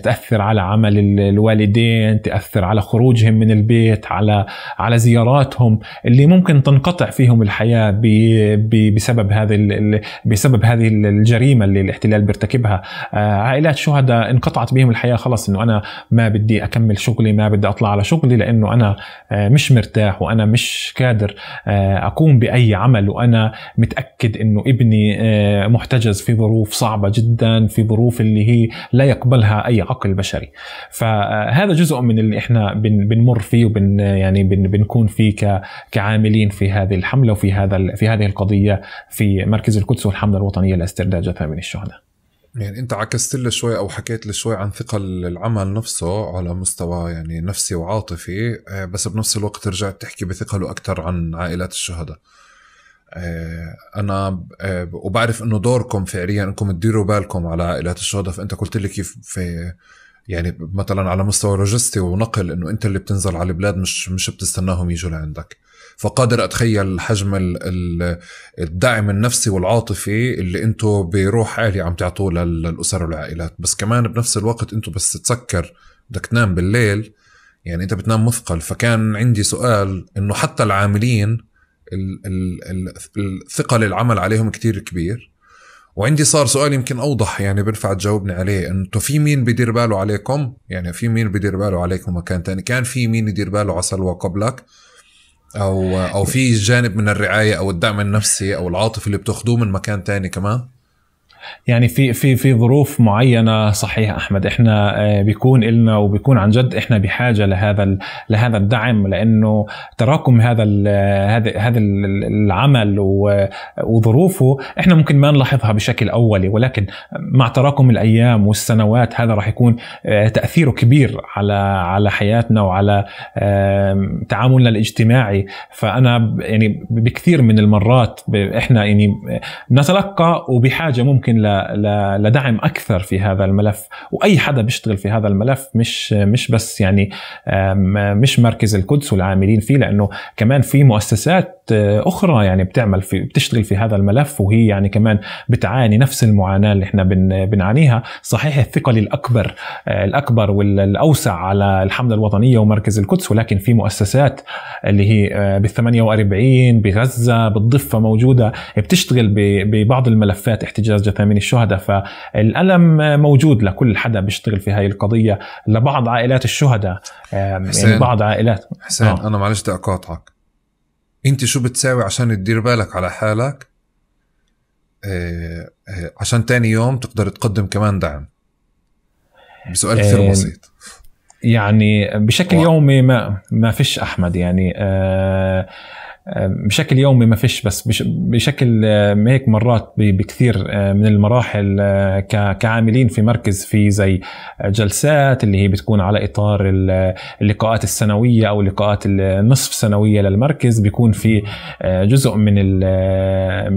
تاثر على عمل الوالدين تاثر على خروجهم من البيت على على زياراتهم اللي ممكن تنقطع فيهم الحياه بسبب هذه بسبب هذه الجريمه اللي الاحتلال بيرتكبها آه، عائلات شهداء انقطعت بهم الحياه خلاص انه انا ما بدي اكمل شغلي ما بدي اطلع على شغلي لانه انا آه، مش مرتاح وانا مش قادر آه، اقوم باي عمل وانا متاكد انه ابني محتجز في ظروف صعبه جدا في ظروف اللي هي لا يقبلها اي عقل بشري فهذا جزء من اللي احنا بنمر فيه وبن يعني بنكون فيه كعامل العاملين في هذه الحمله وفي هذا في هذه القضيه في مركز القدس والحمله الوطنيه لاسترداد جثامين الشهداء. يعني انت عكست لي شوي او حكيت لي شوي عن ثقل العمل نفسه على مستوى يعني نفسي وعاطفي آه، بس بنفس الوقت رجعت تحكي بثقله اكثر عن عائلات الشهداء آه، انا آه، وبعرف انه دوركم فعليا انكم تديروا بالكم على عائلات الشهداء فانت قلت لي كيف في يعني مثلا على مستوى لوجستي ونقل انه انت اللي بتنزل على البلاد مش مش بتستناهم يجوا لعندك فقادر اتخيل حجم الدعم النفسي والعاطفي اللي انتم بروح عالي عم تعطوه للاسر والعائلات بس كمان بنفس الوقت انتم بس تسكر بدك تنام بالليل يعني انت بتنام مثقل فكان عندي سؤال انه حتى العاملين الثقل العمل عليهم كتير كبير وعندي صار سؤال يمكن اوضح يعني بنفع تجاوبني عليه انتو في مين بدير باله عليكم يعني في مين بدير باله عليكم مكان تاني كان في مين يدير باله على سلوى قبلك او او في جانب من الرعايه او الدعم النفسي او العاطفي اللي بتاخدوه من مكان تاني كمان يعني في في في ظروف معينه صحيح احمد احنا آه، بيكون لنا وبيكون عن جد احنا بحاجه لهذا لهذا الدعم لانه تراكم هذا هذا هذا العمل وظروفه احنا ممكن ما نلاحظها بشكل اولي ولكن مع تراكم الايام والسنوات هذا راح يكون آه، تاثيره كبير على على حياتنا وعلى تعاملنا الاجتماعي فانا يعني بكثير من المرات احنا يعني نتلقى وبحاجه ممكن ممكن لدعم اكثر في هذا الملف واي حدا بيشتغل في هذا الملف مش مش بس يعني مش مركز القدس والعاملين فيه لانه كمان في مؤسسات اخرى يعني بتعمل في بتشتغل في هذا الملف وهي يعني كمان بتعاني نفس المعاناه اللي احنا بن بنعانيها صحيح الثقل الاكبر آه، الاكبر والاوسع على الحمله الوطنيه ومركز القدس ولكن في مؤسسات اللي هي آه، بال 48 بغزه بالضفه موجوده بتشتغل ببعض الملفات احتجاز جثامين الشهداء فالالم موجود لكل حدا بيشتغل في هاي القضيه لبعض عائلات الشهداء يعني بعض عائلات حسين آه. انا معلش اقاطعك انت شو بتساوي عشان تدير بالك على حالك آه، آه، عشان تاني يوم تقدر تقدم كمان دعم بسؤال كثير آه، بسيط يعني بشكل و... يومي ما ما فيش احمد يعني آه آه، بشكل يومي ما فيش بس بشكل آه، هيك مرات بكثير آه، من المراحل كعاملين في مركز في زي جلسات اللي هي بتكون على اطار اللقاءات السنويه او اللقاءات النصف سنويه للمركز بيكون في جزء من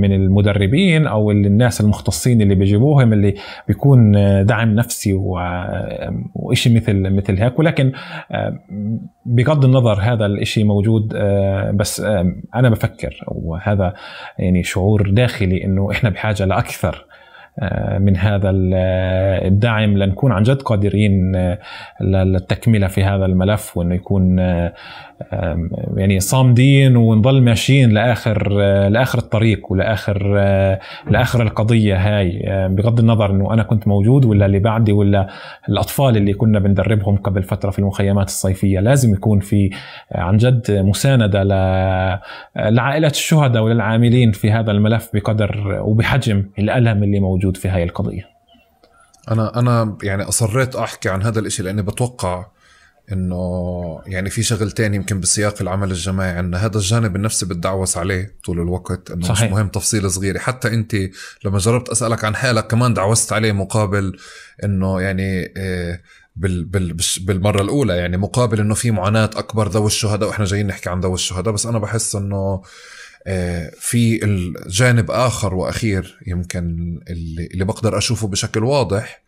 من المدربين او الناس المختصين اللي بيجيبوهم اللي بيكون دعم نفسي وشيء مثل مثل هيك ولكن بغض النظر هذا الشيء موجود بس انا بفكر وهذا يعني شعور داخلي انه احنا بحاجه لاكثر آه، من هذا الدعم لنكون عن جد قادرين آه، للتكمله في هذا الملف وانه يكون آه، يعني صامدين ونضل ماشيين لاخر آه، لاخر الطريق ولاخر آه، لاخر القضيه هاي بغض النظر انه انا كنت موجود ولا اللي بعدي ولا الاطفال اللي كنا بندربهم قبل فتره في المخيمات الصيفيه لازم يكون في آه، عن جد مسانده لعائله الشهداء وللعاملين في هذا الملف بقدر وبحجم الالم اللي موجود في هاي القضيه انا انا يعني اصريت احكي عن هذا الشيء لاني بتوقع انه يعني في شغلتين يمكن بسياق العمل الجماعي عندنا هذا الجانب النفسي بتدعوس عليه طول الوقت انه صحيح. مش مهم تفصيله صغيره حتى انت لما جربت اسالك عن حالك كمان دعوست عليه مقابل انه يعني إيه بال بال بالمره الاولى يعني مقابل انه في معاناه اكبر ذوي الشهداء واحنا جايين نحكي عن ذوي الشهداء بس انا بحس انه آه، في الجانب اخر واخير يمكن اللي, اللي بقدر اشوفه بشكل واضح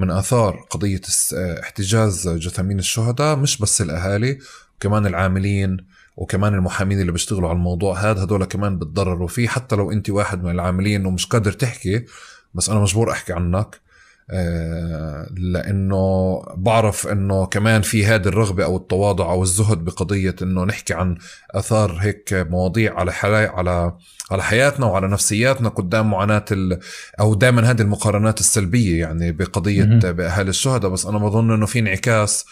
من اثار قضيه آه، احتجاز جثامين الشهداء مش بس الاهالي وكمان العاملين وكمان المحامين اللي بيشتغلوا على الموضوع هذا هدول كمان بتضرروا فيه حتى لو انت واحد من العاملين ومش قادر تحكي بس انا مجبور احكي عنك آه، لانه بعرف انه كمان في هذه الرغبه او التواضع او الزهد بقضيه انه نحكي عن اثار هيك مواضيع على على على حياتنا وعلى نفسياتنا قدام معاناه ال... او دائما هذه المقارنات السلبيه يعني بقضيه باهالي الشهداء بس انا بظن انه في انعكاس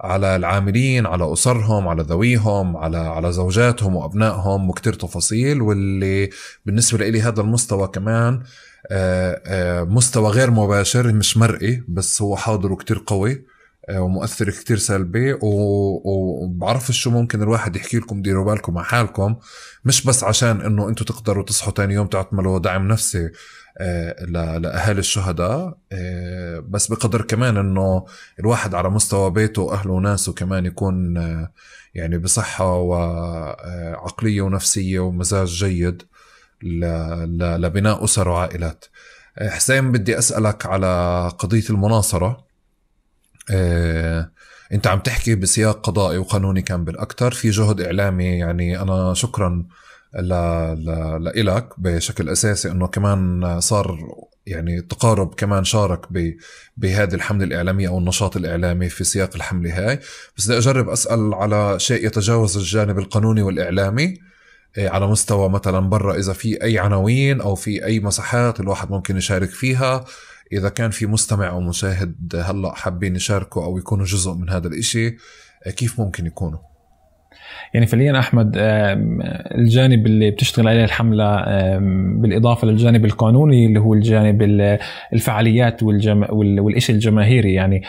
على العاملين على اسرهم على ذويهم على على زوجاتهم وابنائهم وكثير تفاصيل واللي بالنسبه لي هذا المستوى كمان آه، آه، مستوى غير مباشر مش مرئي بس هو حاضره وكتير قوي آه، ومؤثر كتير سلبي وبعرف شو ممكن الواحد يحكي لكم ديروا بالكم على حالكم مش بس عشان انه انتم تقدروا تصحوا تاني يوم تعملوا دعم نفسي لاهالي الشهداء بس بقدر كمان انه الواحد على مستوى بيته واهله وناسه كمان يكون يعني بصحه وعقليه ونفسيه ومزاج جيد لبناء اسر وعائلات آه، حسين بدي اسالك على قضيه المناصره آه، انت عم تحكي بسياق قضائي وقانوني كان بالاكثر في جهد اعلامي يعني انا شكرا ل... ل... لإلك بشكل اساسي انه كمان صار يعني تقارب كمان شارك بهذه الحمله الاعلاميه او النشاط الاعلامي في سياق الحمله هاي بس بدي اجرب اسال على شيء يتجاوز الجانب القانوني والاعلامي إيه، على مستوى مثلا برا اذا في اي عناوين او في اي مساحات الواحد ممكن يشارك فيها اذا كان في مستمع او مشاهد هلا حابين يشاركوا او يكونوا جزء من هذا الاشي إيه، كيف ممكن يكونوا يعني فعليا احمد الجانب اللي بتشتغل عليه الحمله بالاضافه للجانب القانوني اللي هو الجانب الفعاليات والجم... والشيء الجماهيري يعني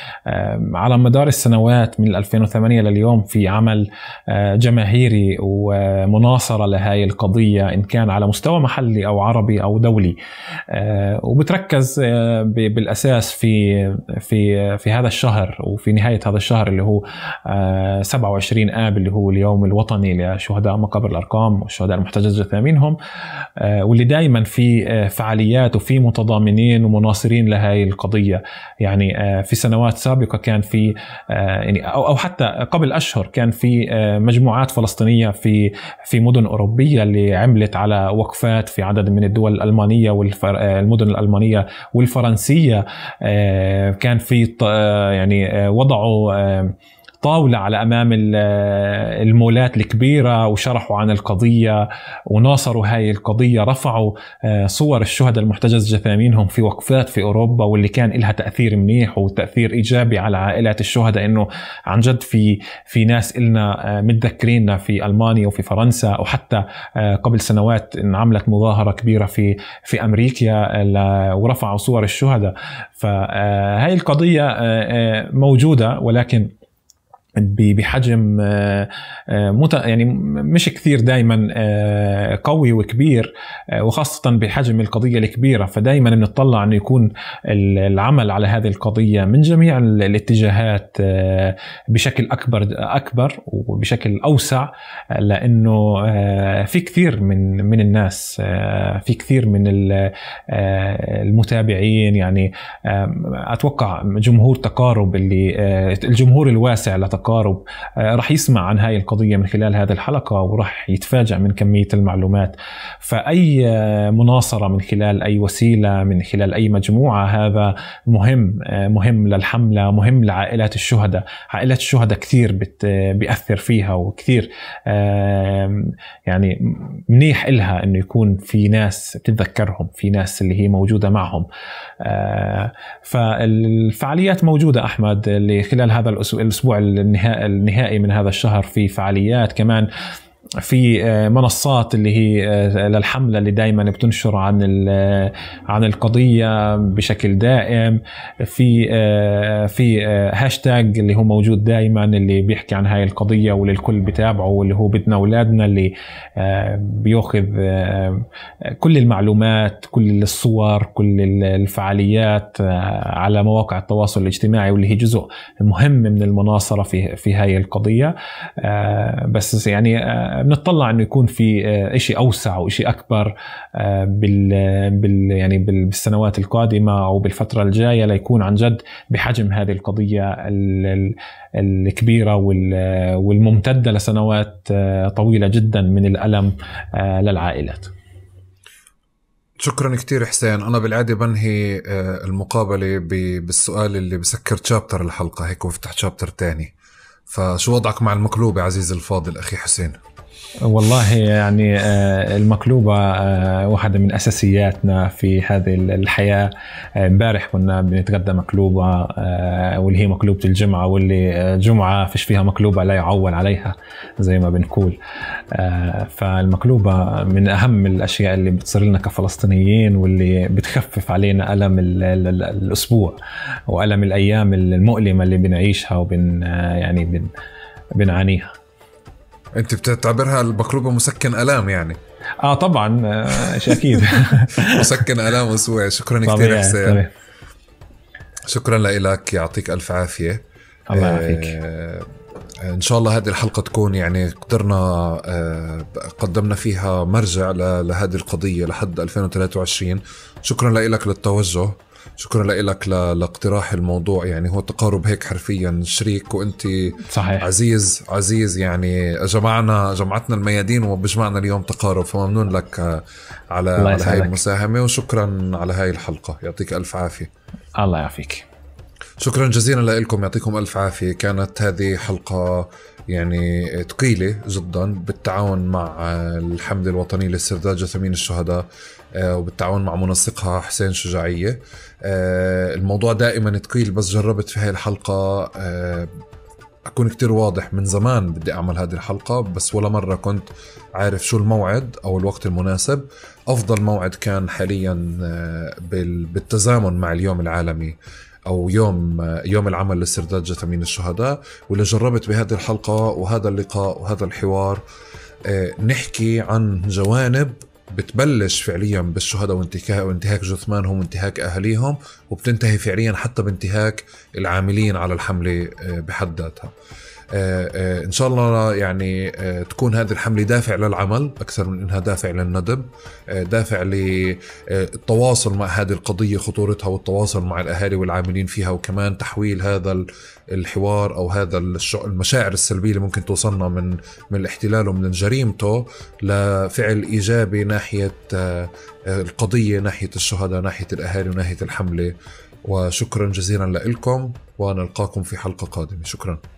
على مدار السنوات من 2008 لليوم في عمل آه، جماهيري ومناصره لهي القضيه ان كان على مستوى محلي او عربي او دولي آه، وبتركز آه، بالاساس في في في هذا الشهر وفي نهايه هذا الشهر اللي هو 27 اب اللي هو اليوم اليوم الوطني لشهداء مقابر الارقام والشهداء المحتجز جثامينهم آه، واللي دائما في آه، فعاليات وفي متضامنين ومناصرين لهي القضيه يعني آه، في سنوات سابقه كان في يعني او حتى قبل اشهر كان في مجموعات فلسطينيه في في مدن اوروبيه اللي عملت على وقفات في عدد من الدول الالمانيه والمدن الالمانيه والفرنسيه كان في يعني وضعوا طاوله على امام المولات الكبيره وشرحوا عن القضيه وناصروا هاي القضيه رفعوا آه، صور الشهداء المحتجز جثامينهم في وقفات في اوروبا واللي كان لها تاثير منيح وتاثير ايجابي على عائلات الشهداء انه عن جد في في ناس النا آه، متذكريننا في المانيا وفي فرنسا وحتى آه، قبل سنوات انعملت مظاهره كبيره في في امريكا ورفعوا صور الشهداء فهي القضيه موجوده ولكن بحجم آه، آه، يعني مش كثير دائما آه، قوي وكبير وخاصة بحجم القضية الكبيرة فدائما بنطلع أنه يكون العمل على هذه القضية من جميع الاتجاهات بشكل أكبر أكبر وبشكل أوسع لأنه في كثير من من الناس في كثير من المتابعين يعني أتوقع جمهور تقارب اللي الجمهور الواسع لتقارب التقارب آه، رح يسمع عن هاي القضية من خلال هذه الحلقة وراح يتفاجأ من كمية المعلومات فأي آه، مناصرة من خلال أي وسيلة من خلال أي مجموعة هذا مهم آه، مهم للحملة مهم لعائلات الشهداء عائلات الشهداء كثير بيأثر فيها وكثير يعني منيح إلها أنه يكون في ناس بتتذكرهم في ناس اللي هي موجودة معهم فالفعاليات موجودة أحمد اللي خلال هذا الأسبوع النهائي من هذا الشهر في فعاليات كمان في آه، منصات اللي هي آه، للحمله اللي دائما بتنشر عن آه، عن القضيه بشكل دائم في في هاشتاج اللي هو موجود دائما اللي بيحكي عن هاي القضيه واللي الكل بتابعه واللي هو بدنا اولادنا اللي بياخذ كل المعلومات كل الصور كل الفعاليات على مواقع التواصل الاجتماعي واللي هي جزء مهم من المناصره في في هاي القضيه بس يعني بنتطلع انه يكون في آه، شيء اوسع وشيء اكبر آه، بال, بال يعني بالسنوات القادمه او بالفتره الجايه ليكون عن جد بحجم هذه القضيه الكبيره والممتده لسنوات آه، طويله جدا من الالم للعائلات شكرا كثير حسين انا بالعاده بنهي المقابله بالسؤال اللي بسكر تشابتر الحلقه هيك وبفتح تشابتر تاني فشو وضعك مع المقلوبه عزيزي الفاضل اخي حسين والله يعني آه، المقلوبة آه، واحدة من أساسياتنا في هذه الحياة آه، امبارح كنا بنتغدى مقلوبة واللي هي مقلوبة الجمعة واللي جمعة فيش فيها مقلوبة لا يعول عليها زي ما بنقول فالمقلوبة من أهم الأشياء اللي بتصير لنا كفلسطينيين واللي بتخفف علينا ألم الأسبوع وألم الأيام المؤلمة اللي بنعيشها وبن يعني بن بنعانيها انت بتعتبرها البقلوبه مسكن الام يعني اه طبعا آه، اكيد مسكن الام اسبوعي شكرا كثير حسين شكرا لك يعطيك الف عافيه الله آه، يعافيك آه ان شاء الله هذه الحلقه تكون يعني قدرنا آه قدمنا فيها مرجع لهذه القضيه لحد 2023 شكرا لك للتوجه شكرا لك لاقتراح الموضوع يعني هو تقارب هيك حرفيا شريك وانت صحيح عزيز عزيز يعني جمعنا جمعتنا الميادين وبجمعنا اليوم تقارب فممنون لك آه، على, على هاي المساهمه وشكرا على هاي الحلقه يعطيك الف عافيه الله يعافيك شكرا جزيلا لكم يعطيكم الف عافيه كانت هذه حلقه يعني ثقيله جدا بالتعاون مع الحمد الوطني لاسترداد جثامين الشهداء آه، وبالتعاون مع منسقها حسين شجاعية آه، الموضوع دائما ثقيل بس جربت في هاي الحلقة آه، أكون كتير واضح من زمان بدي أعمل هذه الحلقة بس ولا مرة كنت عارف شو الموعد أو الوقت المناسب أفضل موعد كان حاليا بالتزامن مع اليوم العالمي او يوم يوم العمل لاسترداد جثامين الشهداء واللي جربت بهذه الحلقه وهذا اللقاء وهذا الحوار نحكي عن جوانب بتبلش فعليا بالشهداء وانتهاك وانتهاك جثمانهم وانتهاك اهاليهم وبتنتهي فعليا حتى بانتهاك العاملين على الحمله آه، بحد ذاتها. آه، آه، ان شاء الله يعني تكون هذه الحمله دافع للعمل اكثر من انها دافع للندب دافع للتواصل مع هذه القضيه خطورتها والتواصل مع الاهالي والعاملين فيها وكمان تحويل هذا الحوار او هذا المشاعر السلبيه اللي ممكن توصلنا من من الاحتلال ومن جريمته لفعل ايجابي ناحيه آه، القضيه ناحيه الشهداء ناحيه الاهالي وناحيه الحمله وشكرا جزيلا لكم ونلقاكم في حلقه قادمه شكرا